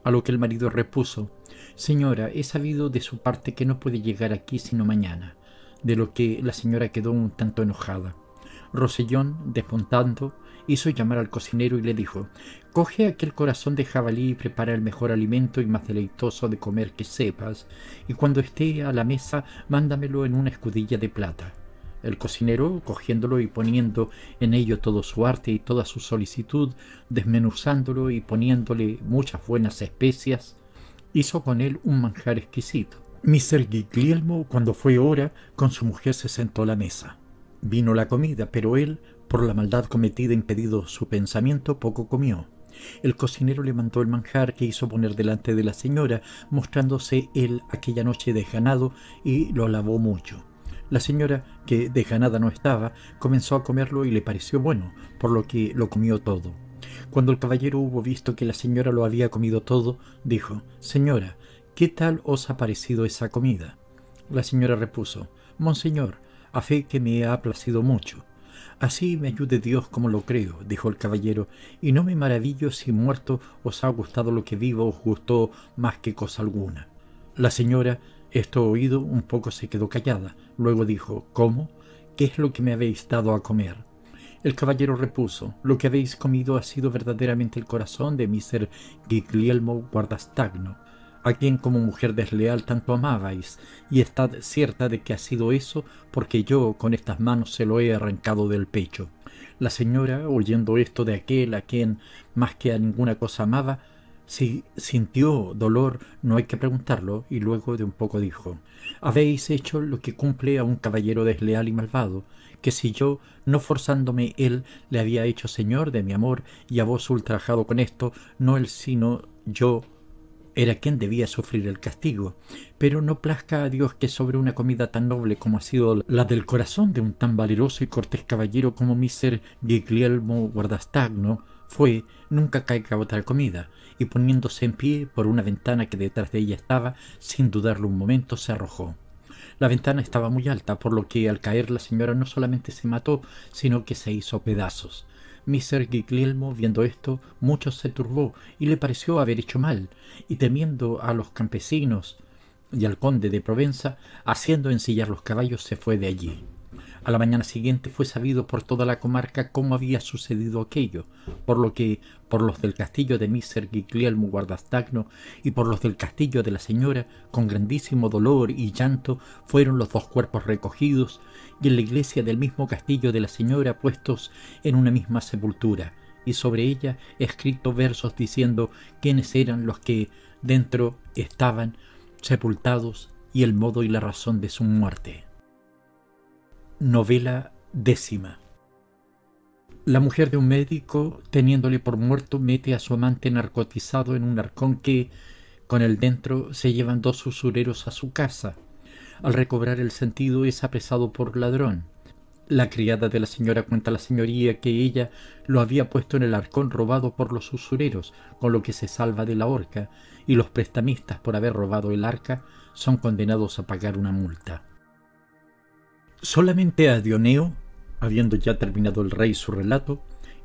A lo que el marido repuso, Señora, he sabido de su parte que no puede llegar aquí sino mañana, de lo que la señora quedó un tanto enojada. Rosellón, desmontando, hizo llamar al cocinero y le dijo, Coge aquel corazón de jabalí y prepara el mejor alimento y más deleitoso de comer que sepas, y cuando esté a la mesa, mándamelo en una escudilla de plata. El cocinero, cogiéndolo y poniendo en ello todo su arte y toda su solicitud, desmenuzándolo y poniéndole muchas buenas especias, hizo con él un manjar exquisito. Mister giglielmo cuando fue hora, con su mujer se sentó a la mesa. Vino la comida, pero él por la maldad cometida impedido su pensamiento, poco comió. El cocinero levantó el manjar que hizo poner delante de la señora, mostrándose él aquella noche desganado y lo alabó mucho. La señora, que desganada no estaba, comenzó a comerlo y le pareció bueno, por lo que lo comió todo. Cuando el caballero hubo visto que la señora lo había comido todo, dijo, Señora, ¿qué tal os ha parecido esa comida? La señora repuso, Monseñor, a fe que me ha placido mucho, Así me ayude Dios como lo creo, dijo el caballero, y no me maravillo si muerto os ha gustado lo que vivo os gustó más que cosa alguna. La señora, esto oído, un poco se quedó callada, luego dijo, ¿Cómo? ¿Qué es lo que me habéis dado a comer? El caballero repuso, lo que habéis comido ha sido verdaderamente el corazón de Mr. Giglielmo Guardastagno a quien como mujer desleal tanto amabais, y estad cierta de que ha sido eso porque yo con estas manos se lo he arrancado del pecho. La señora, oyendo esto de aquel a quien más que a ninguna cosa amaba, si sintió dolor, no hay que preguntarlo, y luego de un poco dijo, habéis hecho lo que cumple a un caballero desleal y malvado, que si yo, no forzándome él, le había hecho señor de mi amor y a vos ultrajado con esto, no él sino yo era quien debía sufrir el castigo, pero no plazca a Dios que sobre una comida tan noble como ha sido la del corazón de un tan valeroso y cortés caballero como Mr. Guglielmo Guardastagno fue nunca caiga otra comida, y poniéndose en pie por una ventana que detrás de ella estaba, sin dudarlo un momento, se arrojó. La ventana estaba muy alta, por lo que al caer la señora no solamente se mató, sino que se hizo pedazos. Mr. viendo esto, mucho se turbó y le pareció haber hecho mal, y temiendo a los campesinos y al conde de Provenza, haciendo ensillar los caballos, se fue de allí. A la mañana siguiente fue sabido por toda la comarca cómo había sucedido aquello, por lo que, por los del castillo de Míser giglielmo Guardastagno y por los del castillo de la señora, con grandísimo dolor y llanto, fueron los dos cuerpos recogidos y en la iglesia del mismo castillo de la señora puestos en una misma sepultura, y sobre ella escrito versos diciendo quiénes eran los que dentro estaban sepultados y el modo y la razón de su muerte. Novela décima. La mujer de un médico, teniéndole por muerto, mete a su amante narcotizado en un arcón que, con el dentro, se llevan dos usureros a su casa. Al recobrar el sentido es apresado por ladrón. La criada de la señora cuenta a la señoría que ella lo había puesto en el arcón robado por los usureros, con lo que se salva de la horca, y los prestamistas por haber robado el arca son condenados a pagar una multa. Solamente a Dioneo, habiendo ya terminado el rey su relato,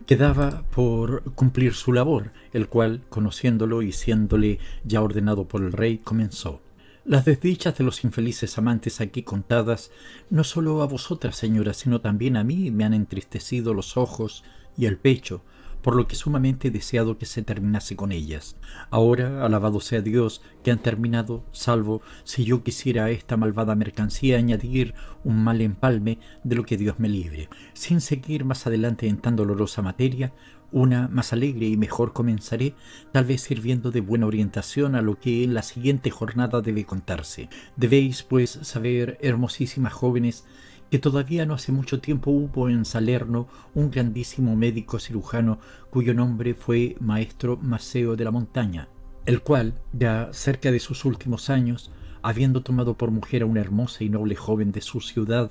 quedaba por cumplir su labor, el cual, conociéndolo y siéndole ya ordenado por el rey, comenzó. Las desdichas de los infelices amantes aquí contadas, no solo a vosotras, señora, sino también a mí, me han entristecido los ojos y el pecho, por lo que sumamente he deseado que se terminase con ellas. Ahora, alabado sea Dios, que han terminado, salvo si yo quisiera a esta malvada mercancía añadir un mal empalme de lo que Dios me libre, sin seguir más adelante en tan dolorosa materia, una más alegre y mejor comenzaré, tal vez sirviendo de buena orientación a lo que en la siguiente jornada debe contarse. Debéis, pues, saber, hermosísimas jóvenes, que todavía no hace mucho tiempo hubo en Salerno un grandísimo médico cirujano cuyo nombre fue Maestro Maceo de la Montaña, el cual, ya cerca de sus últimos años, habiendo tomado por mujer a una hermosa y noble joven de su ciudad,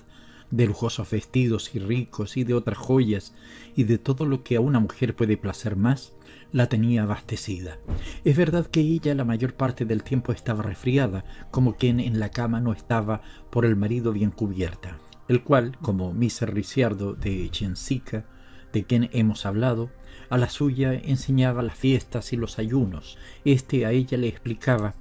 de lujosos vestidos y ricos y de otras joyas y de todo lo que a una mujer puede placer más, la tenía abastecida. Es verdad que ella la mayor parte del tiempo estaba resfriada, como quien en la cama no estaba por el marido bien cubierta el cual, como Ricciardo de Chienzica, de quien hemos hablado, a la suya enseñaba las fiestas y los ayunos. Este a ella le explicaba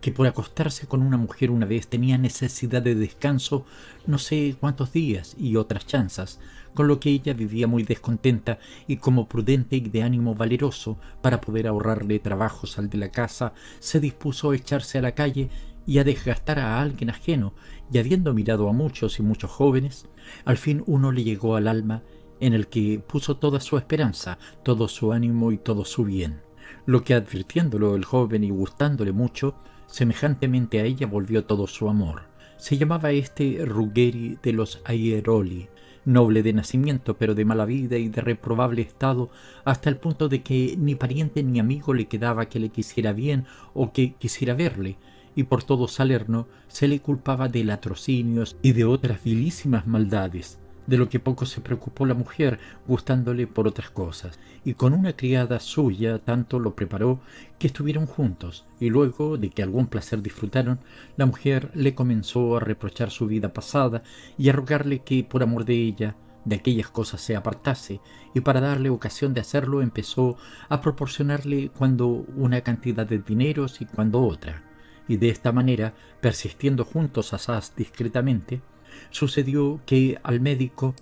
que por acostarse con una mujer una vez tenía necesidad de descanso no sé cuántos días y otras chanzas, con lo que ella vivía muy descontenta y como prudente y de ánimo valeroso para poder ahorrarle trabajos al de la casa, se dispuso a echarse a la calle y a desgastar a alguien ajeno y habiendo mirado a muchos y muchos jóvenes, al fin uno le llegó al alma en el que puso toda su esperanza, todo su ánimo y todo su bien, lo que advirtiéndolo el joven y gustándole mucho, semejantemente a ella volvió todo su amor. Se llamaba este Ruggeri de los Ayeroli, noble de nacimiento pero de mala vida y de reprobable estado, hasta el punto de que ni pariente ni amigo le quedaba que le quisiera bien o que quisiera verle, y por todo Salerno se le culpaba de latrocinios y de otras vilísimas maldades, de lo que poco se preocupó la mujer, gustándole por otras cosas, y con una criada suya tanto lo preparó que estuvieron juntos, y luego de que algún placer disfrutaron, la mujer le comenzó a reprochar su vida pasada y a rogarle que, por amor de ella, de aquellas cosas se apartase, y para darle ocasión de hacerlo empezó a proporcionarle cuando una cantidad de dineros y cuando otra y de esta manera, persistiendo juntos asaz discretamente, sucedió que al médico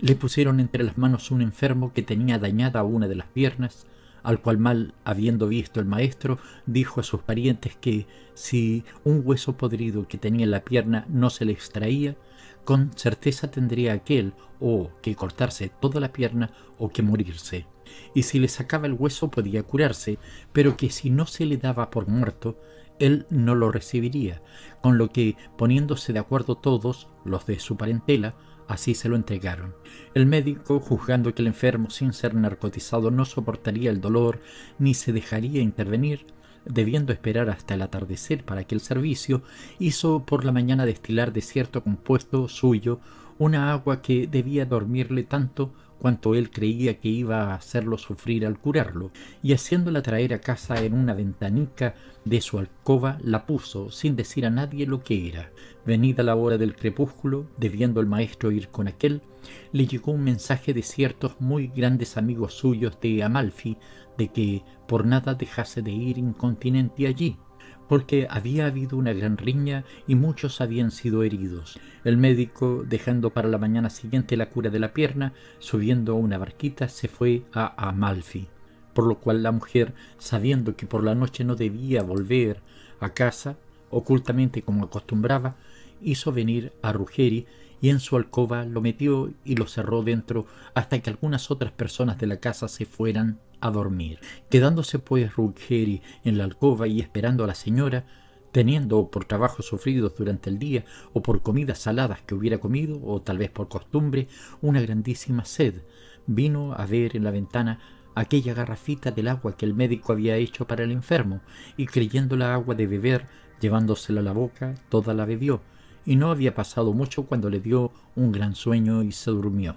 le pusieron entre las manos un enfermo que tenía dañada una de las piernas, al cual mal habiendo visto el maestro, dijo a sus parientes que si un hueso podrido que tenía en la pierna no se le extraía, con certeza tendría aquel o que cortarse toda la pierna o que morirse, y si le sacaba el hueso podía curarse, pero que si no se le daba por muerto, él no lo recibiría, con lo que, poniéndose de acuerdo todos los de su parentela, así se lo entregaron. El médico, juzgando que el enfermo sin ser narcotizado no soportaría el dolor ni se dejaría intervenir, debiendo esperar hasta el atardecer para aquel servicio, hizo por la mañana destilar de cierto compuesto suyo una agua que debía dormirle tanto cuanto él creía que iba a hacerlo sufrir al curarlo, y haciéndola traer a casa en una ventanica de su alcoba, la puso, sin decir a nadie lo que era. Venida la hora del crepúsculo, debiendo el maestro ir con aquel, le llegó un mensaje de ciertos muy grandes amigos suyos de Amalfi, de que por nada dejase de ir incontinenti allí, porque había habido una gran riña y muchos habían sido heridos. El médico, dejando para la mañana siguiente la cura de la pierna, subiendo a una barquita, se fue a Amalfi, por lo cual la mujer, sabiendo que por la noche no debía volver a casa, ocultamente como acostumbraba, hizo venir a Ruggeri y en su alcoba lo metió y lo cerró dentro hasta que algunas otras personas de la casa se fueran a dormir. Quedándose pues Ruggeri en la alcoba y esperando a la señora, teniendo por trabajos sufridos durante el día o por comidas saladas que hubiera comido o tal vez por costumbre una grandísima sed, vino a ver en la ventana aquella garrafita del agua que el médico había hecho para el enfermo y la agua de beber, llevándosela a la boca, toda la bebió y no había pasado mucho cuando le dio un gran sueño y se durmió.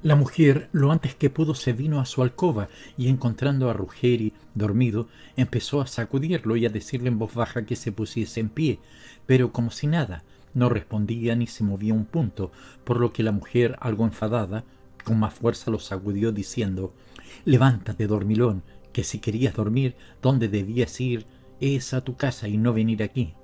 La mujer, lo antes que pudo, se vino a su alcoba y encontrando a Ruggeri dormido, empezó a sacudirlo y a decirle en voz baja que se pusiese en pie, pero como si nada, no respondía ni se movía un punto, por lo que la mujer, algo enfadada, con más fuerza lo sacudió diciendo Levántate, dormilón, que si querías dormir, donde debías ir es a tu casa y no venir aquí.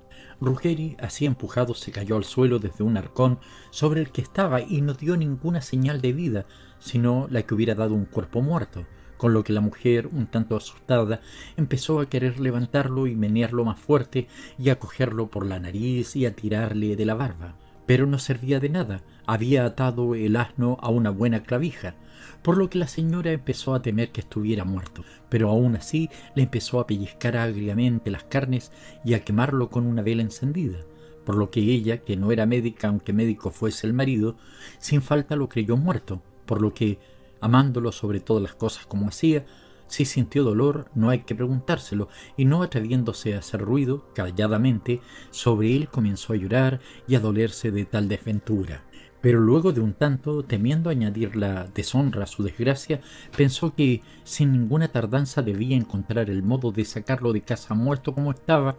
Ruggeri, así empujado, se cayó al suelo desde un arcón sobre el que estaba y no dio ninguna señal de vida, sino la que hubiera dado un cuerpo muerto, con lo que la mujer, un tanto asustada, empezó a querer levantarlo y menearlo más fuerte y a cogerlo por la nariz y a tirarle de la barba. Pero no servía de nada, había atado el asno a una buena clavija, por lo que la señora empezó a temer que estuviera muerto, pero aún así le empezó a pellizcar agriamente las carnes y a quemarlo con una vela encendida, por lo que ella, que no era médica aunque médico fuese el marido, sin falta lo creyó muerto, por lo que, amándolo sobre todas las cosas como hacía, si sintió dolor, no hay que preguntárselo, y no atreviéndose a hacer ruido, calladamente, sobre él comenzó a llorar y a dolerse de tal desventura pero luego de un tanto, temiendo añadir la deshonra a su desgracia, pensó que sin ninguna tardanza debía encontrar el modo de sacarlo de casa muerto como estaba,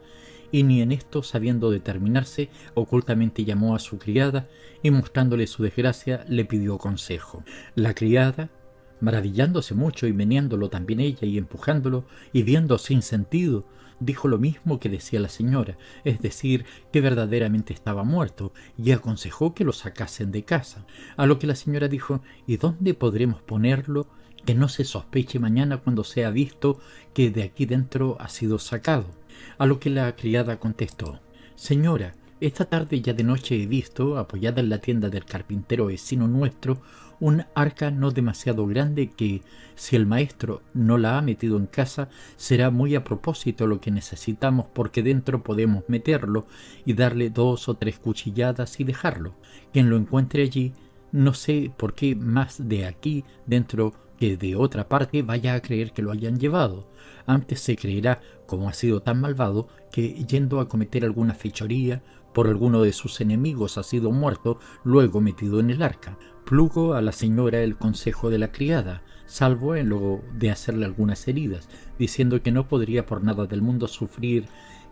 y ni en esto, sabiendo determinarse, ocultamente llamó a su criada y mostrándole su desgracia le pidió consejo. La criada, maravillándose mucho y meneándolo también ella y empujándolo y viendo sin sentido dijo lo mismo que decía la señora, es decir, que verdaderamente estaba muerto, y aconsejó que lo sacasen de casa, a lo que la señora dijo ¿Y dónde podremos ponerlo? que no se sospeche mañana cuando sea visto que de aquí dentro ha sido sacado. A lo que la criada contestó Señora, esta tarde ya de noche he visto, apoyada en la tienda del carpintero vecino nuestro, un arca no demasiado grande que, si el maestro no la ha metido en casa, será muy a propósito lo que necesitamos porque dentro podemos meterlo y darle dos o tres cuchilladas y dejarlo. Quien lo encuentre allí, no sé por qué más de aquí dentro que de otra parte vaya a creer que lo hayan llevado. Antes se creerá, como ha sido tan malvado, que yendo a cometer alguna fechoría por alguno de sus enemigos ha sido muerto, luego metido en el arca plugo a la señora el consejo de la criada, salvo en lo de hacerle algunas heridas, diciendo que no podría por nada del mundo sufrir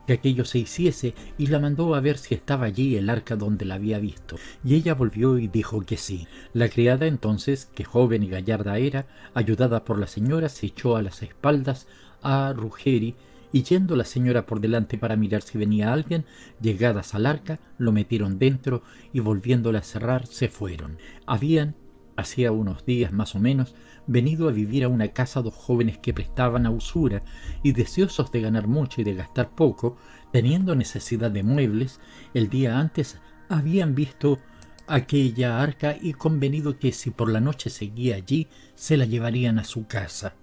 que aquello se hiciese, y la mandó a ver si estaba allí el arca donde la había visto, y ella volvió y dijo que sí. La criada entonces, que joven y gallarda era, ayudada por la señora, se echó a las espaldas a Rugeri y yendo la señora por delante para mirar si venía alguien, llegadas al arca, lo metieron dentro y volviéndola a cerrar se fueron. Habían, hacía unos días más o menos, venido a vivir a una casa dos jóvenes que prestaban a usura y deseosos de ganar mucho y de gastar poco, teniendo necesidad de muebles, el día antes habían visto aquella arca y convenido que si por la noche seguía allí, se la llevarían a su casa.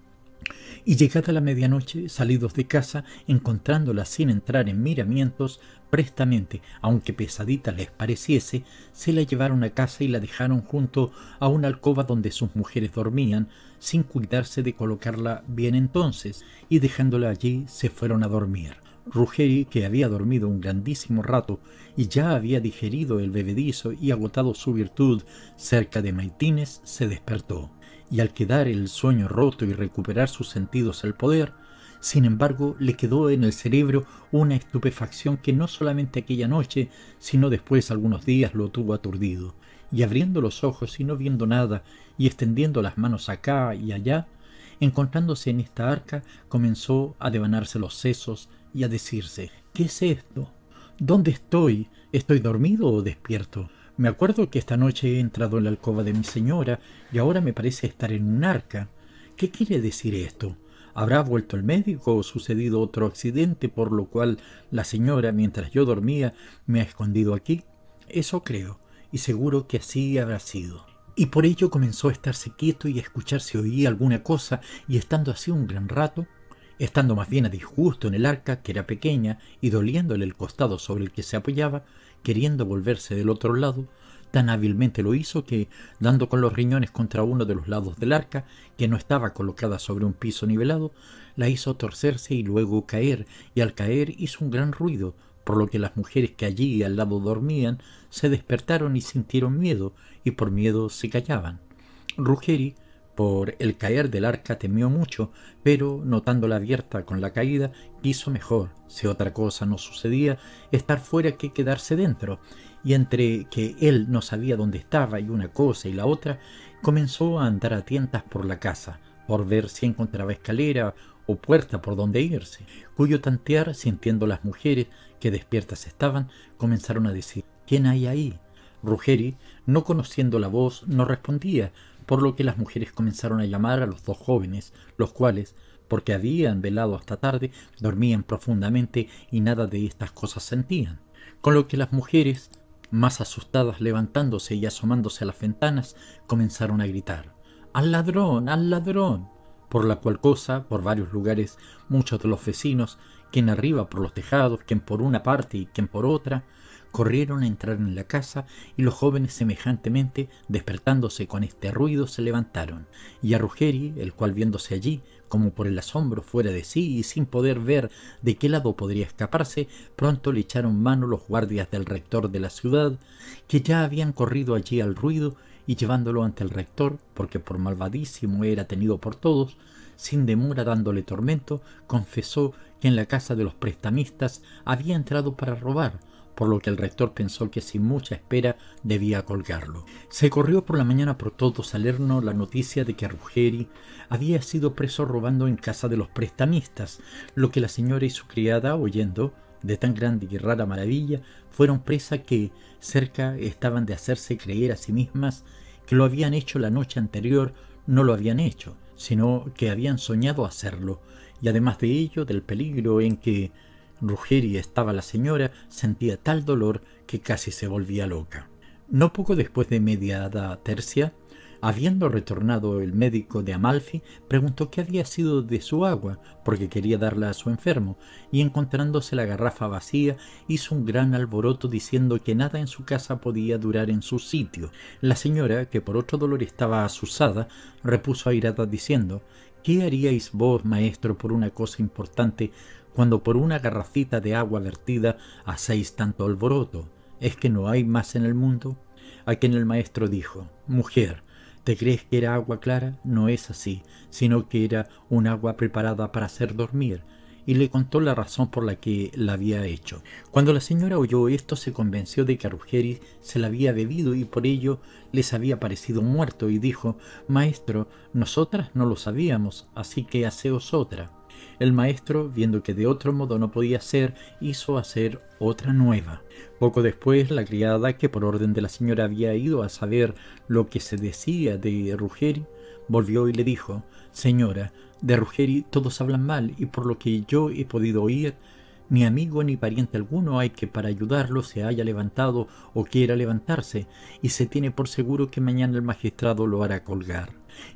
Y llegada la medianoche, salidos de casa, encontrándola sin entrar en miramientos, prestamente, aunque pesadita les pareciese, se la llevaron a casa y la dejaron junto a una alcoba donde sus mujeres dormían, sin cuidarse de colocarla bien entonces, y dejándola allí se fueron a dormir. Ruggeri, que había dormido un grandísimo rato y ya había digerido el bebedizo y agotado su virtud cerca de Maitines, se despertó y al quedar el sueño roto y recuperar sus sentidos al poder, sin embargo, le quedó en el cerebro una estupefacción que no solamente aquella noche, sino después algunos días lo tuvo aturdido, y abriendo los ojos y no viendo nada, y extendiendo las manos acá y allá, encontrándose en esta arca, comenzó a devanarse los sesos y a decirse, ¿qué es esto? ¿Dónde estoy? ¿Estoy dormido o despierto? Me acuerdo que esta noche he entrado en la alcoba de mi señora y ahora me parece estar en un arca. ¿Qué quiere decir esto? ¿Habrá vuelto el médico o sucedido otro accidente por lo cual la señora, mientras yo dormía, me ha escondido aquí? Eso creo, y seguro que así habrá sido. Y por ello comenzó a estarse quieto y a escuchar si oía alguna cosa, y estando así un gran rato, estando más bien a disgusto en el arca, que era pequeña, y doliéndole el costado sobre el que se apoyaba, queriendo volverse del otro lado, tan hábilmente lo hizo que, dando con los riñones contra uno de los lados del arca, que no estaba colocada sobre un piso nivelado, la hizo torcerse y luego caer, y al caer hizo un gran ruido, por lo que las mujeres que allí al lado dormían se despertaron y sintieron miedo, y por miedo se callaban. Ruggeri por el caer del arca temió mucho, pero notándola abierta con la caída, quiso mejor, si otra cosa no sucedía, estar fuera que quedarse dentro, y entre que él no sabía dónde estaba y una cosa y la otra, comenzó a andar a tientas por la casa, por ver si encontraba escalera o puerta por donde irse, cuyo tantear, sintiendo las mujeres que despiertas estaban, comenzaron a decir ¿Quién hay ahí? Ruggeri, no conociendo la voz, no respondía, por lo que las mujeres comenzaron a llamar a los dos jóvenes, los cuales, porque habían velado hasta tarde, dormían profundamente y nada de estas cosas sentían, con lo que las mujeres, más asustadas levantándose y asomándose a las ventanas, comenzaron a gritar, ¡Al ladrón! ¡Al ladrón! por la cual cosa, por varios lugares, muchos de los vecinos, quien arriba por los tejados, quien por una parte y quien por otra, corrieron a entrar en la casa y los jóvenes semejantemente, despertándose con este ruido, se levantaron. Y a Ruggeri, el cual viéndose allí, como por el asombro fuera de sí y sin poder ver de qué lado podría escaparse, pronto le echaron mano los guardias del rector de la ciudad, que ya habían corrido allí al ruido y llevándolo ante el rector, porque por malvadísimo era tenido por todos, sin demora dándole tormento, confesó que en la casa de los prestamistas había entrado para robar, por lo que el rector pensó que sin mucha espera debía colgarlo. Se corrió por la mañana por todo Salerno la noticia de que Ruggieri había sido preso robando en casa de los prestamistas, lo que la señora y su criada, oyendo de tan grande y rara maravilla, fueron presa que cerca estaban de hacerse creer a sí mismas que lo habían hecho la noche anterior, no lo habían hecho, sino que habían soñado hacerlo, y además de ello del peligro en que Ruggeri estaba la señora, sentía tal dolor que casi se volvía loca. No poco después de mediada tercia, habiendo retornado el médico de Amalfi, preguntó qué había sido de su agua, porque quería darla a su enfermo, y encontrándose la garrafa vacía, hizo un gran alboroto diciendo que nada en su casa podía durar en su sitio. La señora, que por otro dolor estaba asusada, repuso airada diciendo ¿Qué haríais vos, maestro, por una cosa importante cuando por una garracita de agua vertida hacéis tanto alboroto? ¿Es que no hay más en el mundo? A quien el maestro dijo, Mujer, ¿te crees que era agua clara? No es así, sino que era un agua preparada para hacer dormir, y le contó la razón por la que la había hecho. Cuando la señora oyó esto se convenció de que arujeri se la había bebido y por ello les había parecido muerto y dijo, Maestro, nosotras no lo sabíamos, así que haceos otra. El maestro, viendo que de otro modo no podía ser, hizo hacer otra nueva. Poco después, la criada, que por orden de la señora había ido a saber lo que se decía de Rugeri, volvió y le dijo, Señora, de Rugeri todos hablan mal, y por lo que yo he podido oír, ni amigo ni pariente alguno hay que para ayudarlo se haya levantado o quiera levantarse, y se tiene por seguro que mañana el magistrado lo hará colgar.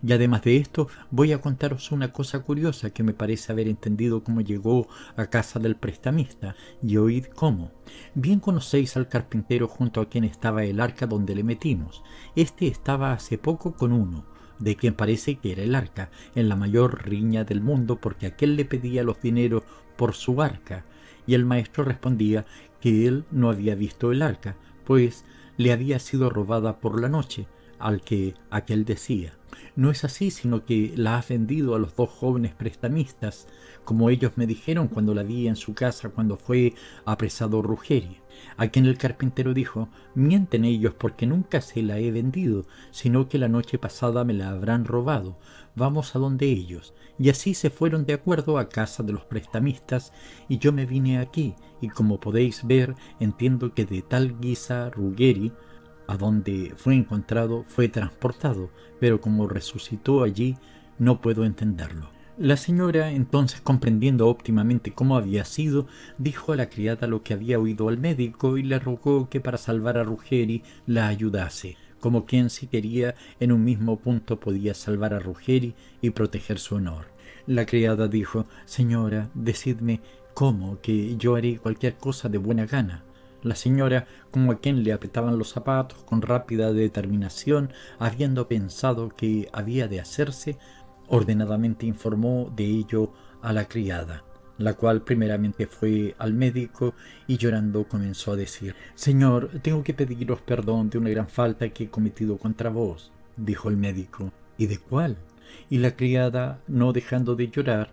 Y además de esto, voy a contaros una cosa curiosa que me parece haber entendido cómo llegó a casa del prestamista, y oíd cómo. Bien conocéis al carpintero junto a quien estaba el arca donde le metimos. Este estaba hace poco con uno, de quien parece que era el arca, en la mayor riña del mundo porque aquel le pedía los dineros por su arca, y el maestro respondía que él no había visto el arca, pues le había sido robada por la noche, al que aquel decía, no es así, sino que la has vendido a los dos jóvenes prestamistas, como ellos me dijeron cuando la vi en su casa cuando fue apresado Ruggeri a quien el carpintero dijo, mienten ellos porque nunca se la he vendido, sino que la noche pasada me la habrán robado, vamos a donde ellos. Y así se fueron de acuerdo a casa de los prestamistas, y yo me vine aquí, y como podéis ver, entiendo que de tal guisa Ruggeri, a donde fue encontrado, fue transportado, pero como resucitó allí, no puedo entenderlo. La señora, entonces comprendiendo óptimamente cómo había sido, dijo a la criada lo que había oído al médico y le rogó que para salvar a Ruggeri la ayudase, como quien si quería en un mismo punto podía salvar a Ruggeri y proteger su honor. La criada dijo, Señora, decidme cómo, que yo haré cualquier cosa de buena gana. La señora, como a quien le apretaban los zapatos con rápida determinación, habiendo pensado que había de hacerse, Ordenadamente informó de ello a la criada, la cual primeramente fue al médico y llorando comenzó a decir, Señor, tengo que pediros perdón de una gran falta que he cometido contra vos, dijo el médico. ¿Y de cuál? Y la criada, no dejando de llorar,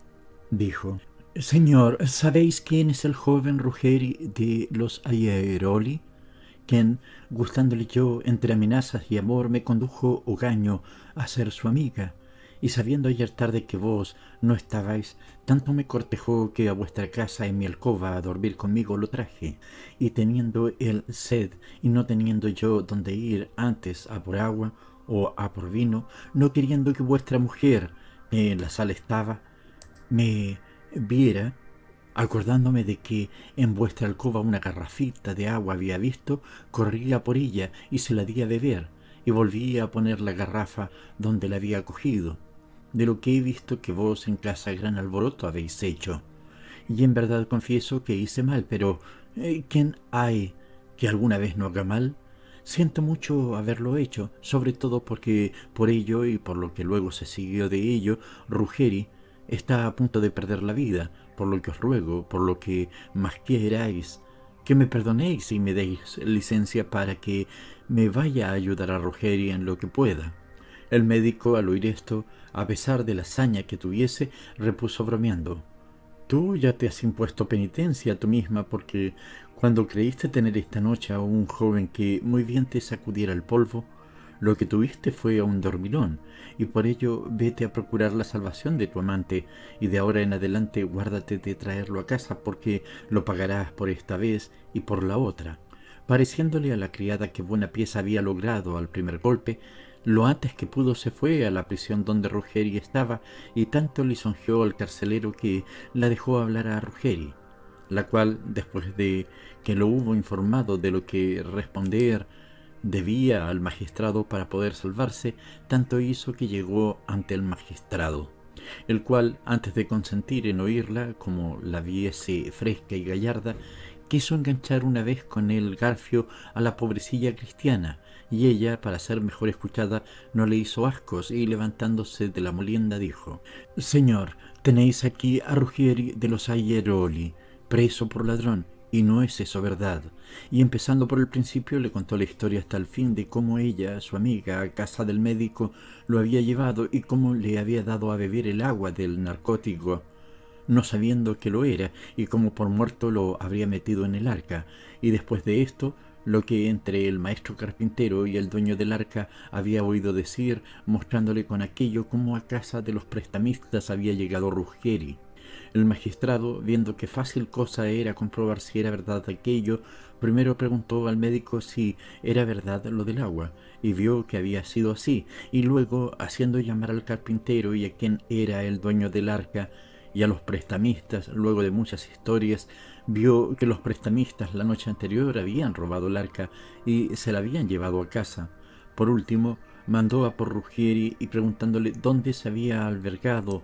dijo, Señor, ¿sabéis quién es el joven Rugeri de los Ayeroli? Quien, gustándole yo entre amenazas y amor, me condujo o gaño a ser su amiga y sabiendo ayer tarde que vos no estabais, tanto me cortejó que a vuestra casa en mi alcoba a dormir conmigo lo traje, y teniendo el sed y no teniendo yo donde ir antes a por agua o a por vino, no queriendo que vuestra mujer, que en la sala estaba, me viera, acordándome de que en vuestra alcoba una garrafita de agua había visto, corría por ella y se la di a beber, y volvía a poner la garrafa donde la había cogido de lo que he visto que vos en casa gran alboroto habéis hecho. Y en verdad confieso que hice mal, pero eh, ¿quién hay que alguna vez no haga mal? Siento mucho haberlo hecho, sobre todo porque por ello y por lo que luego se siguió de ello, Ruggeri está a punto de perder la vida, por lo que os ruego, por lo que más queráis, que me perdonéis y me deis licencia para que me vaya a ayudar a Ruggeri en lo que pueda. El médico, al oír esto, a pesar de la hazaña que tuviese, repuso bromeando. Tú ya te has impuesto penitencia a tú misma porque cuando creíste tener esta noche a un joven que muy bien te sacudiera el polvo, lo que tuviste fue a un dormilón, y por ello vete a procurar la salvación de tu amante, y de ahora en adelante guárdate de traerlo a casa, porque lo pagarás por esta vez y por la otra. Pareciéndole a la criada que buena pieza había logrado al primer golpe, lo antes que pudo se fue a la prisión donde Rugeri estaba y tanto lisonjeó al carcelero que la dejó hablar a Rugeri, la cual, después de que lo hubo informado de lo que responder debía al magistrado para poder salvarse, tanto hizo que llegó ante el magistrado, el cual, antes de consentir en oírla, como la viese fresca y gallarda, quiso enganchar una vez con el garfio a la pobrecilla cristiana, y ella, para ser mejor escuchada, no le hizo ascos y levantándose de la molienda dijo, Señor, tenéis aquí a Rugieri de los Ayeroli, preso por ladrón, y no es eso verdad. Y empezando por el principio le contó la historia hasta el fin de cómo ella, su amiga, a casa del médico, lo había llevado y cómo le había dado a beber el agua del narcótico, no sabiendo que lo era, y cómo por muerto lo habría metido en el arca, y después de esto lo que entre el maestro carpintero y el dueño del arca había oído decir, mostrándole con aquello cómo a casa de los prestamistas había llegado Ruggeri. El magistrado, viendo que fácil cosa era comprobar si era verdad aquello, primero preguntó al médico si era verdad lo del agua, y vio que había sido así, y luego, haciendo llamar al carpintero y a quien era el dueño del arca, y a los prestamistas, luego de muchas historias, vio que los prestamistas la noche anterior habían robado el arca y se la habían llevado a casa. Por último, mandó a por y preguntándole dónde se había albergado.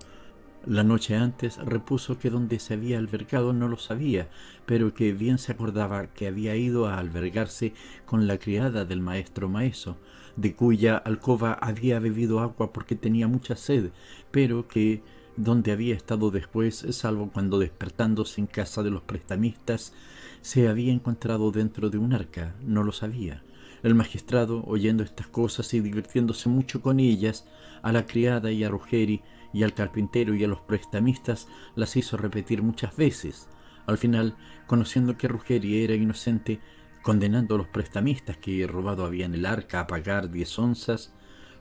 La noche antes repuso que dónde se había albergado no lo sabía, pero que bien se acordaba que había ido a albergarse con la criada del maestro Maeso, de cuya alcoba había bebido agua porque tenía mucha sed, pero que donde había estado después, salvo cuando despertándose en casa de los prestamistas se había encontrado dentro de un arca, no lo sabía. El magistrado, oyendo estas cosas y divirtiéndose mucho con ellas, a la criada y a Ruggeri y al carpintero y a los prestamistas las hizo repetir muchas veces. Al final, conociendo que Ruggeri era inocente, condenando a los prestamistas que robado habían el arca a pagar diez onzas,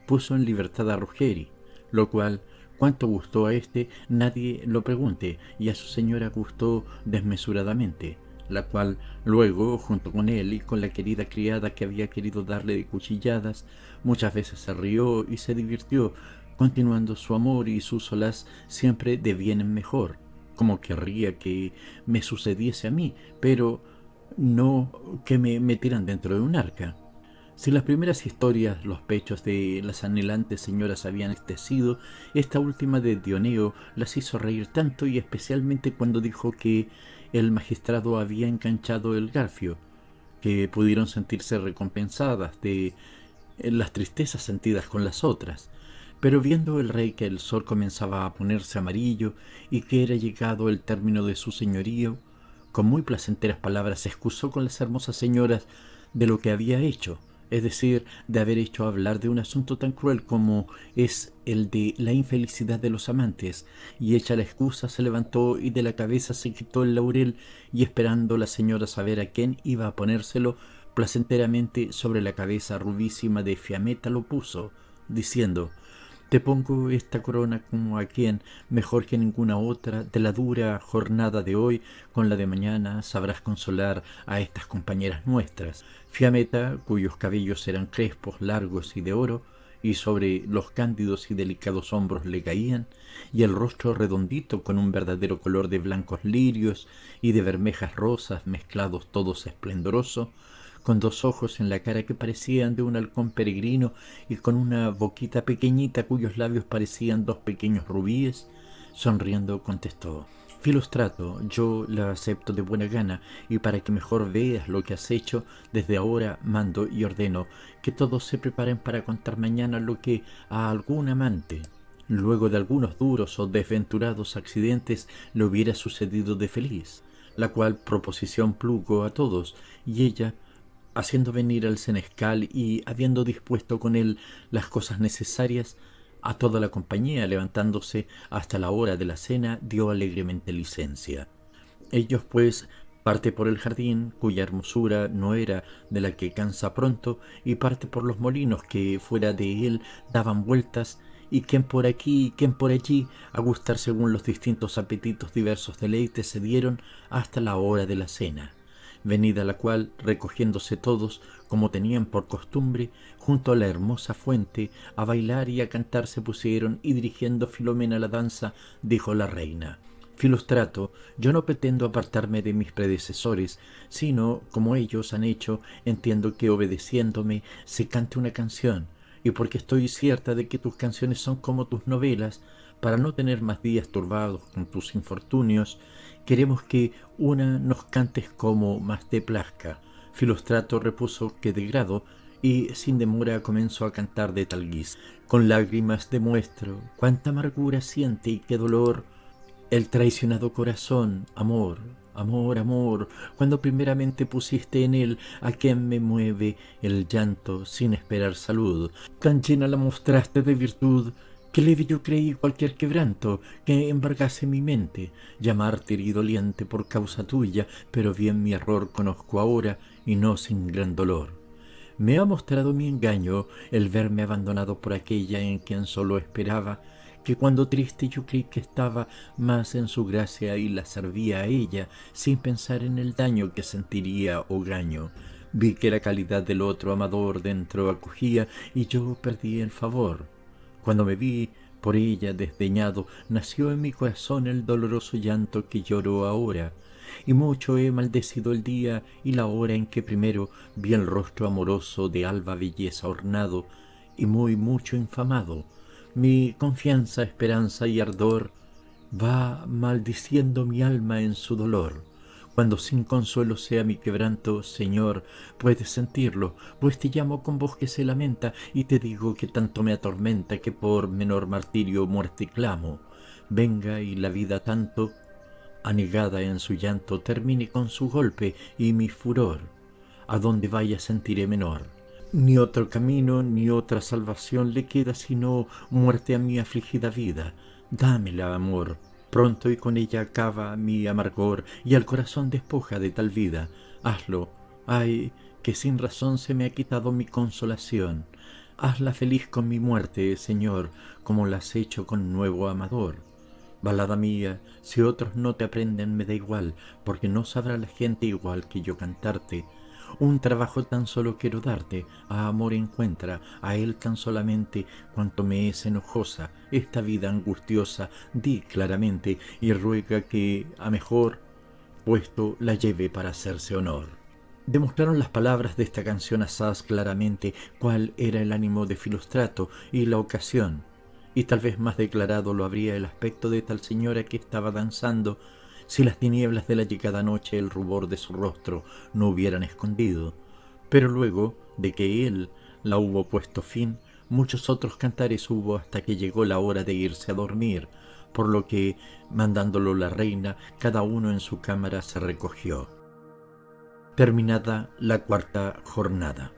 puso en libertad a Ruggeri, lo cual Cuánto gustó a este, nadie lo pregunte, y a su señora gustó desmesuradamente, la cual luego, junto con él y con la querida criada que había querido darle de cuchilladas, muchas veces se rió y se divirtió, continuando su amor y sus olas siempre de bien en mejor, como querría que me sucediese a mí, pero no que me metieran dentro de un arca. Si las primeras historias los pechos de las anhelantes señoras habían estecido, esta última de Dioneo las hizo reír tanto y especialmente cuando dijo que el magistrado había enganchado el garfio, que pudieron sentirse recompensadas de las tristezas sentidas con las otras. Pero viendo el rey que el sol comenzaba a ponerse amarillo y que era llegado el término de su señorío, con muy placenteras palabras se excusó con las hermosas señoras de lo que había hecho, es decir, de haber hecho hablar de un asunto tan cruel como es el de la infelicidad de los amantes, y hecha la excusa se levantó y de la cabeza se quitó el laurel, y esperando la señora saber a quién iba a ponérselo, placenteramente sobre la cabeza rubísima de Fiameta, lo puso, diciendo te pongo esta corona como a quien, mejor que ninguna otra, de la dura jornada de hoy con la de mañana sabrás consolar a estas compañeras nuestras. Fiameta, cuyos cabellos eran crespos, largos y de oro, y sobre los cándidos y delicados hombros le caían, y el rostro redondito con un verdadero color de blancos lirios y de bermejas rosas mezclados todos esplendoroso, con dos ojos en la cara que parecían de un halcón peregrino y con una boquita pequeñita cuyos labios parecían dos pequeños rubíes, sonriendo contestó. Filostrato, yo la acepto de buena gana, y para que mejor veas lo que has hecho, desde ahora mando y ordeno que todos se preparen para contar mañana lo que a algún amante, luego de algunos duros o desventurados accidentes, le hubiera sucedido de feliz, la cual proposición plugo a todos, y ella haciendo venir al senescal y habiendo dispuesto con él las cosas necesarias, a toda la compañía, levantándose hasta la hora de la cena, dio alegremente licencia. Ellos, pues, parte por el jardín, cuya hermosura no era de la que cansa pronto, y parte por los molinos que fuera de él daban vueltas, y quien por aquí y quien por allí, a gustar según los distintos apetitos diversos deleites, se dieron hasta la hora de la cena venida la cual, recogiéndose todos, como tenían por costumbre, junto a la hermosa fuente, a bailar y a cantar se pusieron, y dirigiendo Filomena la danza, dijo la reina, Filostrato, yo no pretendo apartarme de mis predecesores, sino, como ellos han hecho, entiendo que obedeciéndome se cante una canción, y porque estoy cierta de que tus canciones son como tus novelas, para no tener más días turbados con tus infortunios, Queremos que una nos cantes como más te plazca. Filostrato repuso que de grado y sin demora comenzó a cantar de tal guisa. Con lágrimas demuestro cuánta amargura siente y qué dolor el traicionado corazón, amor, amor, amor, cuando primeramente pusiste en él a quien me mueve el llanto sin esperar salud. Tan llena la mostraste de virtud que leve yo creí cualquier quebranto que embargase mi mente, llamarte y doliente por causa tuya, pero bien mi error conozco ahora y no sin gran dolor. Me ha mostrado mi engaño el verme abandonado por aquella en quien solo esperaba, que cuando triste yo creí que estaba más en su gracia y la servía a ella, sin pensar en el daño que sentiría o gaño. Vi que la calidad del otro amador dentro acogía y yo perdí el favor cuando me vi por ella desdeñado, nació en mi corazón el doloroso llanto que lloro ahora, y mucho he maldecido el día y la hora en que primero vi el rostro amoroso de alba belleza ornado, y muy mucho infamado. Mi confianza, esperanza y ardor va maldiciendo mi alma en su dolor. Cuando sin consuelo sea mi quebranto, Señor, puedes sentirlo, pues te llamo con voz que se lamenta y te digo que tanto me atormenta que por menor martirio muerte clamo. Venga y la vida tanto, anegada en su llanto, termine con su golpe y mi furor. A donde vaya sentiré menor. Ni otro camino ni otra salvación le queda sino muerte a mi afligida vida. Dámela, amor, Pronto y con ella acaba mi amargor y al corazón despoja de tal vida. Hazlo, ay, que sin razón se me ha quitado mi consolación. Hazla feliz con mi muerte, Señor, como la has hecho con nuevo amador. Balada mía, si otros no te aprenden me da igual, porque no sabrá la gente igual que yo cantarte un trabajo tan solo quiero darte, a amor encuentra, a él tan solamente cuanto me es enojosa, esta vida angustiosa, di claramente y ruega que, a mejor puesto, la lleve para hacerse honor. Demostraron las palabras de esta canción asadas claramente cuál era el ánimo de Filostrato y la ocasión, y tal vez más declarado lo habría el aspecto de tal señora que estaba danzando si las tinieblas de la llegada noche el rubor de su rostro no hubieran escondido. Pero luego de que él la hubo puesto fin, muchos otros cantares hubo hasta que llegó la hora de irse a dormir, por lo que, mandándolo la reina, cada uno en su cámara se recogió. Terminada la cuarta jornada.